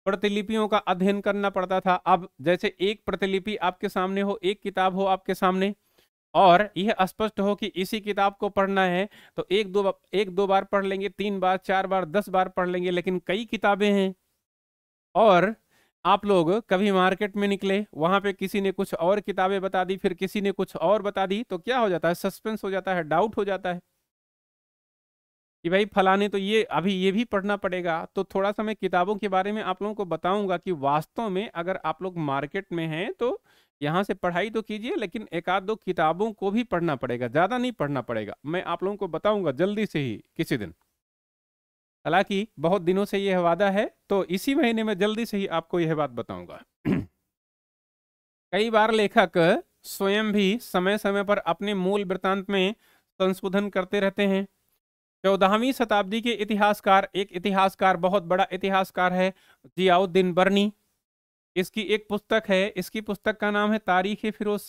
प्रतिलिपियों का अध्ययन करना पड़ता था अब जैसे एक प्रतिलिपि आपके सामने हो एक किताब हो आपके सामने और यह स्पष्ट हो कि इसी किताब को पढ़ना है तो एक दो एक दो बार पढ़ लेंगे तीन बार चार बार दस बार पढ़ लेंगे लेकिन कई किताबें हैं और आप लोग कभी मार्केट में निकले वहां पे किसी ने कुछ और किताबें बता दी फिर किसी ने कुछ और बता दी तो क्या हो जाता है सस्पेंस हो जाता है डाउट हो जाता है कि भाई फलाने तो ये अभी ये भी पढ़ना पड़ेगा तो थोड़ा सा मैं किताबों के बारे में आप लोगों को बताऊंगा कि वास्तव में अगर आप लोग मार्केट में हैं तो यहाँ से पढ़ाई तो कीजिए लेकिन एक आध दो किताबों को भी पढ़ना पड़ेगा ज़्यादा नहीं पढ़ना पड़ेगा मैं आप लोगों को बताऊंगा जल्दी से ही किसी दिन हालांकि बहुत दिनों से यह वादा है तो इसी महीने में जल्दी से ही आपको यह बात बताऊंगा कई बार लेखक स्वयं भी समय समय पर अपने मूल वृत्तांत में संशोधन करते रहते हैं चौदहवीं शताब्दी के इतिहासकार एक इतिहासकार बहुत बड़ा इतिहासकार है जियाउद्दीन बर्नी इसकी एक पुस्तक है इसकी पुस्तक का नाम है तारीख ए फिरोज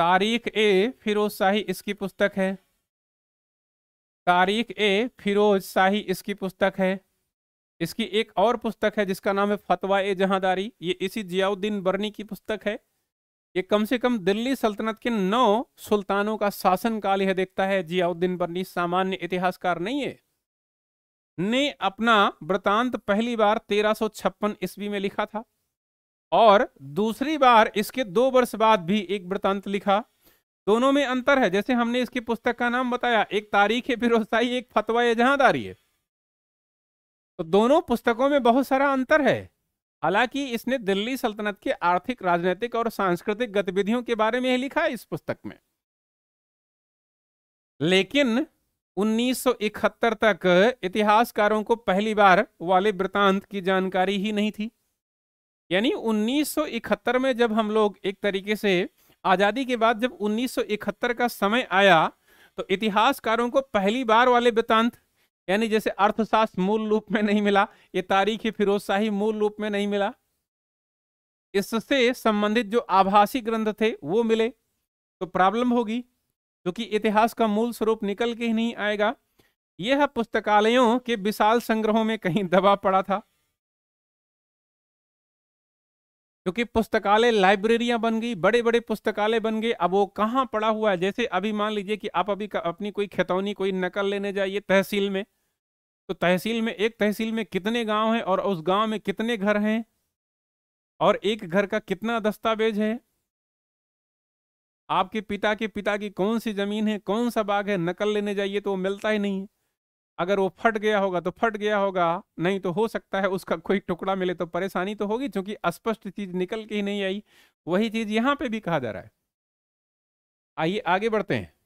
तारीख ए फिरोज शाही इसकी पुस्तक है तारीख ए फिरोज शाही इसकी पुस्तक है इसकी एक और पुस्तक है जिसका नाम है फतवा ए जहादारी ये इसी जियाउद्दीन बर्नी की पुस्तक है ये कम से कम दिल्ली सल्तनत के नौ सुल्तानों का काल यह देखता है जियाउद्दीन बर्नी सामान्य इतिहासकार नहीं है ने अपना वृतांत पहली बार 1356 ईस्वी में लिखा था और दूसरी बार इसके दो वर्ष बाद भी एक वृतांत लिखा दोनों में अंतर है जैसे हमने इसकी पुस्तक का नाम बताया एक तारीख है फिरोस्ताई एक फतवा जहां दारी है तो दोनों पुस्तकों में बहुत सारा अंतर है हालांकि इसने दिल्ली सल्तनत के आर्थिक राजनीतिक और सांस्कृतिक गतिविधियों के बारे में लिखा इस पुस्तक में लेकिन 1971 तक इतिहासकारों को पहली बार वाले वृतांत की जानकारी ही नहीं थी यानी 1971 में जब हम लोग एक तरीके से आज़ादी के बाद जब 1971 का समय आया तो इतिहासकारों को पहली बार वाले वृतांत यानी जैसे अर्थशास्त्र मूल रूप में नहीं मिला ये तारीख फिरोजशाही मूल रूप में नहीं मिला इससे संबंधित जो आभासी ग्रंथ थे वो मिले तो प्रॉब्लम होगी क्योंकि इतिहास का मूल स्वरूप निकल के ही नहीं आएगा यह पुस्तकालयों के विशाल संग्रहों में कहीं दबा पड़ा था क्योंकि पुस्तकालय लाइब्रेरियां बन गई बड़े बड़े पुस्तकालय बन गए अब वो कहाँ पड़ा हुआ है जैसे अभी मान लीजिए कि आप अभी अपनी कोई खतौनी कोई नकल लेने जाइए तहसील में तो तहसील में एक तहसील में कितने गांव हैं और उस गांव में कितने घर हैं और एक घर का कितना दस्तावेज है आपके पिता के पिता की कौन सी जमीन है कौन सा बाग है नकल लेने जाइए तो वो मिलता ही नहीं अगर वो फट गया होगा तो फट गया होगा नहीं तो हो सकता है उसका कोई टुकड़ा मिले तो परेशानी तो होगी क्योंकि अस्पष्ट चीज निकल के ही नहीं आई वही चीज यहां पे भी कहा जा रहा है आइए आगे बढ़ते हैं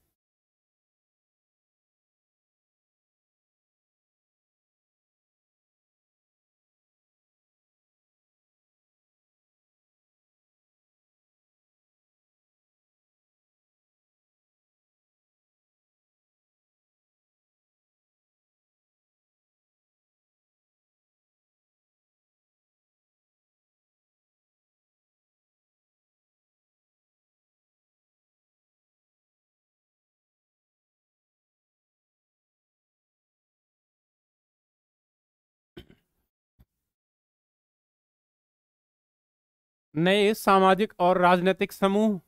नए सामाजिक और राजनीतिक समूह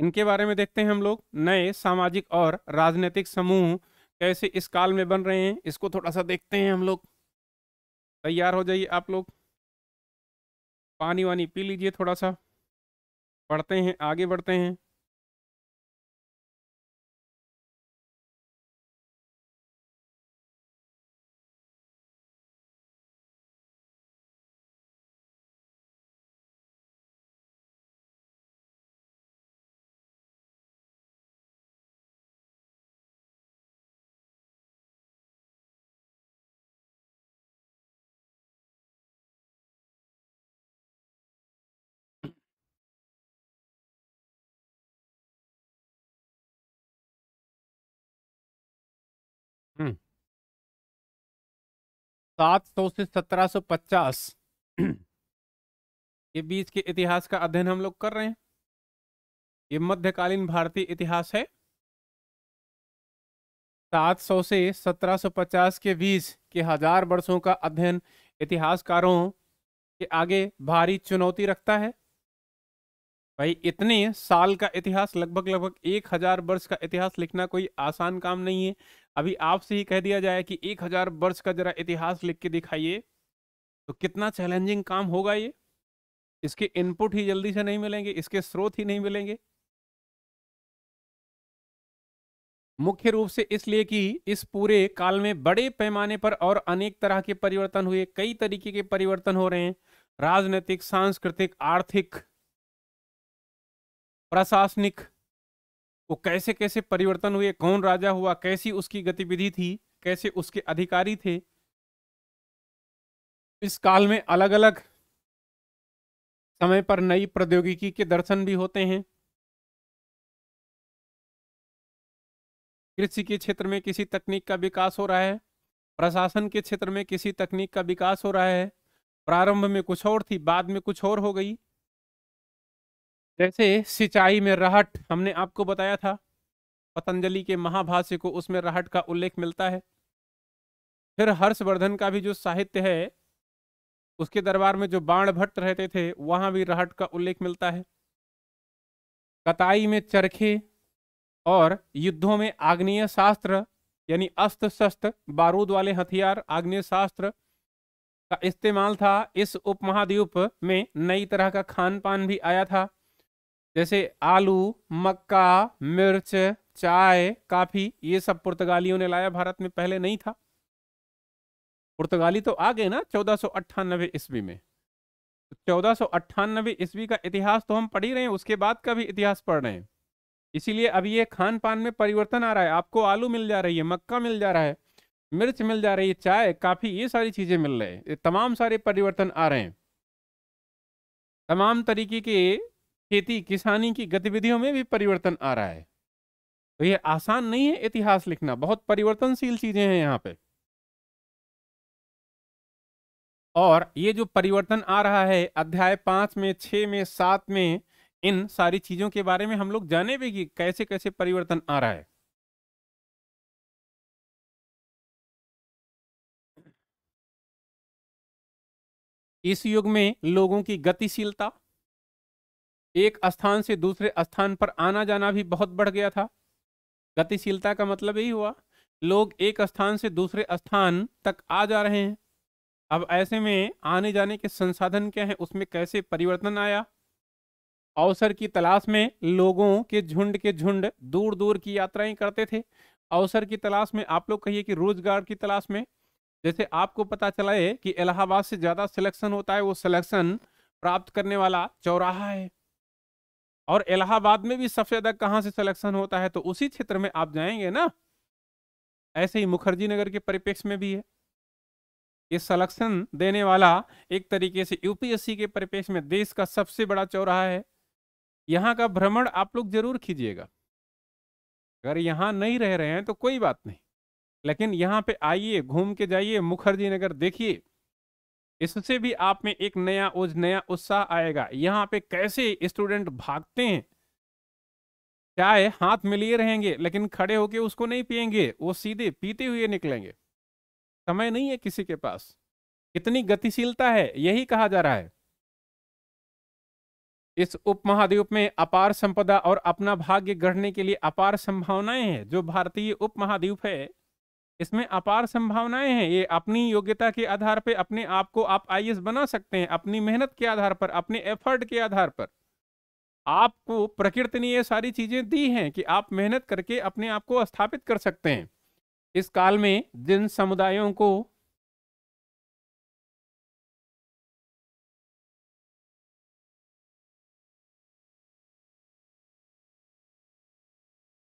इनके बारे में देखते हैं हम लोग नए सामाजिक और राजनीतिक समूह कैसे इस काल में बन रहे हैं इसको थोड़ा सा देखते हैं हम लोग तैयार हो जाइए आप लोग पानी वानी पी लीजिए थोड़ा सा पढ़ते हैं आगे बढ़ते हैं सात सौ से सत्रह सौ पचास के बीच के इतिहास का अध्ययन हम लोग कर रहे हैं ये मध्यकालीन भारतीय इतिहास है सात सौ से सत्रह सौ पचास के बीच के हजार वर्षों का अध्ययन इतिहासकारों के आगे भारी चुनौती रखता है भाई इतने साल का इतिहास लगभग लगभग एक हजार वर्ष का इतिहास लिखना कोई आसान काम नहीं है अभी आपसे ही कह दिया जाए कि एक हजार वर्ष का जरा इतिहास लिख के दिखाइए तो कितना चैलेंजिंग काम होगा ये इसके इनपुट ही जल्दी से नहीं मिलेंगे इसके स्रोत ही नहीं मिलेंगे मुख्य रूप से इसलिए कि इस पूरे काल में बड़े पैमाने पर और अनेक तरह के परिवर्तन हुए कई तरीके के परिवर्तन हो रहे हैं राजनीतिक सांस्कृतिक आर्थिक प्रशासनिक वो कैसे कैसे परिवर्तन हुए कौन राजा हुआ कैसी उसकी गतिविधि थी कैसे उसके अधिकारी थे इस काल में अलग अलग समय पर नई प्रौद्योगिकी के दर्शन भी होते हैं कृषि के क्षेत्र में किसी तकनीक का विकास हो रहा है प्रशासन के क्षेत्र में किसी तकनीक का विकास हो रहा है प्रारंभ में कुछ और थी बाद में कुछ और हो गई जैसे सिंचाई में राहट हमने आपको बताया था पतंजलि के महाभाष्य को उसमें राहट का उल्लेख मिलता है फिर हर्षवर्धन का भी जो साहित्य है उसके दरबार में जो बाण भट्ट रहते थे वहां भी राहट का उल्लेख मिलता है कताई में चरखे और युद्धों में आग्नेय शास्त्र यानी अस्त्र शस्त्र बारूद वाले हथियार आग्नेय शास्त्र का इस्तेमाल था इस उपमहाद्वीप में नई तरह का खान पान भी आया था जैसे आलू मक्का मिर्च चाय काफी ये सब पुर्तगालियों ने लाया भारत में पहले नहीं था पुर्तगाली तो आ गए ना चौदह सो अट्ठानबे ईस्वी में चौदह सो अट्ठानबे ईस्वी का इतिहास तो हम पढ़ ही रहे हैं उसके बाद का भी इतिहास पढ़ रहे हैं इसीलिए अभी ये खान पान में परिवर्तन आ रहा है आपको आलू मिल जा रही है मक्का मिल जा रहा है मिर्च मिल जा रही है चाय काफी ये सारी चीजें मिल रहे हैं तमाम सारे परिवर्तन आ रहे हैं तमाम तरीके के खेती किसानी की गतिविधियों में भी परिवर्तन आ रहा है तो ये आसान नहीं है इतिहास लिखना बहुत परिवर्तनशील चीजें हैं यहाँ पे और ये जो परिवर्तन आ रहा है अध्याय पांच में छ में सात में इन सारी चीजों के बारे में हम लोग जाने भी कि कैसे कैसे परिवर्तन आ रहा है इस युग में लोगों की गतिशीलता एक स्थान से दूसरे स्थान पर आना जाना भी बहुत बढ़ गया था गतिशीलता का मतलब यही हुआ लोग एक स्थान से दूसरे स्थान तक आ जा रहे हैं अब ऐसे में आने जाने के संसाधन क्या हैं उसमें कैसे परिवर्तन आया अवसर की तलाश में लोगों के झुंड के झुंड दूर दूर की यात्राएं करते थे अवसर की तलाश में आप लोग कहिए कि रोजगार की तलाश में जैसे आपको पता चला है कि इलाहाबाद से ज़्यादा सिलेक्शन होता है वो सिलेक्शन प्राप्त करने वाला चौराहा है और इलाहाबाद में भी सबसे ज्यादा कहाँ से सिलेक्शन होता है तो उसी क्षेत्र में आप जाएंगे ना ऐसे ही मुखर्जी नगर के परिप्रेक्ष्य में भी है ये सिलेक्शन देने वाला एक तरीके से यूपीएससी के परिप्रेक्ष्य में देश का सबसे बड़ा चौराहा है यहाँ का भ्रमण आप लोग जरूर कीजिएगा अगर यहाँ नहीं रह रहे हैं तो कोई बात नहीं लेकिन यहाँ पे आइए घूम के जाइए मुखर्जी नगर देखिए इससे भी आप में एक नया उज नया उत्साह आएगा यहाँ पे कैसे स्टूडेंट भागते हैं चाहे हाथ में लिए रहेंगे लेकिन खड़े होके उसको नहीं पियेंगे वो सीधे पीते हुए निकलेंगे समय नहीं है किसी के पास कितनी गतिशीलता है यही कहा जा रहा है इस उपमहाद्वीप में अपार संपदा और अपना भाग्य गढ़ने के लिए अपार संभावनाएं हैं जो भारतीय उपमहाद्वीप है इसमें अपार संभावनाएं हैं ये अपनी योग्यता के आधार पर अपने आप को आप आई बना सकते हैं अपनी मेहनत के आधार पर अपने एफर्ट के आधार पर आपको प्रकृति ने ये सारी चीजें दी हैं कि आप मेहनत करके अपने आप को स्थापित कर सकते हैं इस काल में जिन समुदायों को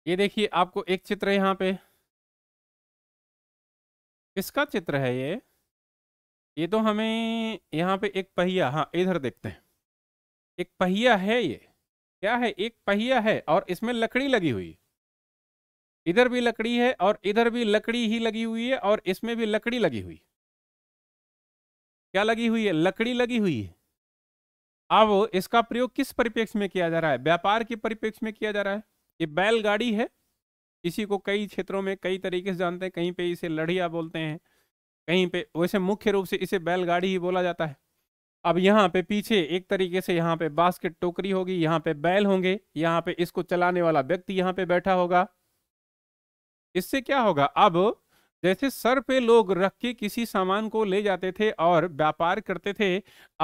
ये देखिए आपको एक चित्र यहाँ पे किसका चित्र है ये ये तो हमें यहाँ पे एक पहिया हाँ इधर देखते हैं एक पहिया है ये क्या है एक पहिया है और इसमें लकड़ी लगी हुई इधर भी लकड़ी है और इधर भी लकड़ी ही लगी हुई है और इसमें भी लकड़ी लगी हुई क्या लगी हुई है लकड़ी लगी हुई है अब इसका प्रयोग किस परिप्रेक्ष्य में किया जा रहा है व्यापार के परिप्रेक्ष्य में किया जा रहा है ये बैलगाड़ी है इसी को कई क्षेत्रों में कई तरीके से जानते हैं कहीं पे इसे लड़िया बोलते हैं कहीं पे वैसे मुख्य रूप से इसे बैलगाड़ी ही बोला जाता है अब यहाँ पे पीछे एक तरीके से यहाँ पे बास्केट टोकरी होगी यहाँ पे बैल होंगे यहाँ पे इसको चलाने वाला व्यक्ति यहाँ पे बैठा होगा इससे क्या होगा अब जैसे सर पे लोग रख के किसी सामान को ले जाते थे और व्यापार करते थे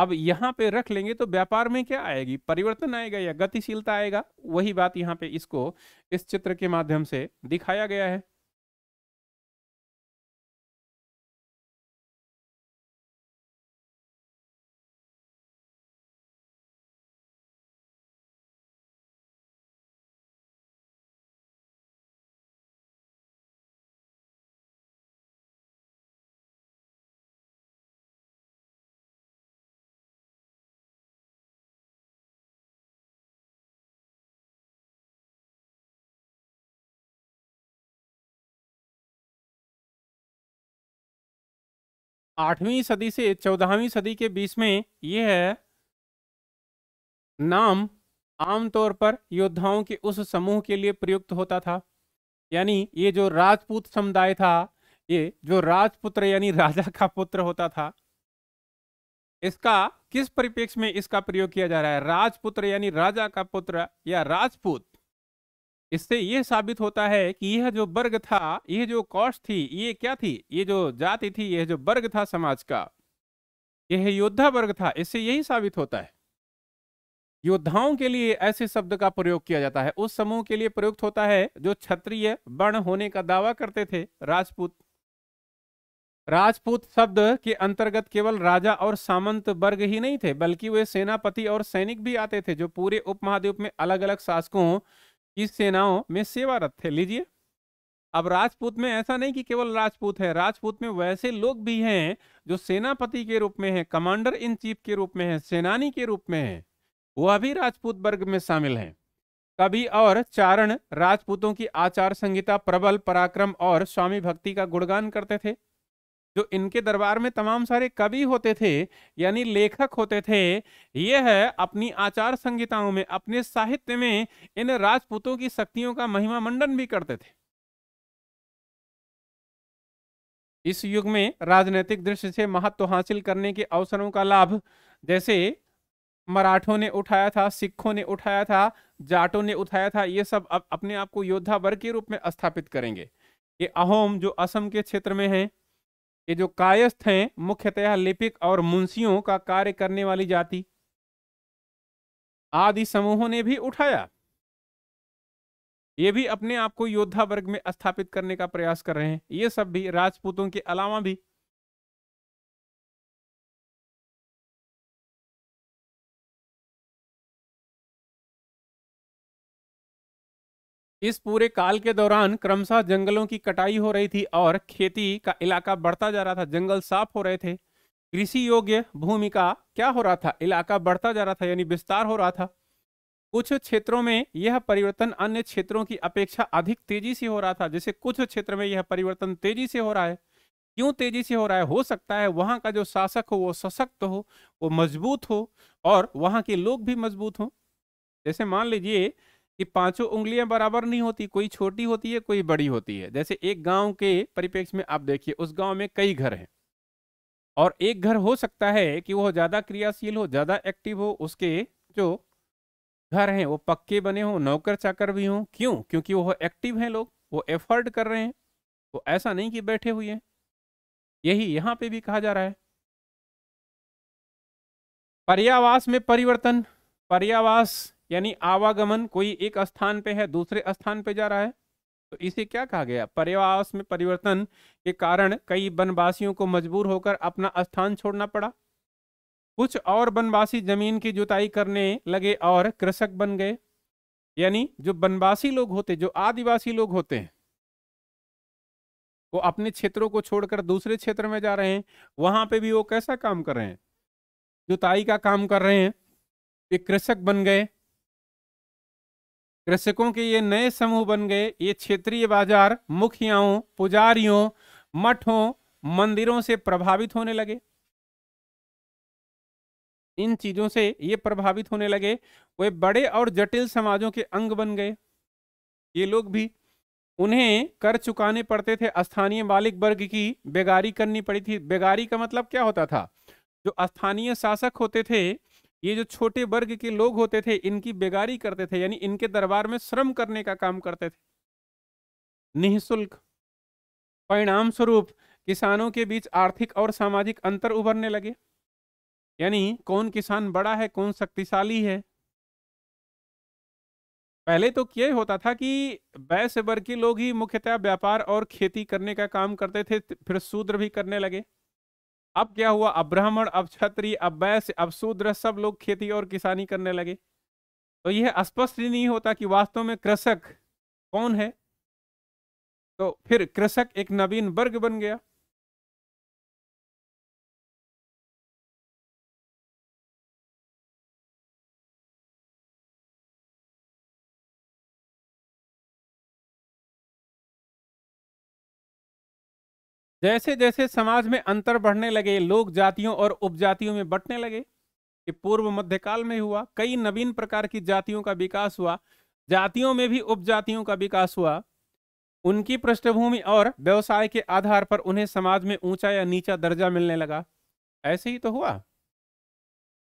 अब यहाँ पे रख लेंगे तो व्यापार में क्या आएगी परिवर्तन आएगा या गतिशीलता आएगा वही बात यहाँ पे इसको इस चित्र के माध्यम से दिखाया गया है आठवीं सदी से चौदहवीं सदी के बीच में यह नाम आमतौर पर योद्धाओं के उस समूह के लिए प्रयुक्त होता था यानी ये जो राजपूत समुदाय था ये जो राजपुत्र यानी राजा का पुत्र होता था इसका किस परिप्रेक्ष्य में इसका प्रयोग किया जा रहा है राजपुत्र यानी राजा का पुत्र या राजपूत इससे यह साबित होता है कि यह जो वर्ग था यह जो कॉस्ट थी ये क्या थी ये जो जाति थी यह जो वर्ग था समाज का यह योद्धा वर्ग था इससे यही साबित होता है योद्धाओं के लिए ऐसे शब्द का प्रयोग किया जाता है उस समूह के लिए प्रयुक्त होता है जो क्षत्रिय वर्ण होने का दावा करते थे राजपूत राजपूत शब्द के अंतर्गत केवल राजा और सामंत वर्ग ही नहीं थे बल्कि वे सेनापति और सैनिक भी आते थे जो पूरे उपमहाद्वीप में अलग अलग शासकों की सेनाओं में सेवारत थे लीजिए अब राजपूत में ऐसा नहीं कि केवल राजपूत है राजपूत में वैसे लोग भी हैं जो सेनापति के रूप में हैं कमांडर इन चीफ के रूप में हैं सेनानी के रूप में हैं वह भी राजपूत वर्ग में शामिल हैं कभी और चारण राजपूतों की आचार संहिता प्रबल पराक्रम और स्वामी भक्ति का गुणगान करते थे जो इनके दरबार में तमाम सारे कवि होते थे यानी लेखक होते थे ये है अपनी आचार संहिताओं में अपने साहित्य में इन राजपूतों की शक्तियों का महिमा मंडन भी करते थे इस युग में राजनीतिक दृष्टि से महत्व हासिल करने के अवसरों का लाभ जैसे मराठों ने उठाया था सिखों ने उठाया था जाटों ने उठाया था ये सब अपने आप को योद्धा वर्ग के रूप में स्थापित करेंगे ये अहोम जो असम के क्षेत्र में है ये जो कायस्थ हैं मुख्यतः लिपिक और मुंशियों का कार्य करने वाली जाति आदि समूहों ने भी उठाया ये भी अपने आप को योद्धा वर्ग में स्थापित करने का प्रयास कर रहे हैं ये सब भी राजपूतों के अलावा भी इस पूरे काल के दौरान क्रमशः जंगलों की कटाई हो रही थी और खेती का इलाका बढ़ता जा रहा था जंगल साफ हो रहे थे कृषि योग्य भूमि का क्या हो रहा था इलाका बढ़ता जा रहा था यानी विस्तार हो रहा था कुछ क्षेत्रों में यह परिवर्तन अन्य क्षेत्रों की अपेक्षा अधिक तेजी से हो रहा था जैसे कुछ क्षेत्र में यह परिवर्तन तेजी से हो रहा है क्यों तेजी से हो रहा है हो सकता है वहां का जो शासक हो वो सशक्त हो वो मजबूत हो और वहां के लोग भी मजबूत हो जैसे मान लीजिए कि पांचों उंगलियां बराबर नहीं होती कोई छोटी होती है कोई बड़ी होती है जैसे एक गांव के परिपेक्ष में आप देखिए उस गांव में कई घर हैं और एक घर हो सकता है कि वह ज़्यादा क्रियाशील हो ज़्यादा एक्टिव हो उसके जो घर हैं वो पक्के बने हों नौकर चाकर भी हों क्यों क्योंकि वह एक्टिव हैं लोग वो एफर्ट कर रहे हैं वो ऐसा नहीं कि बैठे हुए हैं यही यहाँ पे भी कहा जा रहा है पर्यावास में परिवर्तन पर्यावास यानी आवागमन कोई एक स्थान पे है दूसरे स्थान पे जा रहा है तो इसे क्या कहा गया पर्यावास में परिवर्तन के कारण कई वनवासियों को मजबूर होकर अपना स्थान छोड़ना पड़ा कुछ और वनवासी जमीन की जुताई करने लगे और कृषक बन गए यानी जो वनवासी लोग होते जो आदिवासी लोग होते हैं वो अपने क्षेत्रों को छोड़कर दूसरे क्षेत्र में जा रहे हैं वहां पे भी वो कैसा काम कर रहे हैं जुताई का काम कर रहे हैं एक कृषक बन गए कृषकों के ये नए समूह बन गए ये क्षेत्रीय बाजार मुखियाओं पुजारियों मठों मंदिरों से प्रभावित होने लगे इन चीजों से ये प्रभावित होने लगे वे बड़े और जटिल समाजों के अंग बन गए ये लोग भी उन्हें कर चुकाने पड़ते थे स्थानीय मालिक वर्ग की बेगारी करनी पड़ी थी बेगारी का मतलब क्या होता था जो स्थानीय शासक होते थे ये जो छोटे वर्ग के लोग होते थे इनकी बेगारी करते थे यानी इनके दरबार में श्रम करने का काम करते थे निःशुल्क परिणाम स्वरूप किसानों के बीच आर्थिक और सामाजिक अंतर उभरने लगे यानी कौन किसान बड़ा है कौन शक्तिशाली है पहले तो ये होता था कि वैश्य वर्ग के लोग ही मुख्यतः व्यापार और खेती करने का काम करते थे फिर शूद्र भी करने लगे अब क्या हुआ अब ब्राह्मण अब क्षत्रिय अब वैश्य अब शूद्र सब लोग खेती और किसानी करने लगे तो यह स्पष्ट नहीं होता कि वास्तव में कृषक कौन है तो फिर कृषक एक नवीन वर्ग बन गया जैसे जैसे समाज में अंतर बढ़ने लगे लोग जातियों और उपजातियों में बटने लगे कि पूर्व मध्यकाल में हुआ कई नवीन प्रकार की जातियों का विकास हुआ जातियों में भी उपजातियों का विकास हुआ उनकी पृष्ठभूमि और व्यवसाय के आधार पर उन्हें समाज में ऊंचा या नीचा दर्जा मिलने लगा ऐसे ही तो हुआ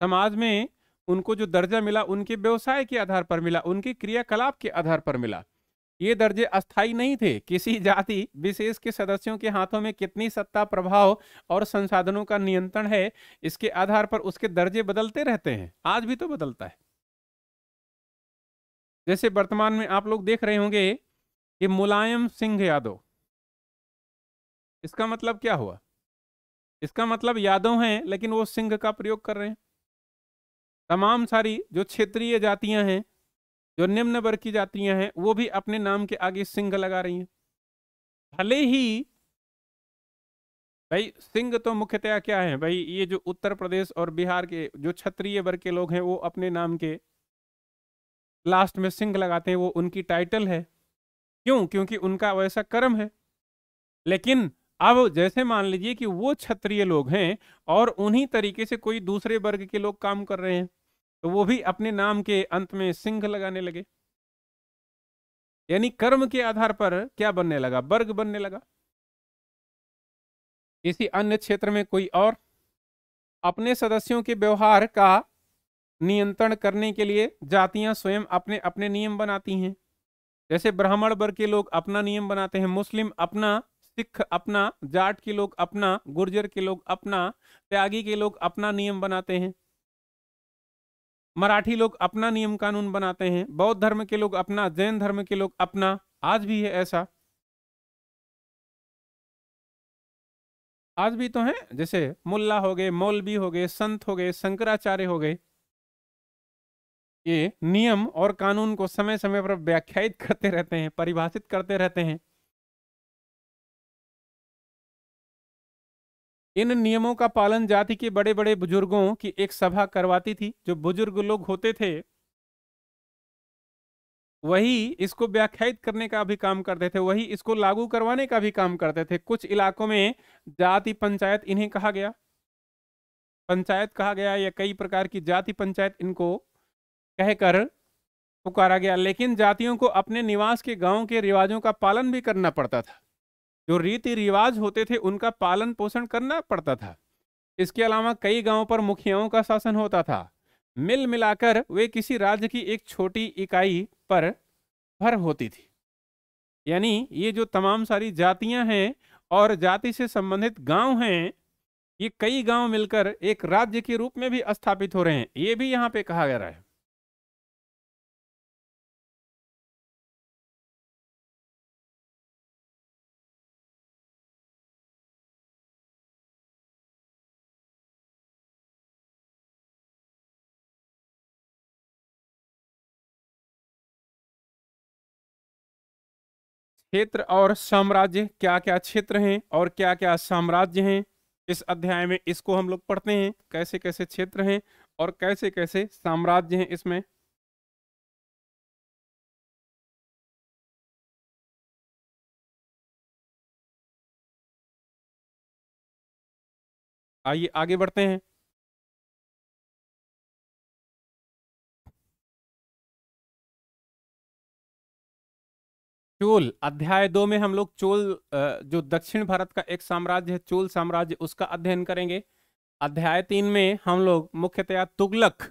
समाज में उनको जो दर्जा मिला उनके व्यवसाय के आधार पर मिला उनके क्रियाकलाप के आधार पर मिला ये दर्जे अस्थाई नहीं थे किसी जाति विशेष के सदस्यों के हाथों में कितनी सत्ता प्रभाव और संसाधनों का नियंत्रण है इसके आधार पर उसके दर्जे बदलते रहते हैं आज भी तो बदलता है जैसे वर्तमान में आप लोग देख रहे होंगे कि मुलायम सिंह यादव इसका मतलब क्या हुआ इसका मतलब यादव हैं लेकिन वो सिंह का प्रयोग कर रहे हैं तमाम सारी जो क्षेत्रीय जातियां हैं जो निम्न वर्ग की जातियां हैं वो भी अपने नाम के आगे सिंह लगा रही हैं भले ही भाई सिंह तो मुख्यतया क्या है भाई ये जो उत्तर प्रदेश और बिहार के जो क्षत्रिय वर्ग के लोग हैं वो अपने नाम के लास्ट में सिंह लगाते हैं वो उनकी टाइटल है क्यों क्योंकि उनका वैसा कर्म है लेकिन अब जैसे मान लीजिए कि वो क्षत्रिय लोग हैं और उन्हीं तरीके से कोई दूसरे वर्ग के लोग काम कर रहे हैं तो वो भी अपने नाम के अंत में सिंह लगाने लगे यानी कर्म के आधार पर क्या बनने लगा वर्ग बनने लगा किसी अन्य क्षेत्र में कोई और अपने सदस्यों के व्यवहार का नियंत्रण करने के लिए जातियां स्वयं अपने अपने नियम बनाती हैं जैसे ब्राह्मण वर्ग के लोग अपना नियम बनाते हैं मुस्लिम अपना सिख अपना जाट के लोग अपना गुर्जर के लोग अपना त्यागी के लोग अपना नियम बनाते हैं मराठी लोग अपना नियम कानून बनाते हैं बौद्ध धर्म के लोग अपना जैन धर्म के लोग अपना आज भी है ऐसा आज भी तो है जैसे मुल्ला हो गए मौलवी हो गए संत हो गए शंकराचार्य हो गए ये नियम और कानून को समय समय पर व्याख्यायित करते रहते हैं परिभाषित करते रहते हैं इन नियमों का पालन जाति के बड़े बड़े बुजुर्गों की एक सभा करवाती थी जो बुजुर्ग लोग होते थे वही इसको व्याख्यात करने का भी काम करते थे वही इसको लागू करवाने का भी काम करते थे कुछ इलाकों में जाति पंचायत इन्हें कहा गया पंचायत कहा गया या कई प्रकार की जाति पंचायत इनको कहकर पुकारा गया लेकिन जातियों को अपने निवास के गांव के रिवाजों का पालन भी करना पड़ता था जो रीति रिवाज होते थे उनका पालन पोषण करना पड़ता था इसके अलावा कई गांवों पर मुखियाओं का शासन होता था मिल मिलाकर वे किसी राज्य की एक छोटी इकाई पर भर होती थी यानी ये जो तमाम सारी जातियां हैं और जाति से संबंधित गांव हैं ये कई गांव मिलकर एक राज्य के रूप में भी स्थापित हो रहे हैं ये भी यहाँ पे कहा गया है क्षेत्र और साम्राज्य क्या क्या क्षेत्र हैं और क्या क्या साम्राज्य हैं इस अध्याय में इसको हम लोग पढ़ते हैं कैसे कैसे क्षेत्र हैं और कैसे कैसे साम्राज्य हैं इसमें आइए आगे बढ़ते हैं चोल अध्याय दो में हम लोग चोल जो दक्षिण भारत का एक साम्राज्य है चोल साम्राज्य उसका अध्ययन करेंगे अध्याय तीन में हम लोग मुख्यतया तुगलक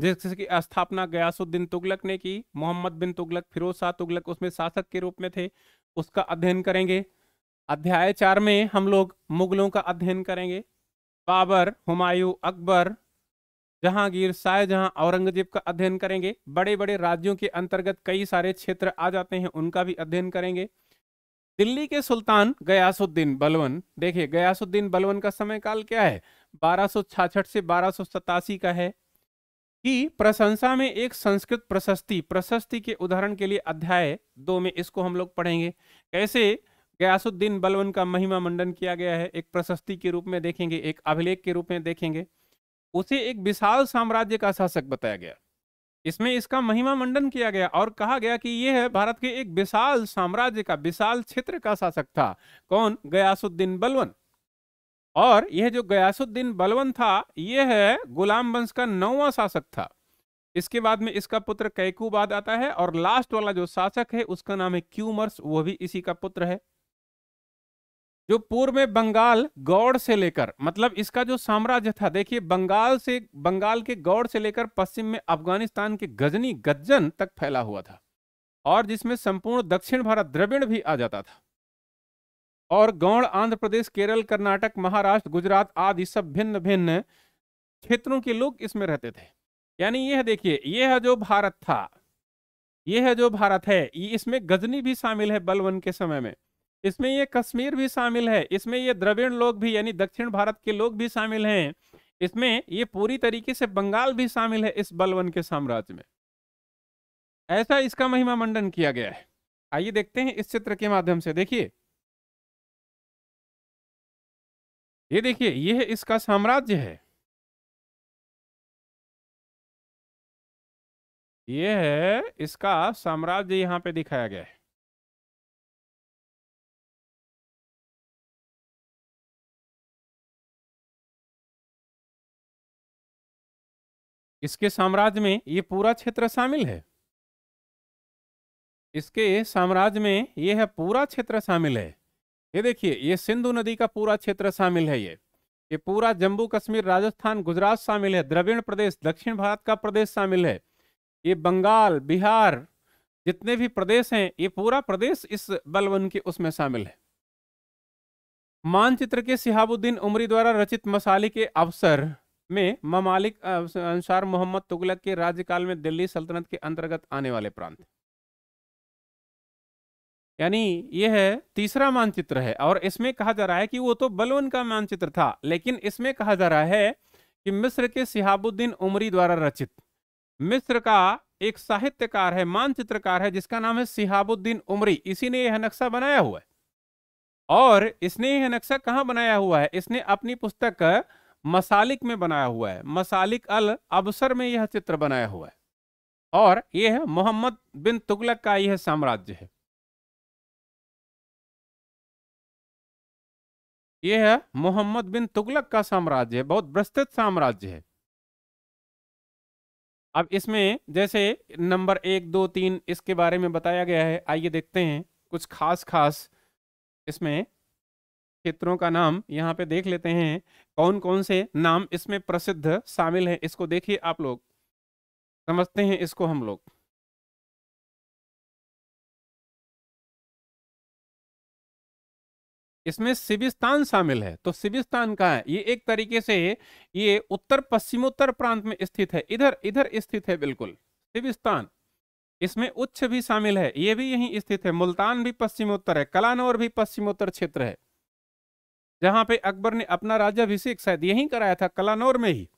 जिसकी स्थापना गयासुद्दीन तुगलक ने की मोहम्मद बिन तुगलक फिरोज शाह तुगलक उसमें शासक के रूप में थे उसका अध्ययन करेंगे अध्याय चार में हम लोग मुगलों का अध्ययन करेंगे बाबर हुमायूं अकबर जहांगीर शाहजहां औरंगजेब का अध्ययन करेंगे बड़े बड़े राज्यों के अंतर्गत कई सारे क्षेत्र आ जाते हैं उनका भी अध्ययन करेंगे दिल्ली के सुल्तान गयासुद्दीन बलवन देखिए गयासुद्दीन बलवन का समय काल क्या है बारह से बारह का है कि प्रशंसा में एक संस्कृत प्रशस्ति प्रशस्ति के उदाहरण के लिए अध्याय दो में इसको हम लोग पढ़ेंगे कैसे गयासुद्दीन बलवन का महिमा मंडन किया गया है एक प्रशस्ति के रूप में देखेंगे एक अभिलेख के रूप में देखेंगे उसे एक विशाल साम्राज्य का शासक बताया गया इसमें इसका महिमा मंडन किया गया और कहा गया कि यह है भारत के एक विशाल साम्राज्य का विशाल क्षेत्र का शासक था कौन गयासुद्दीन बलवन और यह जो गयासुद्दीन बलवन था यह है गुलाम वंश का नौवा शासक था इसके बाद में इसका पुत्र कैकूबाद आता है और लास्ट वाला जो शासक है उसका नाम है क्यूमर्स वो भी इसी का पुत्र है जो पूर्व में बंगाल गौड़ से लेकर मतलब इसका जो साम्राज्य था देखिए बंगाल से बंगाल के गौड़ से लेकर पश्चिम में अफगानिस्तान के गजनी गज्जन तक फैला हुआ था और जिसमें संपूर्ण दक्षिण भारत द्रविड़ भी आ जाता था और गौड़ आंध्र प्रदेश केरल कर्नाटक महाराष्ट्र गुजरात आदि सब भिन्न भिन्न क्षेत्रों के लोग इसमें रहते थे यानी यह देखिए यह जो भारत था यह जो भारत है इसमें गजनी भी शामिल है बलवन के समय में इसमें ये कश्मीर भी शामिल है इसमें ये द्रविड़ लोग भी यानी दक्षिण भारत के लोग भी शामिल हैं इसमें ये पूरी तरीके से बंगाल भी शामिल है इस बलवन के साम्राज्य में ऐसा इसका महिमा मंडन किया गया है आइए देखते हैं इस चित्र के माध्यम से देखिए ये देखिए यह इसका साम्राज्य है यह है इसका साम्राज्य यहाँ पे दिखाया गया है इसके साम्राज्य में ये पूरा क्षेत्र शामिल है इसके साम्राज्य में ये है पूरा क्षेत्र शामिल है ये देखिए ये सिंधु नदी का पूरा क्षेत्र शामिल है ये ये पूरा जम्मू कश्मीर राजस्थान गुजरात शामिल है द्रविण प्रदेश दक्षिण भारत का प्रदेश शामिल है ये बंगाल बिहार जितने भी प्रदेश हैं ये पूरा प्रदेश इस बलवन के उसमें शामिल है मानचित्र के सिहाबुद्दीन उमरी द्वारा रचित मसाले के अवसर में ममालिक अनुसार मोहम्मद तुगलक के राज्यकाल में दिल्ली सल्तनत के अंतर्गत आने वाले प्रांत यानी यह है तीसरा मानचित्र है और इसमें कहा जा रहा है कि वो तो बलवन का मानचित्र था लेकिन इसमें कहा जा रहा है कि मिस्र के सिहाबुद्दीन उमरी द्वारा रचित मिस्र का एक साहित्यकार है मानचित्रकार है जिसका नाम है सिहाबुद्दीन उमरी इसी ने यह नक्शा बनाया हुआ है और इसने यह नक्शा कहाँ बनाया हुआ है इसने अपनी पुस्तक मसालिक में बनाया हुआ है मसालिक अल अबसर में यह चित्र बनाया हुआ है और यह मोहम्मद बिन तुगलक का यह साम्राज्य है यह मोहम्मद बिन तुगलक का साम्राज्य है बहुत विस्तृत साम्राज्य है अब इसमें जैसे नंबर एक दो तीन इसके बारे में बताया गया है आइए देखते हैं कुछ खास खास इसमें क्षेत्रों का नाम यहाँ पे देख लेते हैं कौन कौन से नाम इसमें प्रसिद्ध शामिल है इसको देखिए आप लोग समझते हैं इसको हम लोग इसमें सिबिस्तान शामिल है तो सिबिस्तान का है ये एक तरीके से ये उत्तर पश्चिमोत्तर प्रांत में स्थित है इधर इधर स्थित है बिल्कुल सिबिस्तान इसमें उच्च भी शामिल है ये भी यहीं स्थित है मुल्तान भी पश्चिमोत्तर है कलानौर भी पश्चिमोत्तर क्षेत्र है जहां पे अकबर ने अपना राज्यभिषेक शायद यहीं कराया था कलानौर में ही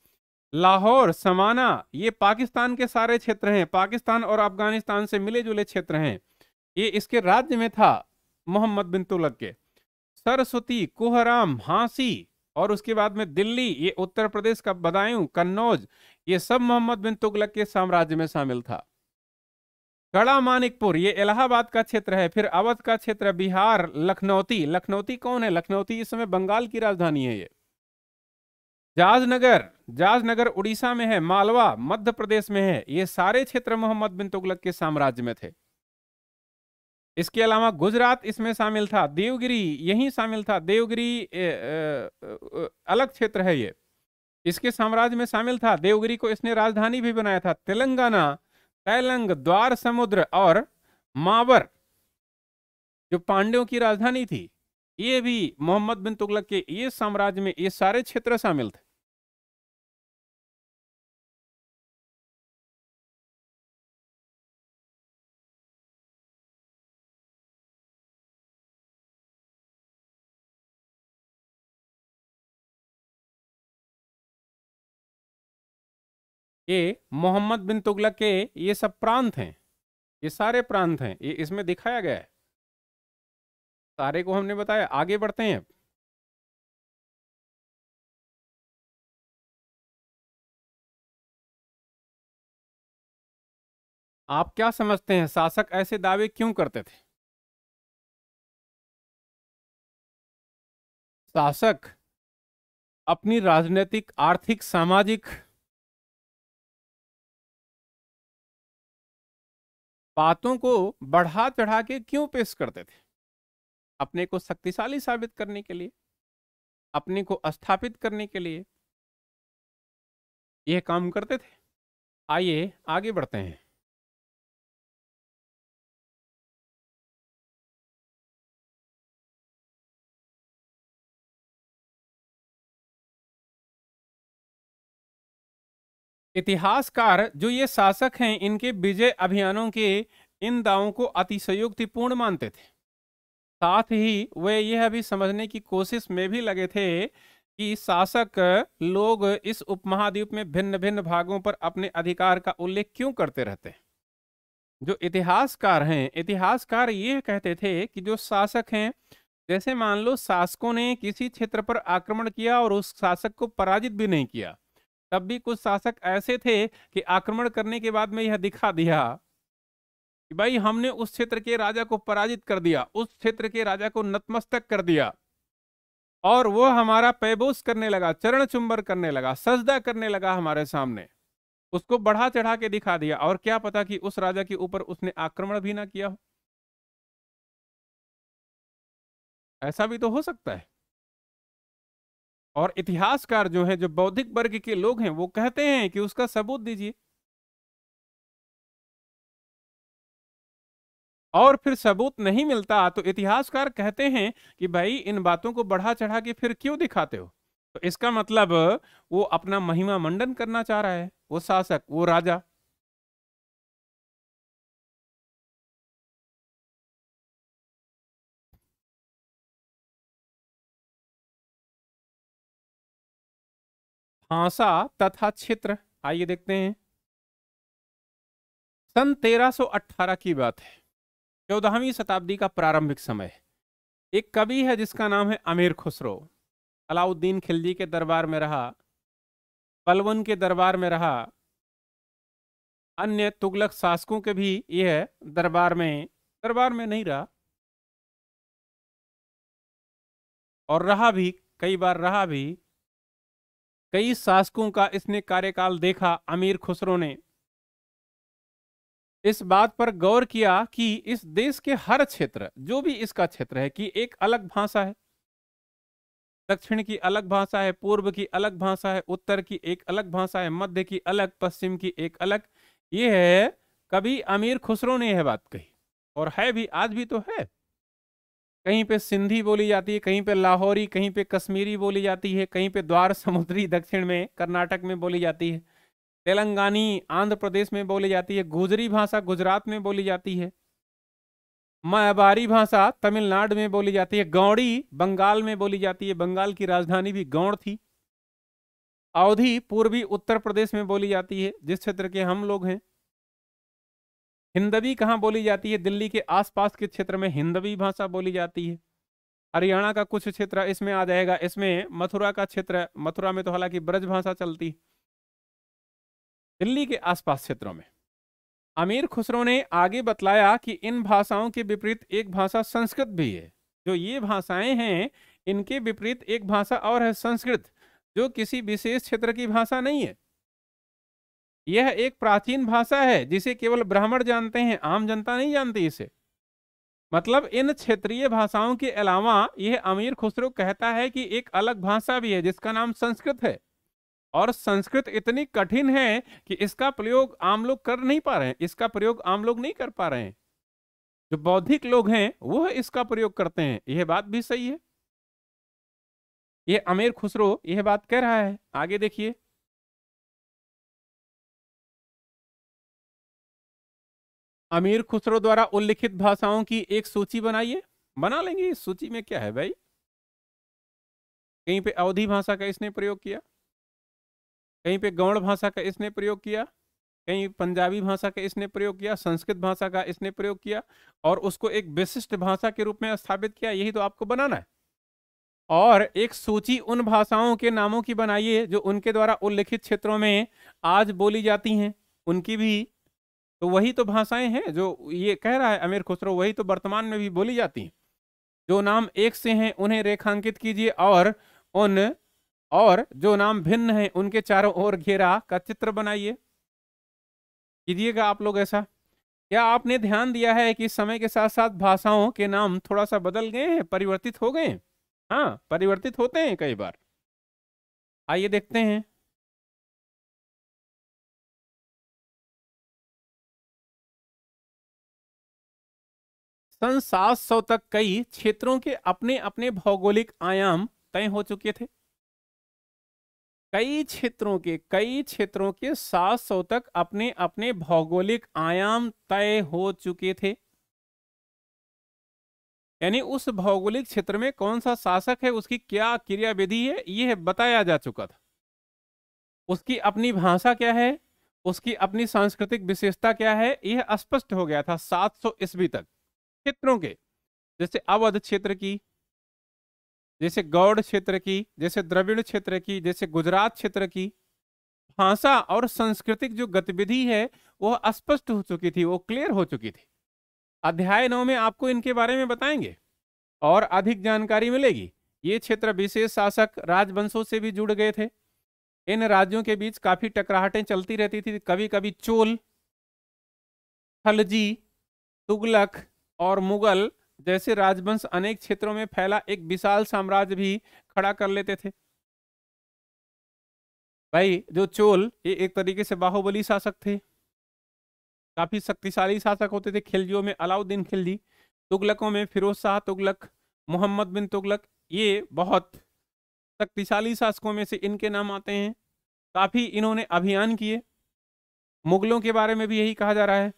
लाहौर समाना ये पाकिस्तान के सारे क्षेत्र हैं पाकिस्तान और अफगानिस्तान से मिले जुले क्षेत्र हैं ये इसके राज्य में था मोहम्मद बिन तुलक के सरस्वती कोहराम हांसी और उसके बाद में दिल्ली ये उत्तर प्रदेश का बदायूं कन्नौज ये सब मोहम्मद बिन तुगलक के साम्राज्य में शामिल था कड़ा मानिकपुर ये इलाहाबाद का क्षेत्र है फिर अवध का क्षेत्र बिहार लखनौती लखनौती कौन है लखनौती इस समय बंगाल की राजधानी है ये जाजनगर जाजनगर उड़ीसा में है मालवा मध्य प्रदेश में है ये सारे क्षेत्र मोहम्मद बिन तुगलक के साम्राज्य में थे इसके अलावा गुजरात इसमें शामिल था देवगिरी यही शामिल था देवगिरी अलग क्षेत्र है ये इसके साम्राज्य में शामिल था देवगिरी को इसने राजधानी भी बनाया था तेलंगाना तैलंग द्वार समुद्र और मावर जो पांड्यों की राजधानी थी ये भी मोहम्मद बिन तुगलक के ये साम्राज्य में ये सारे क्षेत्र शामिल थे ये मोहम्मद बिन तुगलक के ये सब प्रांत हैं ये सारे प्रांत हैं ये इसमें दिखाया गया है सारे को हमने बताया आगे बढ़ते हैं अब आप क्या समझते हैं शासक ऐसे दावे क्यों करते थे शासक अपनी राजनीतिक आर्थिक सामाजिक बातों को बढ़ा चढ़ा के क्यों पेश करते थे अपने को शक्तिशाली साबित करने के लिए अपने को स्थापित करने के लिए यह काम करते थे आइए आगे बढ़ते हैं इतिहासकार जो ये शासक हैं इनके विजय अभियानों के इन दावों को अतिशयोक्तिपूर्ण मानते थे साथ ही वे यह भी समझने की कोशिश में भी लगे थे कि शासक लोग इस उपमहाद्वीप में भिन्न भिन्न भागों पर अपने अधिकार का उल्लेख क्यों करते रहते हैं जो इतिहासकार हैं इतिहासकार ये कहते थे कि जो शासक हैं जैसे मान लो शासकों ने किसी क्षेत्र पर आक्रमण किया और उस शासक को पराजित भी नहीं किया तब भी कुछ शासक ऐसे थे कि आक्रमण करने के बाद में यह दिखा दिया कि भाई हमने उस क्षेत्र के राजा को पराजित कर दिया उस क्षेत्र के राजा को नतमस्तक कर दिया और वो हमारा पैबोस करने लगा चरण चुंबर करने लगा सजदा करने लगा हमारे सामने उसको बढ़ा चढ़ा के दिखा दिया और क्या पता कि उस राजा के ऊपर उसने आक्रमण भी ना किया हो ऐसा भी तो हो सकता है और इतिहासकार जो है जो बौद्धिक वर्ग के लोग हैं वो कहते हैं कि उसका सबूत दीजिए और फिर सबूत नहीं मिलता तो इतिहासकार कहते हैं कि भाई इन बातों को बढ़ा चढ़ा के फिर क्यों दिखाते हो तो इसका मतलब वो अपना महिमा मंडन करना चाह रहा है वो शासक वो राजा भाषा तथा क्षेत्र आइए देखते हैं सन 1318 की बात है चौदहवीं शताब्दी का प्रारंभिक समय एक कवि है जिसका नाम है अमीर खुसरो अलाउद्दीन खिलजी के दरबार में रहा पलवन के दरबार में रहा अन्य तुगलक शासकों के भी यह दरबार में दरबार में नहीं रहा और रहा भी कई बार रहा भी कई शासकों का इसने कार्यकाल देखा अमीर खुसरो ने इस बात पर गौर किया कि इस देश के हर क्षेत्र जो भी इसका क्षेत्र है कि एक अलग भाषा है दक्षिण की अलग भाषा है पूर्व की अलग भाषा है उत्तर की एक अलग भाषा है मध्य की अलग पश्चिम की एक अलग ये है कभी अमीर खुसरो ने यह बात कही और है भी आज भी तो है कहीं पे सिंधी बोली जाती है कहीं पे लाहौरी कहीं पे कश्मीरी बोली जाती है कहीं पे द्वार समुद्री दक्षिण में कर्नाटक में बोली जाती है तेलंगानी आंध्र प्रदेश में बोली जाती है गुजरी भाषा गुजरात में बोली जाती है मायाबारी भाषा तमिलनाडु में बोली जाती है गौड़ी बंगाल में बोली जाती है बंगाल की राजधानी भी गौड़ थी अवधि पूर्वी उत्तर प्रदेश में बोली जाती है जिस क्षेत्र के हम लोग हैं हिंदवी कहाँ बोली जाती है दिल्ली के आसपास के क्षेत्र में हिंदवी भाषा बोली जाती है हरियाणा का कुछ क्षेत्र इसमें आ जाएगा इसमें मथुरा का क्षेत्र मथुरा में तो हालांकि ब्रज भाषा चलती दिल्ली के आसपास क्षेत्रों में अमीर खुसरो ने आगे बतलाया कि इन भाषाओं के विपरीत एक भाषा संस्कृत भी है जो ये भाषाएं हैं इनके विपरीत एक भाषा और है संस्कृत जो किसी विशेष क्षेत्र की भाषा नहीं है यह एक प्राचीन भाषा है जिसे केवल ब्राह्मण जानते हैं आम जनता नहीं जानती इसे मतलब इन क्षेत्रीय भाषाओं के अलावा यह अमीर खुसरो कहता है कि एक अलग भाषा भी है जिसका नाम संस्कृत है और संस्कृत इतनी कठिन है कि इसका प्रयोग आम लोग कर नहीं पा रहे हैं इसका प्रयोग आम लोग नहीं कर पा रहे हैं जो बौद्धिक लोग हैं वह इसका प्रयोग करते हैं यह बात भी सही है यह अमीर खुसरो यह बात कह रहा है आगे देखिए अमीर खुसरो द्वारा उल्लिखित भाषाओं की एक सूची बनाइए बना लेंगे इस सूची में क्या है भाई कहीं पे अवधि भाषा का इसने प्रयोग किया कहीं पे गौड़ भाषा का इसने प्रयोग किया कहीं पंजाबी भाषा का इसने प्रयोग किया संस्कृत भाषा का इसने प्रयोग किया और उसको एक विशिष्ट भाषा के रूप में स्थापित किया यही तो आपको बनाना है और एक सूची उन भाषाओं के नामों की बनाइए जो उनके द्वारा उल्लिखित क्षेत्रों में आज बोली जाती हैं उनकी भी तो वही तो भाषाएं हैं जो ये कह रहा है अमीर खुसरो वही तो वर्तमान में भी बोली जाती हैं जो नाम एक से हैं उन्हें रेखांकित कीजिए और उन और जो नाम भिन्न हैं उनके चारों ओर घेरा का चित्र बनाइए कीजिएगा आप लोग ऐसा क्या आपने ध्यान दिया है कि समय के साथ साथ भाषाओं के नाम थोड़ा सा बदल गए हैं परिवर्तित हो गए हाँ परिवर्तित होते हैं कई बार आइए देखते हैं सन 700 तक कई क्षेत्रों के अपने अपने भौगोलिक आयाम तय हो चुके थे कई क्षेत्रों के कई क्षेत्रों के 700 तक अपने अपने भौगोलिक आयाम तय हो चुके थे यानी उस भौगोलिक क्षेत्र में कौन सा शासक है उसकी क्या क्रिया विधि है यह बताया जा चुका था उसकी अपनी भाषा क्या है उसकी अपनी सांस्कृतिक विशेषता क्या है यह स्पष्ट हो गया था 700 ईस्वी तक क्षेत्रों के जैसे अवध क्षेत्र की जैसे गौड़ क्षेत्र की जैसे द्रविड़ क्षेत्र की जैसे गुजरात क्षेत्र की भाषा और सांस्कृतिक जो गतिविधि है वह अस्पष्ट हो चुकी थी वो क्लियर हो चुकी थी अध्याय नौ में आपको इनके बारे में बताएंगे और अधिक जानकारी मिलेगी ये क्षेत्र विशेष शासक राजवंशों से भी जुड़ गए थे इन राज्यों के बीच काफी टकराहटें चलती रहती थी कभी कभी चोल खलजी तुगलक और मुगल जैसे राजवंश अनेक क्षेत्रों में फैला एक विशाल साम्राज्य भी खड़ा कर लेते थे भाई जो चोल ये एक तरीके से बाहुबली शासक थे काफी शक्तिशाली शासक होते थे खिलजियों में अलाउद्दीन खिलजी तुगलकों में फिरोज शाह तुगलक मोहम्मद बिन तुगलक ये बहुत शक्तिशाली शासकों में से इनके नाम आते हैं काफी इन्होंने अभियान किए मुगलों के बारे में भी यही कहा जा रहा है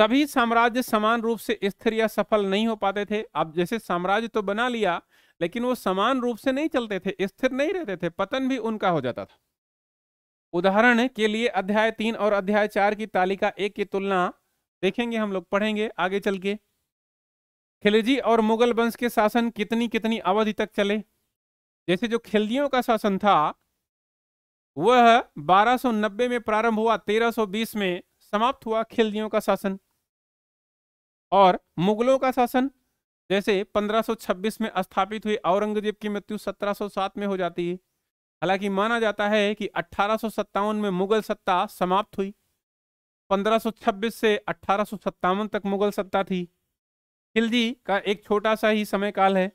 सभी साम्राज्य समान रूप से स्थिर या सफल नहीं हो पाते थे अब जैसे साम्राज्य तो बना लिया लेकिन वो समान रूप से नहीं चलते थे स्थिर नहीं रहते थे पतन भी उनका हो जाता था उदाहरण के लिए अध्याय तीन और अध्याय चार की तालिका एक की तुलना देखेंगे हम लोग पढ़ेंगे आगे चल के खिलजी और मुगल वंश के शासन कितनी कितनी अवधि तक चले जैसे जो खिलजियों का शासन था वह 1290 में प्रारंभ हुआ 1320 में समाप्त हुआ खिलजियों का शासन और मुगलों का शासन जैसे 1526 में स्थापित हुई औरंगजेब की मृत्यु 1707 में हो जाती है हालांकि माना जाता है कि अठारह में मुगल सत्ता समाप्त हुई 1526 से अठारह तक मुगल सत्ता थी खिलजी का एक छोटा सा ही समय काल है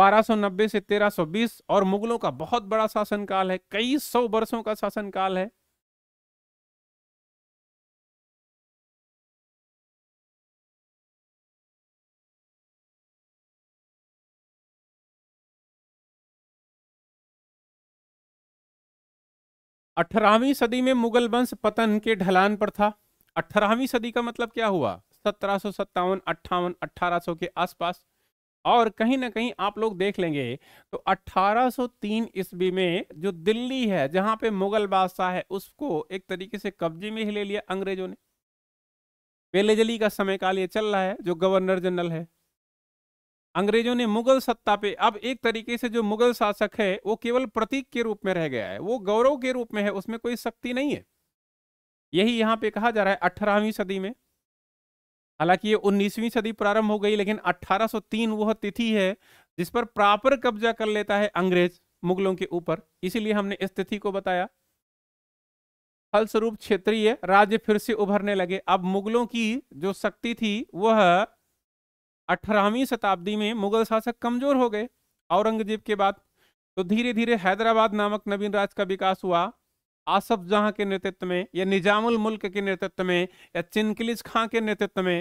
1290 से 1320 और मुगलों का बहुत बड़ा शासन काल है कई सौ वर्षों का शासन काल है अठारहवीं सदी में मुगल वंश पतन के ढलान पर था अठारहवीं सदी का मतलब क्या हुआ सत्रह सौ सत्तावन अट्ठावन अट्ठारह सौ के आसपास और कहीं ना कहीं आप लोग देख लेंगे तो 1803 ईस्वी में जो दिल्ली है जहां पे मुगल बादशाह है उसको एक तरीके से कब्जे में ही ले लिया अंग्रेजों ने वेलेजली का समय काल ये चल रहा है जो गवर्नर जनरल है अंग्रेजों ने मुगल सत्ता पे अब एक तरीके से जो मुगल शासक है वो केवल प्रतीक के रूप में रह गया है वो गौरव के रूप में है उसमें कोई शक्ति नहीं है यही यहाँ पे कहा जा रहा है अठारहवीं सदी में हालांकि ये उन्नीसवीं सदी प्रारंभ हो गई लेकिन 1803 वह तिथि है जिस पर प्रॉपर कब्जा कर लेता है अंग्रेज मुगलों के ऊपर इसीलिए हमने इस तिथि को बताया फलस्वरूप क्षेत्रीय राज्य फिर से उभरने लगे अब मुगलों की जो शक्ति थी वह अठारहवीं शताब्दी में मुगल शासक कमजोर हो गए औरंगजेब के बाद तो धीरे धीरे हैदराबाद नामक नवीन राज का विकास हुआ आसफ जहां के नेतृत्व में या निजामुल मुल्क के नेतृत्व में या चिनकिलिज खां के नेतृत्व में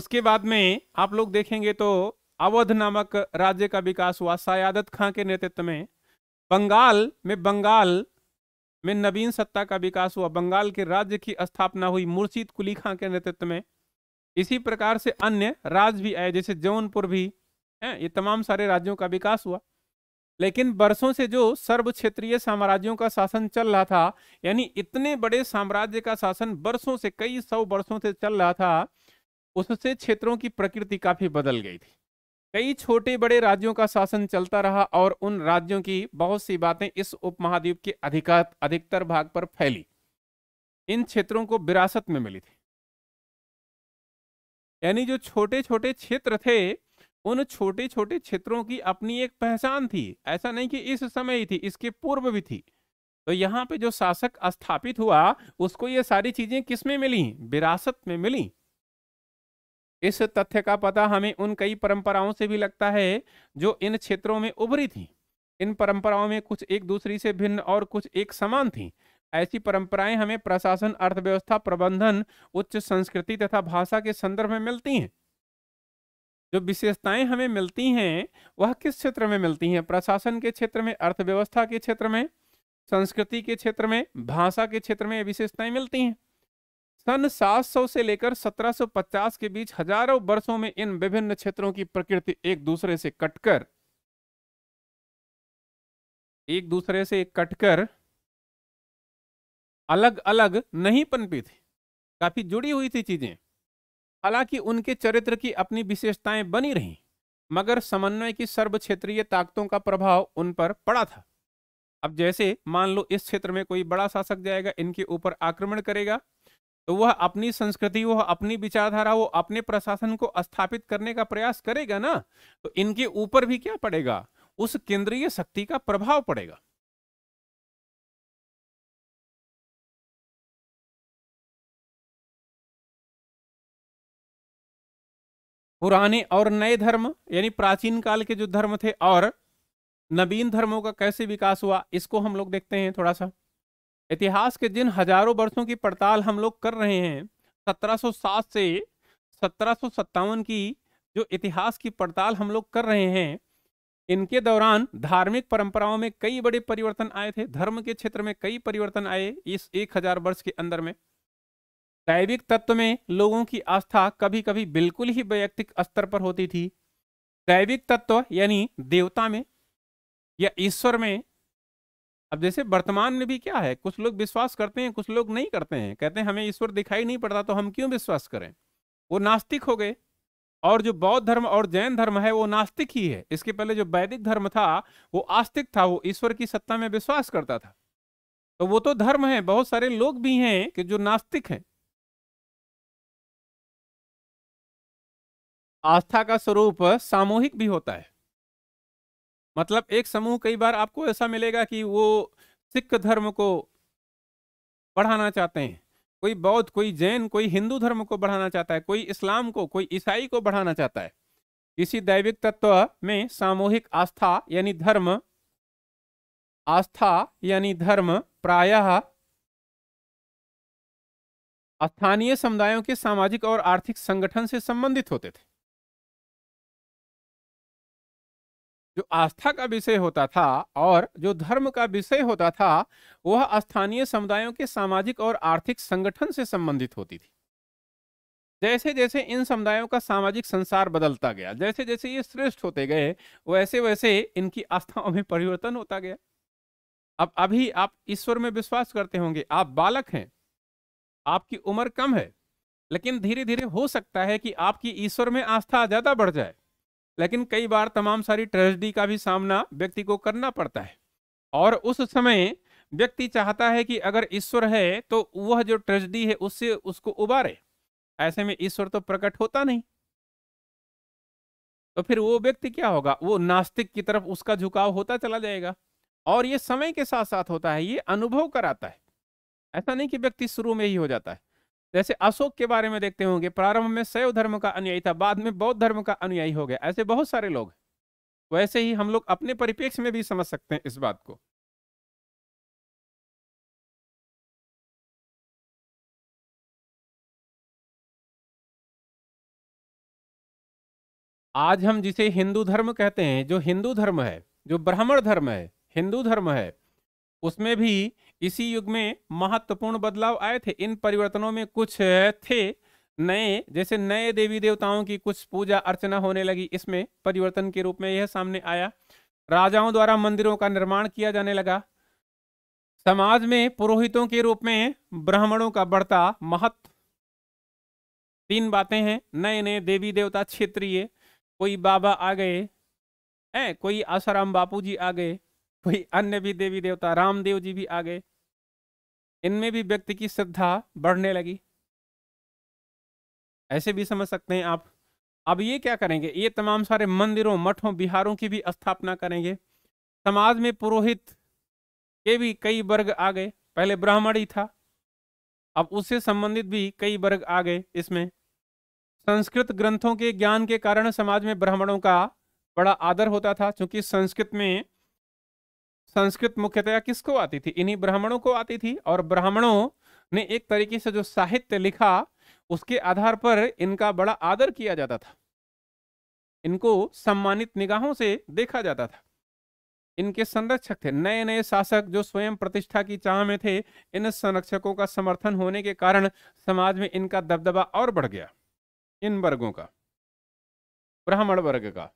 उसके बाद में आप लोग देखेंगे तो अवध नामक राज्य का विकास हुआ सयादत खां के नेतृत्व में बंगाल में बंगाल में नवीन सत्ता का विकास हुआ बंगाल के राज्य की स्थापना हुई मुर्शीद कुली खां के नेतृत्व में इसी प्रकार से अन्य राज्य भी आए जैसे जौनपुर भी है ये तमाम सारे राज्यों का विकास हुआ लेकिन बरसों से जो सर्व क्षेत्रीय साम्राज्यों का शासन चल रहा था यानी इतने बड़े साम्राज्य का शासन बरसों से कई सौ वर्षों से चल रहा था उससे क्षेत्रों की प्रकृति काफी बदल गई थी कई छोटे बड़े राज्यों का शासन चलता रहा और उन राज्यों की बहुत सी बातें इस उपमहाद्वीप के अधिकार अधिकतर भाग पर फैली इन क्षेत्रों को विरासत में मिली थी यानी जो छोटे छोटे क्षेत्र थे उन छोटे छोटे क्षेत्रों की अपनी एक पहचान थी ऐसा नहीं कि इस समय ही थी इसके पूर्व भी थी तो यहाँ पे जो शासक स्थापित हुआ उसको ये सारी चीजें किसमें मिली विरासत में मिली इस तथ्य का पता हमें उन कई परंपराओं से भी लगता है जो इन क्षेत्रों में उभरी थी इन परंपराओं में कुछ एक दूसरी से भिन्न और कुछ एक समान थी ऐसी परंपराएं हमें प्रशासन अर्थव्यवस्था प्रबंधन उच्च संस्कृति तथा भाषा के संदर्भ में मिलती हैं जो विशेषताएं हमें मिलती हैं वह किस क्षेत्र में मिलती हैं प्रशासन के क्षेत्र में अर्थव्यवस्था के क्षेत्र में संस्कृति के क्षेत्र में भाषा के क्षेत्र में विशेषताएं मिलती हैं सन 700 से लेकर 1750 के बीच हजारों वर्षों में इन विभिन्न क्षेत्रों की प्रकृति एक दूसरे से कटकर एक दूसरे से कटकर अलग अलग नहीं पनपी थी काफ़ी जुड़ी हुई थी चीज़ें हालांकि उनके चरित्र की अपनी विशेषताएं बनी रही मगर समन्वय की सर्व क्षेत्रीय ताकतों का प्रभाव उन पर पड़ा था अब जैसे मान लो इस क्षेत्र में कोई बड़ा शासक जाएगा इनके ऊपर आक्रमण करेगा तो वह अपनी संस्कृति वह अपनी विचारधारा वो अपने प्रशासन को स्थापित करने का प्रयास करेगा ना तो इनके ऊपर भी क्या पड़ेगा उस केंद्रीय शक्ति का प्रभाव पड़ेगा पुराने और नए धर्म यानी प्राचीन काल के जो धर्म थे और नवीन धर्मों का कैसे विकास हुआ इसको हम लोग देखते हैं थोड़ा सा इतिहास के जिन हजारों वर्षों की पड़ताल हम लोग कर रहे हैं 1707 से सत्रह की जो इतिहास की पड़ताल हम लोग कर रहे हैं इनके दौरान धार्मिक परंपराओं में कई बड़े परिवर्तन आए थे धर्म के क्षेत्र में कई परिवर्तन आए इस एक हजार वर्ष के अंदर में दैविक तत्व में लोगों की आस्था कभी कभी बिल्कुल ही वैयक्तिक स्तर पर होती थी दैविक तत्व यानी देवता में या ईश्वर में अब जैसे वर्तमान में भी क्या है कुछ लोग विश्वास करते हैं कुछ लोग नहीं करते हैं कहते हैं हमें ईश्वर दिखाई नहीं पड़ता तो हम क्यों विश्वास करें वो नास्तिक हो गए और जो बौद्ध धर्म और जैन धर्म है वो नास्तिक ही है इसके पहले जो वैदिक धर्म था वो आस्तिक था वो ईश्वर की सत्ता में विश्वास करता था तो वो तो धर्म है बहुत सारे लोग भी हैं कि जो नास्तिक हैं आस्था का स्वरूप सामूहिक भी होता है मतलब एक समूह कई बार आपको ऐसा मिलेगा कि वो सिख धर्म को बढ़ाना चाहते हैं कोई बौद्ध कोई जैन कोई हिंदू धर्म को बढ़ाना चाहता है कोई इस्लाम को कोई ईसाई को बढ़ाना चाहता है इसी दैविक तत्व में सामूहिक आस्था यानी धर्म आस्था यानी धर्म प्रायः स्थानीय समुदायों के सामाजिक और आर्थिक संगठन से संबंधित होते थे जो आस्था का विषय होता था और जो धर्म का विषय होता था वह स्थानीय समुदायों के सामाजिक और आर्थिक संगठन से संबंधित होती थी जैसे जैसे इन समुदायों का सामाजिक संसार बदलता गया जैसे जैसे ये श्रेष्ठ होते गए वैसे वैसे इनकी आस्थाओं में परिवर्तन होता गया अब अभी आप ईश्वर में विश्वास करते होंगे आप बालक हैं आपकी उम्र कम है लेकिन धीरे धीरे हो सकता है कि आपकी ईश्वर में आस्था ज्यादा बढ़ जाए लेकिन कई बार तमाम सारी ट्रेजडी का भी सामना व्यक्ति को करना पड़ता है और उस समय व्यक्ति चाहता है कि अगर ईश्वर है तो वह जो ट्रेजडी है उससे उसको उबारे ऐसे में ईश्वर तो प्रकट होता नहीं तो फिर वो व्यक्ति क्या होगा वो नास्तिक की तरफ उसका झुकाव होता चला जाएगा और ये समय के साथ साथ होता है ये अनुभव कराता है ऐसा नहीं कि व्यक्ति शुरू में ही हो जाता है जैसे अशोक के बारे में देखते होंगे प्रारंभ में शैव धर्म का अनुयायी था बाद में बौद्ध धर्म का अनुयायी हो गया ऐसे बहुत सारे लोग वैसे ही हम लोग अपने परिप्रेक्ष्य में भी समझ सकते हैं इस बात को आज हम जिसे हिंदू धर्म कहते हैं जो हिंदू धर्म है जो ब्राह्मण धर्म है हिंदू धर्म है उसमें भी इसी युग में महत्वपूर्ण बदलाव आए थे इन परिवर्तनों में कुछ थे नए जैसे नए देवी देवताओं की कुछ पूजा अर्चना होने लगी इसमें परिवर्तन के रूप में यह सामने आया राजाओं द्वारा मंदिरों का निर्माण किया जाने लगा समाज में पुरोहितों के रूप में ब्राह्मणों का बढ़ता महत्व तीन बातें हैं नए नए देवी देवता क्षेत्रीय कोई बाबा आ गए है कोई आसाराम बापूजी आ गए कोई अन्य भी देवी देवता रामदेव जी भी आ गए इनमें भी व्यक्ति की श्रद्धा बढ़ने लगी ऐसे भी समझ सकते हैं आप अब ये क्या करेंगे ये तमाम सारे मंदिरों मठों बिहारों की भी स्थापना करेंगे समाज में पुरोहित के भी कई वर्ग आ गए पहले ब्राह्मण ही था अब उससे संबंधित भी कई वर्ग आ गए इसमें संस्कृत ग्रंथों के ज्ञान के कारण समाज में ब्राह्मणों का बड़ा आदर होता था क्योंकि संस्कृत में संस्कृत मुख्यतया किसको आती थी इन्हीं ब्राह्मणों को आती थी और ब्राह्मणों ने एक तरीके से जो साहित्य लिखा उसके आधार पर इनका बड़ा आदर किया जाता था इनको सम्मानित निगाहों से देखा जाता था इनके संरक्षक थे नए नए शासक जो स्वयं प्रतिष्ठा की चाह में थे इन संरक्षकों का समर्थन होने के कारण समाज में इनका दबदबा और बढ़ गया इन वर्गों का ब्राह्मण वर्ग का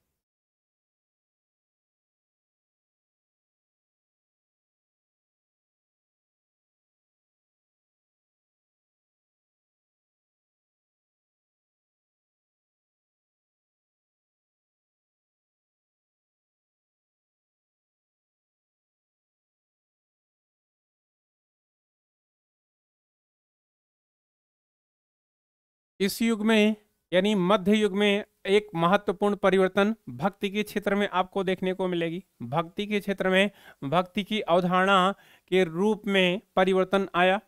इस युग में यानी मध्य युग में एक महत्वपूर्ण परिवर्तन भक्ति के क्षेत्र में आपको देखने को मिलेगी भक्ति के क्षेत्र में भक्ति की अवधारणा के रूप में परिवर्तन आया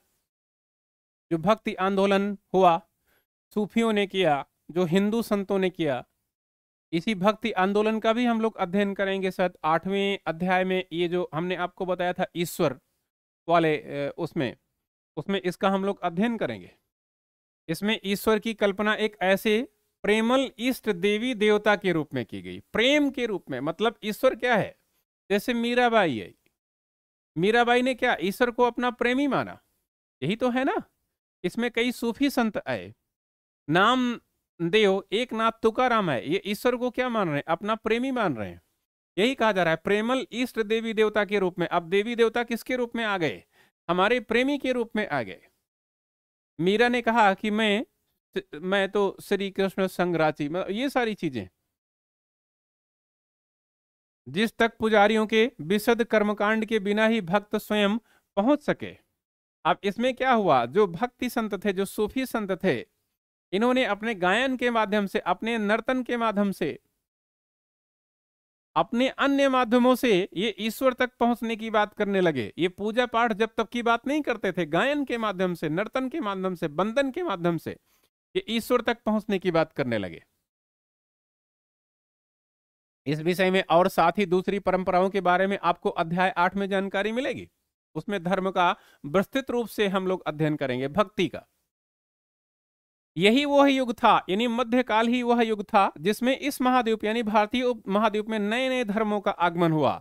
जो भक्ति आंदोलन हुआ सूफियों ने किया जो हिंदू संतों ने किया इसी भक्ति आंदोलन का भी हम लोग अध्ययन करेंगे शायद आठवें अध्याय में ये जो हमने आपको बताया था ईश्वर वाले उसमें उसमें इसका हम लोग अध्ययन करेंगे इसमें ईश्वर की कल्पना एक ऐसे प्रेमल इष्ट देवी देवता के रूप में की गई प्रेम के रूप में मतलब ईश्वर क्या है जैसे मीराबाई है मीराबाई ने क्या ईश्वर को अपना प्रेमी माना यही तो है ना इसमें कई सूफी संत आए नाम देव एक नाथ तुकाराम है ये ईश्वर को क्या मान रहे हैं अपना प्रेमी मान रहे हैं यही कहा जा रहा है प्रेमल ईष्ट देवी देवता के रूप में अब देवी देवता किसके रूप में आ गए हमारे प्रेमी के रूप में आ गए मीरा ने कहा कि मैं मैं तो श्री कृष्ण संग्राची मतलब ये सारी चीजें जिस तक पुजारियों के विशद कर्मकांड के बिना ही भक्त स्वयं पहुंच सके अब इसमें क्या हुआ जो भक्ति संत थे जो सूफी संत थे इन्होंने अपने गायन के माध्यम से अपने नर्तन के माध्यम से अपने अन्य माध्यमों से ये ईश्वर तक पहुंचने की बात करने लगे ये पूजा पाठ जब तक की बात नहीं करते थे गायन के माध्यम से नर्तन के माध्यम से बंधन के माध्यम से ये ईश्वर तक पहुंचने की बात करने लगे इस विषय में और साथ ही दूसरी परंपराओं के बारे में आपको अध्याय आठ में जानकारी मिलेगी उसमें धर्म का विस्तृत रूप से हम लोग अध्ययन करेंगे भक्ति का यही वह युग था यानी मध्यकाल ही वह युग था जिसमें इस महाद्वीप यानी भारतीय महाद्वीप में नए नए धर्मों का आगमन हुआ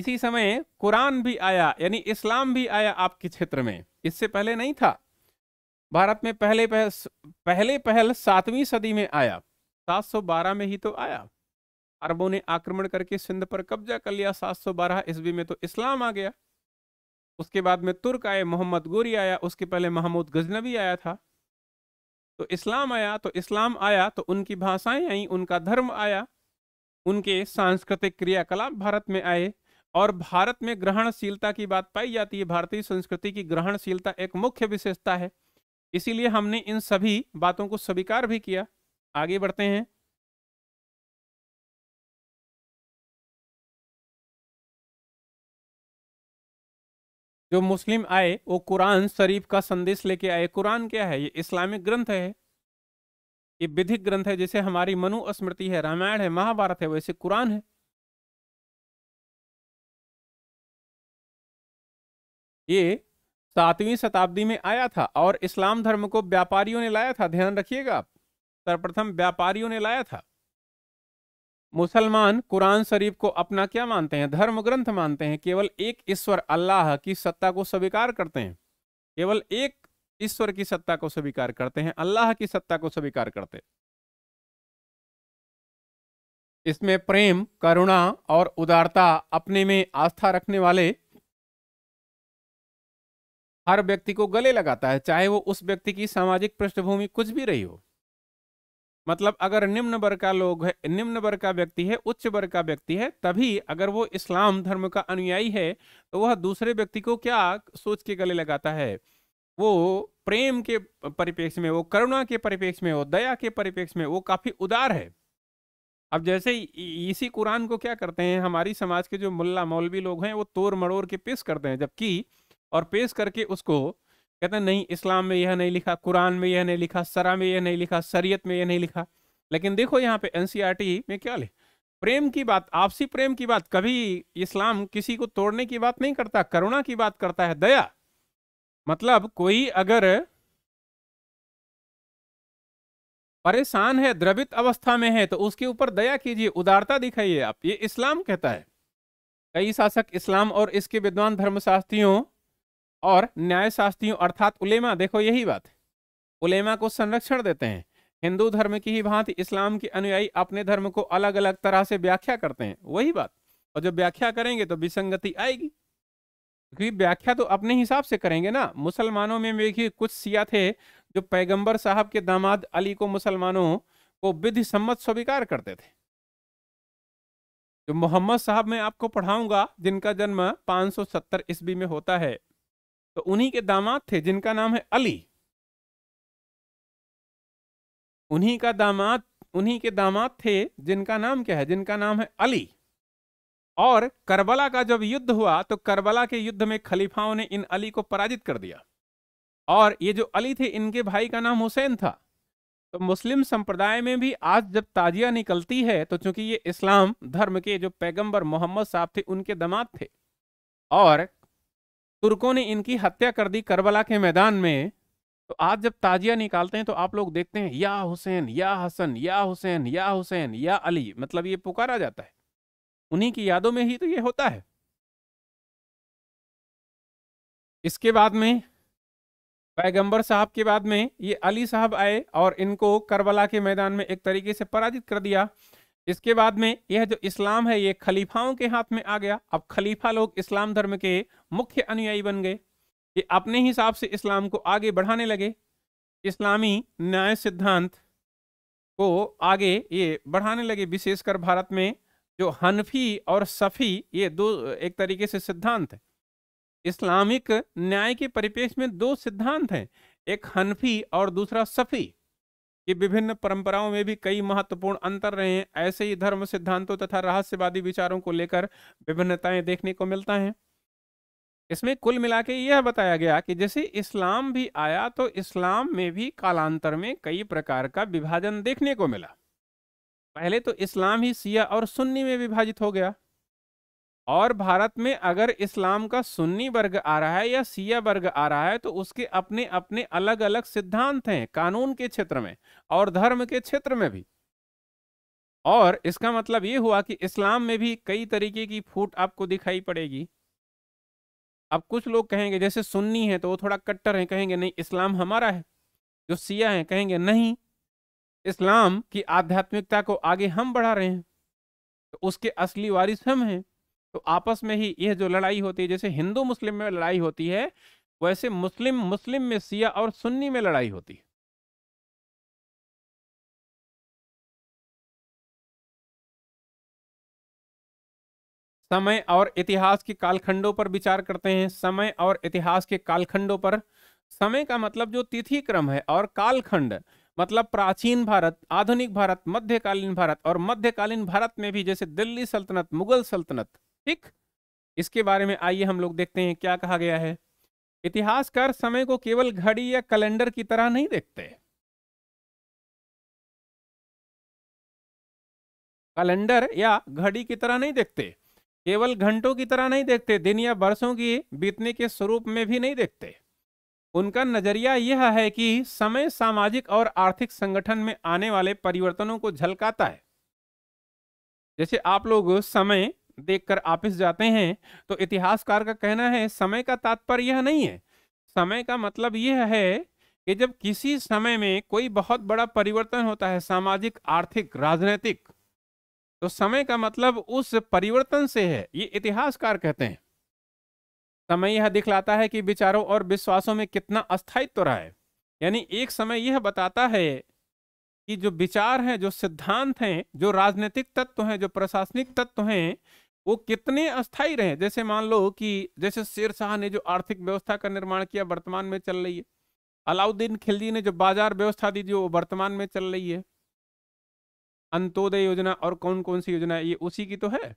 इसी समय कुरान भी आया यानी इस्लाम भी आया आपके क्षेत्र में इससे पहले नहीं था भारत में पहले पहल पहले पहल सातवीं सदी में आया 712 में ही तो आया अरबों ने आक्रमण करके सिंध पर कब्जा कर लिया 712 ईस्वी में तो इस्लाम आ गया उसके बाद में तुर्क आए मोहम्मद गोरी आया उसके पहले महमूद गजनबी आया था तो इस्लाम आया तो इस्लाम आया तो उनकी भाषाएं आई उनका धर्म आया उनके सांस्कृतिक क्रियाकलाप भारत में आए और भारत में ग्रहणशीलता की बात पाई जाती है भारतीय संस्कृति की ग्रहणशीलता एक मुख्य विशेषता है इसीलिए हमने इन सभी बातों को स्वीकार भी किया आगे बढ़ते हैं जो मुस्लिम आए वो कुरान शरीफ का संदेश लेके आए कुरान क्या है ये इस्लामिक ग्रंथ है ये विधिक ग्रंथ है जैसे हमारी मनुस्मृति है रामायण है महाभारत है वैसे कुरान है ये सातवीं शताब्दी में आया था और इस्लाम धर्म को व्यापारियों ने लाया था ध्यान रखिएगा आप सर्वप्रथम व्यापारियों ने लाया था मुसलमान कुरान शरीफ को अपना क्या मानते हैं धर्म ग्रंथ मानते हैं केवल एक ईश्वर अल्लाह की सत्ता को स्वीकार करते हैं केवल एक ईश्वर की सत्ता को स्वीकार करते हैं अल्लाह की सत्ता को स्वीकार करते इसमें प्रेम करुणा और उदारता अपने में आस्था रखने वाले हर व्यक्ति को गले लगाता है चाहे वो उस व्यक्ति की सामाजिक पृष्ठभूमि कुछ भी रही हो मतलब अगर निम्न वर्ग का लोग है निम्न वर्ग का व्यक्ति है उच्च वर्ग का व्यक्ति है तभी अगर वो इस्लाम धर्म का अनुयायी है तो वह दूसरे व्यक्ति को क्या सोच के गले लगाता है वो प्रेम के परिपेक्ष में वो करुणा के परिपेक्ष में वो दया के परिपेक्ष में वो काफी उदार है अब जैसे इसी कुरान को क्या करते हैं हमारी समाज के जो मुल्ला मौलवी लोग हैं वो तोड़ मड़ोड़ के पेश करते हैं जबकि और पेश करके उसको कहते हैं नहीं इस्लाम में यह नहीं लिखा कुरान में यह नहीं लिखा सरा में यह नहीं लिखा शरीयत में यह नहीं लिखा लेकिन देखो यहाँ पे एन e में क्या लिखा प्रेम की बात आपसी प्रेम की बात कभी इस्लाम किसी को तोड़ने की बात नहीं करता करुणा की बात करता है दया मतलब कोई अगर परेशान है द्रवित अवस्था में है तो उसके ऊपर दया कीजिए उदारता दिखाइए आप ये इस्लाम कहता है कई शासक इस्लाम और इसके विद्वान धर्मशास्त्रियों और न्यायशास्त्रियों अर्थात उलेमा देखो यही बात है उलेमा को संरक्षण देते हैं हिंदू धर्म की ही भांति इस्लाम के अनुयायी अपने धर्म को अलग अलग तरह से व्याख्या करते हैं वही बात और जब व्याख्या करेंगे तो विसंगति आएगी क्योंकि व्याख्या तो अपने हिसाब से करेंगे ना मुसलमानों में भी कुछ सिया थे जो पैगंबर साहब के दामाद अली को मुसलमानों को विधि सम्मत स्वीकार करते थे जो मोहम्मद साहब मैं आपको पढ़ाऊंगा जिनका जन्म 570 ईस्वी में होता है तो उन्हीं के दामाद थे जिनका नाम है अली उन्हीं का दामाद उन्हीं के दामाद थे जिनका नाम क्या है जिनका नाम है अली और करबला का जब युद्ध हुआ तो करबला के युद्ध में खलीफाओं ने इन अली को पराजित कर दिया और ये जो अली थे इनके भाई का नाम हुसैन था तो मुस्लिम संप्रदाय में भी आज जब ताजिया निकलती है तो चूंकि ये इस्लाम धर्म के जो पैगंबर मोहम्मद साहब थे उनके दामाद थे और तुर्कों ने इनकी हत्या कर दी करबला के मैदान में तो आज जब ताजिया निकालते हैं तो आप लोग देखते हैं या हुसैन या हसन या हुसैन या हुसैन या अली मतलब ये पुकारा जाता है उन्हीं की यादों में ही तो ये होता है इसके बाद में पैगंबर साहब के बाद में ये अली साहब आए और इनको करबला के मैदान में एक तरीके से पराजित कर दिया इसके बाद में यह जो इस्लाम है ये खलीफाओं के हाथ में आ गया अब खलीफा लोग इस्लाम धर्म के मुख्य अनुयायी बन गए ये अपने हिसाब से इस्लाम को आगे बढ़ाने लगे इस्लामी न्याय सिद्धांत को आगे ये बढ़ाने लगे विशेषकर भारत में जो हनफी और सफ़ी ये दो एक तरीके से सिद्धांत है इस्लामिक न्याय के परिपेक्ष में दो सिद्धांत हैं एक हनफी और दूसरा सफ़ी कि विभिन्न परंपराओं में भी कई महत्वपूर्ण अंतर रहे हैं ऐसे ही धर्म सिद्धांतों तथा रहस्यवादी विचारों को लेकर विभिन्नताएं देखने को मिलता है इसमें कुल मिला के यह बताया गया कि जैसे इस्लाम भी आया तो इस्लाम में भी कालांतर में कई प्रकार का विभाजन देखने को मिला पहले तो इस्लाम ही सिया और सुन्नी में विभाजित हो गया और भारत में अगर इस्लाम का सुन्नी वर्ग आ रहा है या सिया वर्ग आ रहा है तो उसके अपने अपने अलग अलग सिद्धांत हैं कानून के क्षेत्र में और धर्म के क्षेत्र में भी और इसका मतलब ये हुआ कि इस्लाम में भी कई तरीके की फूट आपको दिखाई पड़ेगी अब कुछ लोग कहेंगे जैसे सुन्नी है तो वो थोड़ा कट्टर है कहेंगे नहीं इस्लाम हमारा है जो सिया है कहेंगे नहीं इस्लाम की आध्यात्मिकता को आगे हम बढ़ा रहे हैं तो उसके असली वारिस हम हैं तो आपस में ही यह जो लड़ाई होती है जैसे हिंदू मुस्लिम में लड़ाई होती है वैसे मुस्लिम मुस्लिम में सिया और सुन्नी में लड़ाई होती है समय और इतिहास के कालखंडों पर विचार करते हैं समय और इतिहास के कालखंडों पर समय का मतलब जो तिथि क्रम है और कालखंड मतलब प्राचीन भारत आधुनिक भारत मध्यकालीन भारत और मध्यकालीन भारत में भी जैसे दिल्ली सल्तनत मुगल सल्तनत ठीक इसके बारे में आइए हम लोग देखते हैं क्या कहा गया है इतिहासकार समय को केवल घड़ी या कैलेंडर की तरह नहीं देखते कैलेंडर या घड़ी की तरह नहीं देखते केवल घंटों की तरह नहीं देखते दिन या वर्षों की बीतने के स्वरूप में भी नहीं देखते उनका नजरिया यह है कि समय सामाजिक और आर्थिक संगठन में आने वाले परिवर्तनों को झलकाता है जैसे आप लोग समय देखकर आपस जाते हैं तो इतिहासकार का कहना है समय का तात्पर्य यह नहीं है समय का मतलब यह है कि जब किसी समय में कोई बहुत बड़ा परिवर्तन होता है सामाजिक आर्थिक राजनीतिक तो समय का मतलब उस परिवर्तन से है ये इतिहासकार कहते हैं समय यह दिखलाता है कि विचारों और विश्वासों में कितना अस्थायित्व तो रहा है यानी एक समय यह बताता है कि जो विचार हैं जो सिद्धांत हैं जो राजनीतिक तत्व हैं जो प्रशासनिक तत्व हैं वो कितने अस्थाई रहे जैसे मान लो कि जैसे शेर शाह ने जो आर्थिक व्यवस्था का निर्माण किया वर्तमान में चल रही है अलाउद्दीन खिलजी ने जो बाजार व्यवस्था दी थी वो वर्तमान में चल रही है अंत्योदय योजना और कौन कौन सी योजना ये उसी की तो है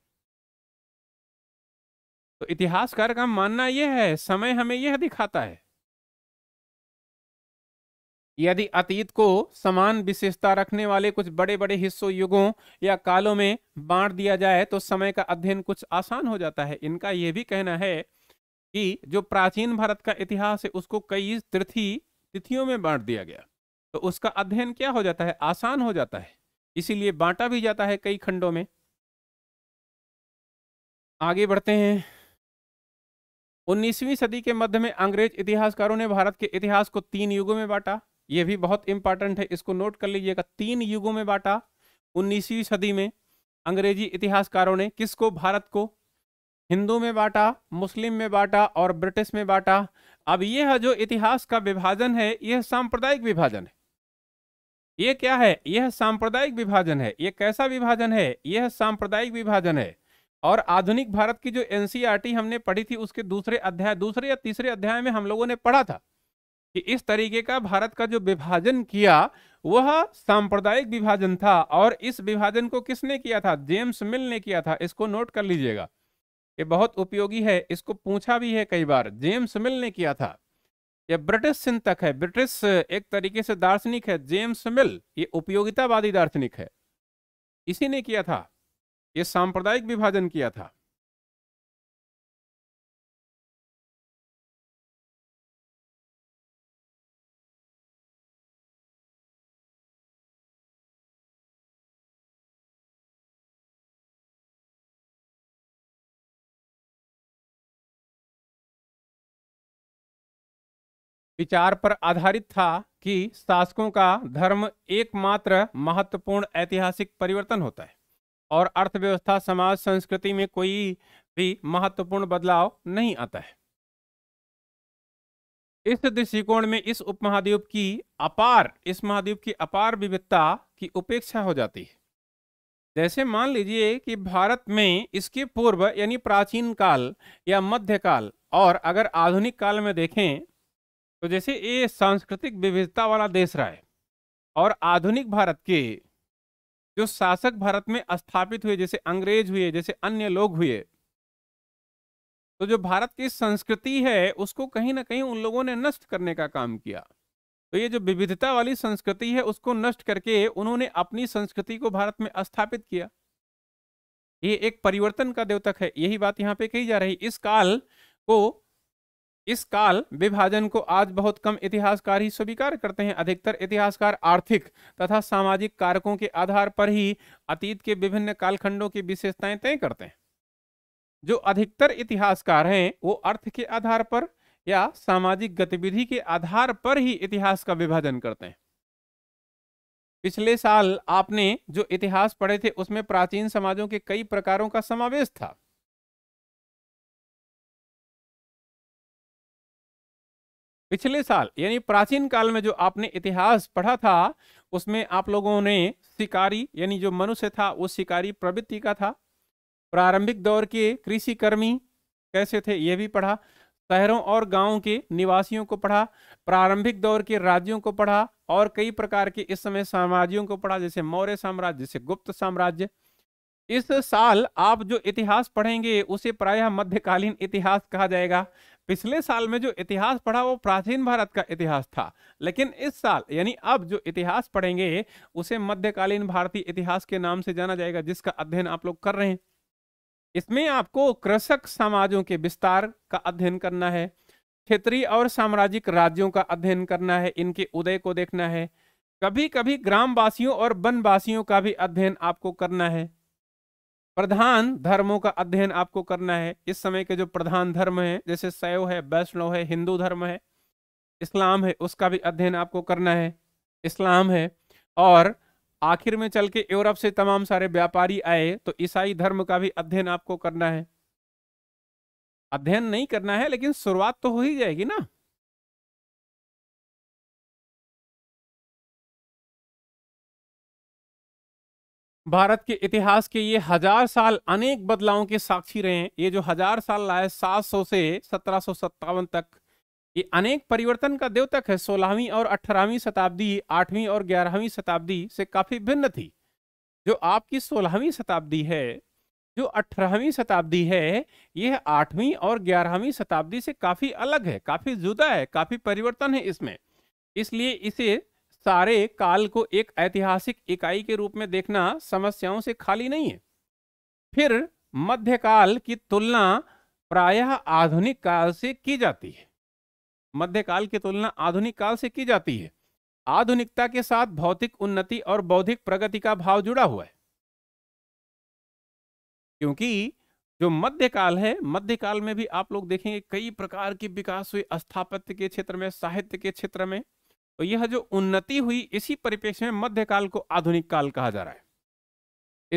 तो इतिहासकार का मानना यह है समय हमें यह दिखाता है यदि अतीत को समान विशेषता रखने वाले कुछ बड़े बड़े हिस्सों युगों या कालों में बांट दिया जाए तो समय का अध्ययन कुछ आसान हो जाता है इनका यह भी कहना है कि जो प्राचीन भारत का इतिहास है उसको कई तिथि तिथियों में बांट दिया गया तो उसका अध्ययन क्या हो जाता है आसान हो जाता है इसीलिए बांटा भी जाता है कई खंडों में आगे बढ़ते हैं 19वीं सदी के मध्य में अंग्रेज इतिहासकारों ने भारत के इतिहास को तीन युगों में बांटा ये भी बहुत इंपॉर्टेंट है इसको नोट कर लीजिएगा तीन युगों में बांटा उन्नीसवीं सदी में अंग्रेजी इतिहासकारों ने किसको भारत को हिंदू में बांटा मुस्लिम में बांटा और ब्रिटिश में बांटा अब यह जो इतिहास का विभाजन है यह सांप्रदायिक विभाजन है ये क्या है यह सांप्रदायिक विभाजन है यह कैसा विभाजन है यह सांप्रदायिक विभाजन है और आधुनिक भारत की जो एनसीआरटी e हमने पढ़ी थी उसके दूसरे अध्याय दूसरे या तीसरे अध्याय में हम लोगों ने पढ़ा था कि इस तरीके का भारत का जो विभाजन किया वह सांप्रदायिक विभाजन था और इस विभाजन को किसने किया था जेम्स मिल ने किया था इसको नोट कर लीजिएगा ये बहुत उपयोगी है इसको पूछा भी है कई बार जेम्स मिल ने किया था यह ब्रिटिश चिंतक है ब्रिटिश एक तरीके से दार्शनिक है जेम्स मिल ये उपयोगितावादी दार्शनिक है इसी ने किया था ये सांप्रदायिक विभाजन किया था विचार पर आधारित था कि शासकों का धर्म एकमात्र महत्वपूर्ण ऐतिहासिक परिवर्तन होता है और अर्थव्यवस्था समाज संस्कृति में कोई भी महत्वपूर्ण बदलाव नहीं आता है इस दृष्टिकोण में इस उपमहाद्वीप की अपार इस महाद्वीप की अपार विविधता की उपेक्षा हो जाती है जैसे मान लीजिए कि भारत में इसके पूर्व यानी प्राचीन काल या मध्यकाल और अगर आधुनिक काल में देखें तो जैसे ये सांस्कृतिक विविधता वाला देश रहा है और आधुनिक भारत के जो शासक भारत में स्थापित हुए जैसे अंग्रेज हुए जैसे अन्य लोग हुए तो जो भारत की संस्कृति है उसको कहीं ना कहीं उन लोगों ने नष्ट करने का काम किया तो ये जो विविधता वाली संस्कृति है उसको नष्ट करके उन्होंने अपनी संस्कृति को भारत में स्थापित किया ये एक परिवर्तन का द्योतक है यही बात यहाँ पे कही जा रही इस काल को इस काल विभाजन को आज बहुत कम इतिहासकार ही स्वीकार करते हैं अधिकतर इतिहासकार आर्थिक तथा सामाजिक कारकों के आधार पर ही अतीत के विभिन्न कालखंडों की विशेषताएं तय करते हैं जो अधिकतर इतिहासकार हैं वो अर्थ के आधार पर या सामाजिक गतिविधि के आधार पर ही इतिहास का विभाजन करते हैं पिछले साल आपने जो इतिहास पढ़े थे उसमें प्राचीन समाजों के कई प्रकारों का समावेश था पिछले साल यानी प्राचीन काल में जो आपने इतिहास पढ़ा था उसमें आप लोगों ने शिकारी यानी जो मनुष्य था वो शिकारी प्रवृत्ति का था प्रारंभिक दौर के कृषि कर्मी कैसे थे ये भी पढ़ा शहरों और गांवों के निवासियों को पढ़ा प्रारंभिक दौर के राज्यों को पढ़ा और कई प्रकार के इस समय साम्राज्यों को पढ़ा जैसे मौर्य साम्राज्य जैसे गुप्त साम्राज्य इस साल आप जो इतिहास पढ़ेंगे उसे प्रायः मध्यकालीन इतिहास कहा जाएगा पिछले साल में जो इतिहास पढ़ा वो प्राचीन भारत का इतिहास था लेकिन इस साल यानी अब जो इतिहास पढ़ेंगे उसे मध्यकालीन भारतीय इतिहास के नाम से जाना जाएगा जिसका अध्ययन आप लोग कर रहे हैं इसमें आपको कृषक समाजों के विस्तार का अध्ययन करना है क्षेत्रीय और साम्राज्यिक राज्यों का अध्ययन करना है इनके उदय को देखना है कभी कभी ग्रामवासियों और वनवासियों का भी अध्ययन आपको करना है प्रधान धर्मों का अध्ययन आपको करना है इस समय के जो प्रधान धर्म है जैसे शैव है वैष्णव है हिंदू धर्म है इस्लाम है उसका भी अध्ययन आपको करना है इस्लाम है और आखिर में चल के यूरोप से तमाम सारे व्यापारी आए तो ईसाई धर्म का भी अध्ययन आपको करना है अध्ययन नहीं करना है लेकिन शुरुआत तो हो ही जाएगी ना भारत के इतिहास के ये हजार साल अनेक बदलावों के साक्षी रहे हैं ये जो हजार साल लाए सात सौ से सत्रह सौ सत्तावन तक ये अनेक परिवर्तन का द्योतक है सोलहवीं और अठारहवीं शताब्दी आठवीं और ग्यारहवीं शताब्दी से काफ़ी भिन्न थी जो आपकी सोलहवीं शताब्दी है जो अठारहवीं शताब्दी है यह आठवीं और ग्यारहवीं शताब्दी से काफ़ी अलग है काफ़ी जुदा है काफ़ी परिवर्तन है इसमें इसलिए इसे सारे काल को एक ऐतिहासिक इकाई के रूप में देखना समस्याओं से खाली नहीं है फिर मध्यकाल की तुलना प्रायः आधुनिक काल से की जाती है मध्यकाल की तुलना आधुनिक काल से की जाती है आधुनिकता के साथ भौतिक उन्नति और बौद्धिक प्रगति का भाव जुड़ा हुआ है क्योंकि जो मध्यकाल है मध्यकाल में भी आप लोग देखेंगे कई प्रकार के विकास हुए स्थापत्य के क्षेत्र में साहित्य के क्षेत्र में तो यह जो उन्नति हुई इसी परिप्रेक्ष्य में मध्यकाल को आधुनिक काल कहा जा रहा है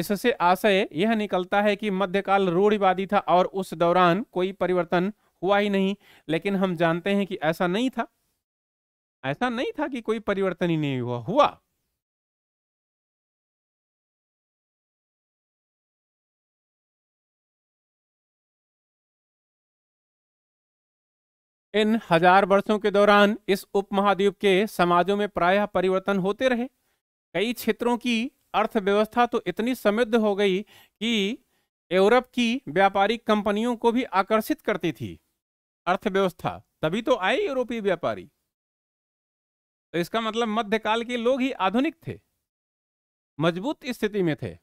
इससे आशय यह निकलता है कि मध्यकाल रूढ़िवादी था और उस दौरान कोई परिवर्तन हुआ ही नहीं लेकिन हम जानते हैं कि ऐसा नहीं था ऐसा नहीं था कि कोई परिवर्तन ही नहीं हुआ हुआ इन हजार वर्षों के दौरान इस उपमहाद्वीप के समाजों में प्रायः परिवर्तन होते रहे कई क्षेत्रों की अर्थव्यवस्था तो इतनी समृद्ध हो गई कि यूरोप की व्यापारिक कंपनियों को भी आकर्षित करती थी अर्थव्यवस्था तभी तो आए यूरोपीय व्यापारी तो इसका मतलब मध्यकाल के लोग ही आधुनिक थे मजबूत स्थिति में थे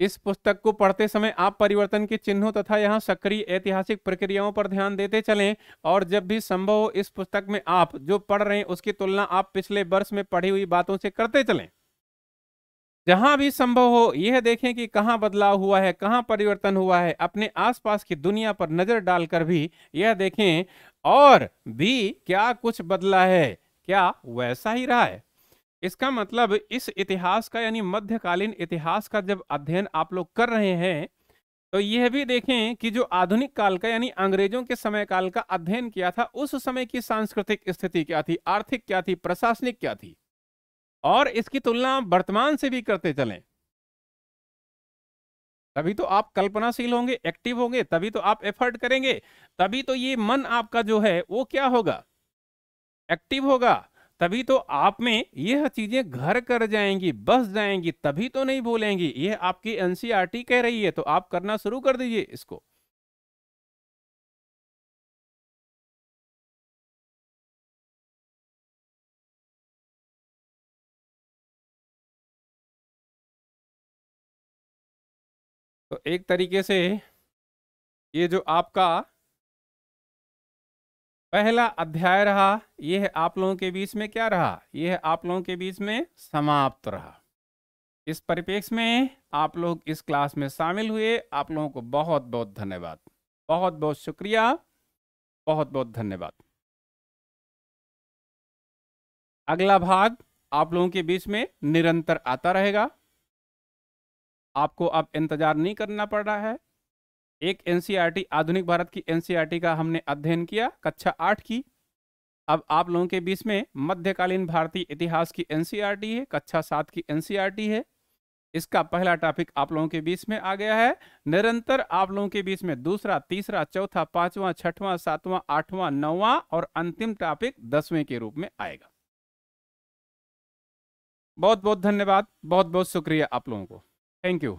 इस पुस्तक को पढ़ते समय आप परिवर्तन के चिन्हों तथा यहाँ सक्रिय ऐतिहासिक प्रक्रियाओं पर ध्यान देते चलें और जब भी संभव हो इस पुस्तक में आप जो पढ़ रहे हैं उसकी तुलना आप पिछले वर्ष में पढ़ी हुई बातों से करते चलें जहां भी संभव हो यह देखें कि कहाँ बदलाव हुआ है कहाँ परिवर्तन हुआ है अपने आसपास की दुनिया पर नजर डालकर भी यह देखें और भी क्या कुछ बदला है क्या वैसा ही रहा है इसका मतलब इस इतिहास का यानी मध्यकालीन इतिहास का जब अध्ययन आप लोग कर रहे हैं तो यह भी देखें कि जो आधुनिक काल का यानी अंग्रेजों के समय काल का अध्ययन किया था उस समय की सांस्कृतिक स्थिति क्या थी आर्थिक क्या थी प्रशासनिक क्या थी और इसकी तुलना वर्तमान से भी करते चलें तभी तो आप कल्पनाशील होंगे एक्टिव होंगे तभी तो आप एफर्ट करेंगे तभी तो ये मन आपका जो है वो क्या होगा एक्टिव होगा तभी तो आप में यह चीजें घर कर जाएंगी बस जाएंगी तभी तो नहीं बोलेंगी यह आपकी एनसीआरटी e कह रही है तो आप करना शुरू कर दीजिए इसको तो एक तरीके से ये जो आपका पहला अध्याय रहा यह आप लोगों के बीच में क्या रहा यह आप लोगों के बीच में समाप्त रहा इस परिपेक्ष में आप लोग इस क्लास में शामिल हुए आप लोगों को बहुत बहुत धन्यवाद बहुत बहुत शुक्रिया बहुत बहुत धन्यवाद अगला भाग आप लोगों के बीच में निरंतर आता रहेगा आपको अब इंतजार नहीं करना पड़ रहा है एक एनसीईआरटी e आधुनिक भारत की एनसीईआरटी e का हमने अध्ययन किया कक्षा आठ की अब आप लोगों के बीच में मध्यकालीन भारतीय इतिहास की एनसीईआरटी e है कक्षा सात की एनसीईआरटी है इसका पहला टॉपिक आप लोगों के बीच में आ गया है निरंतर आप लोगों के बीच में दूसरा तीसरा चौथा पांचवा छठवां सातवां आठवां नौवां और अंतिम टॉपिक दसवें के रूप में आएगा बहुत बहुत धन्यवाद बहुत बहुत शुक्रिया आप लोगों को थैंक यू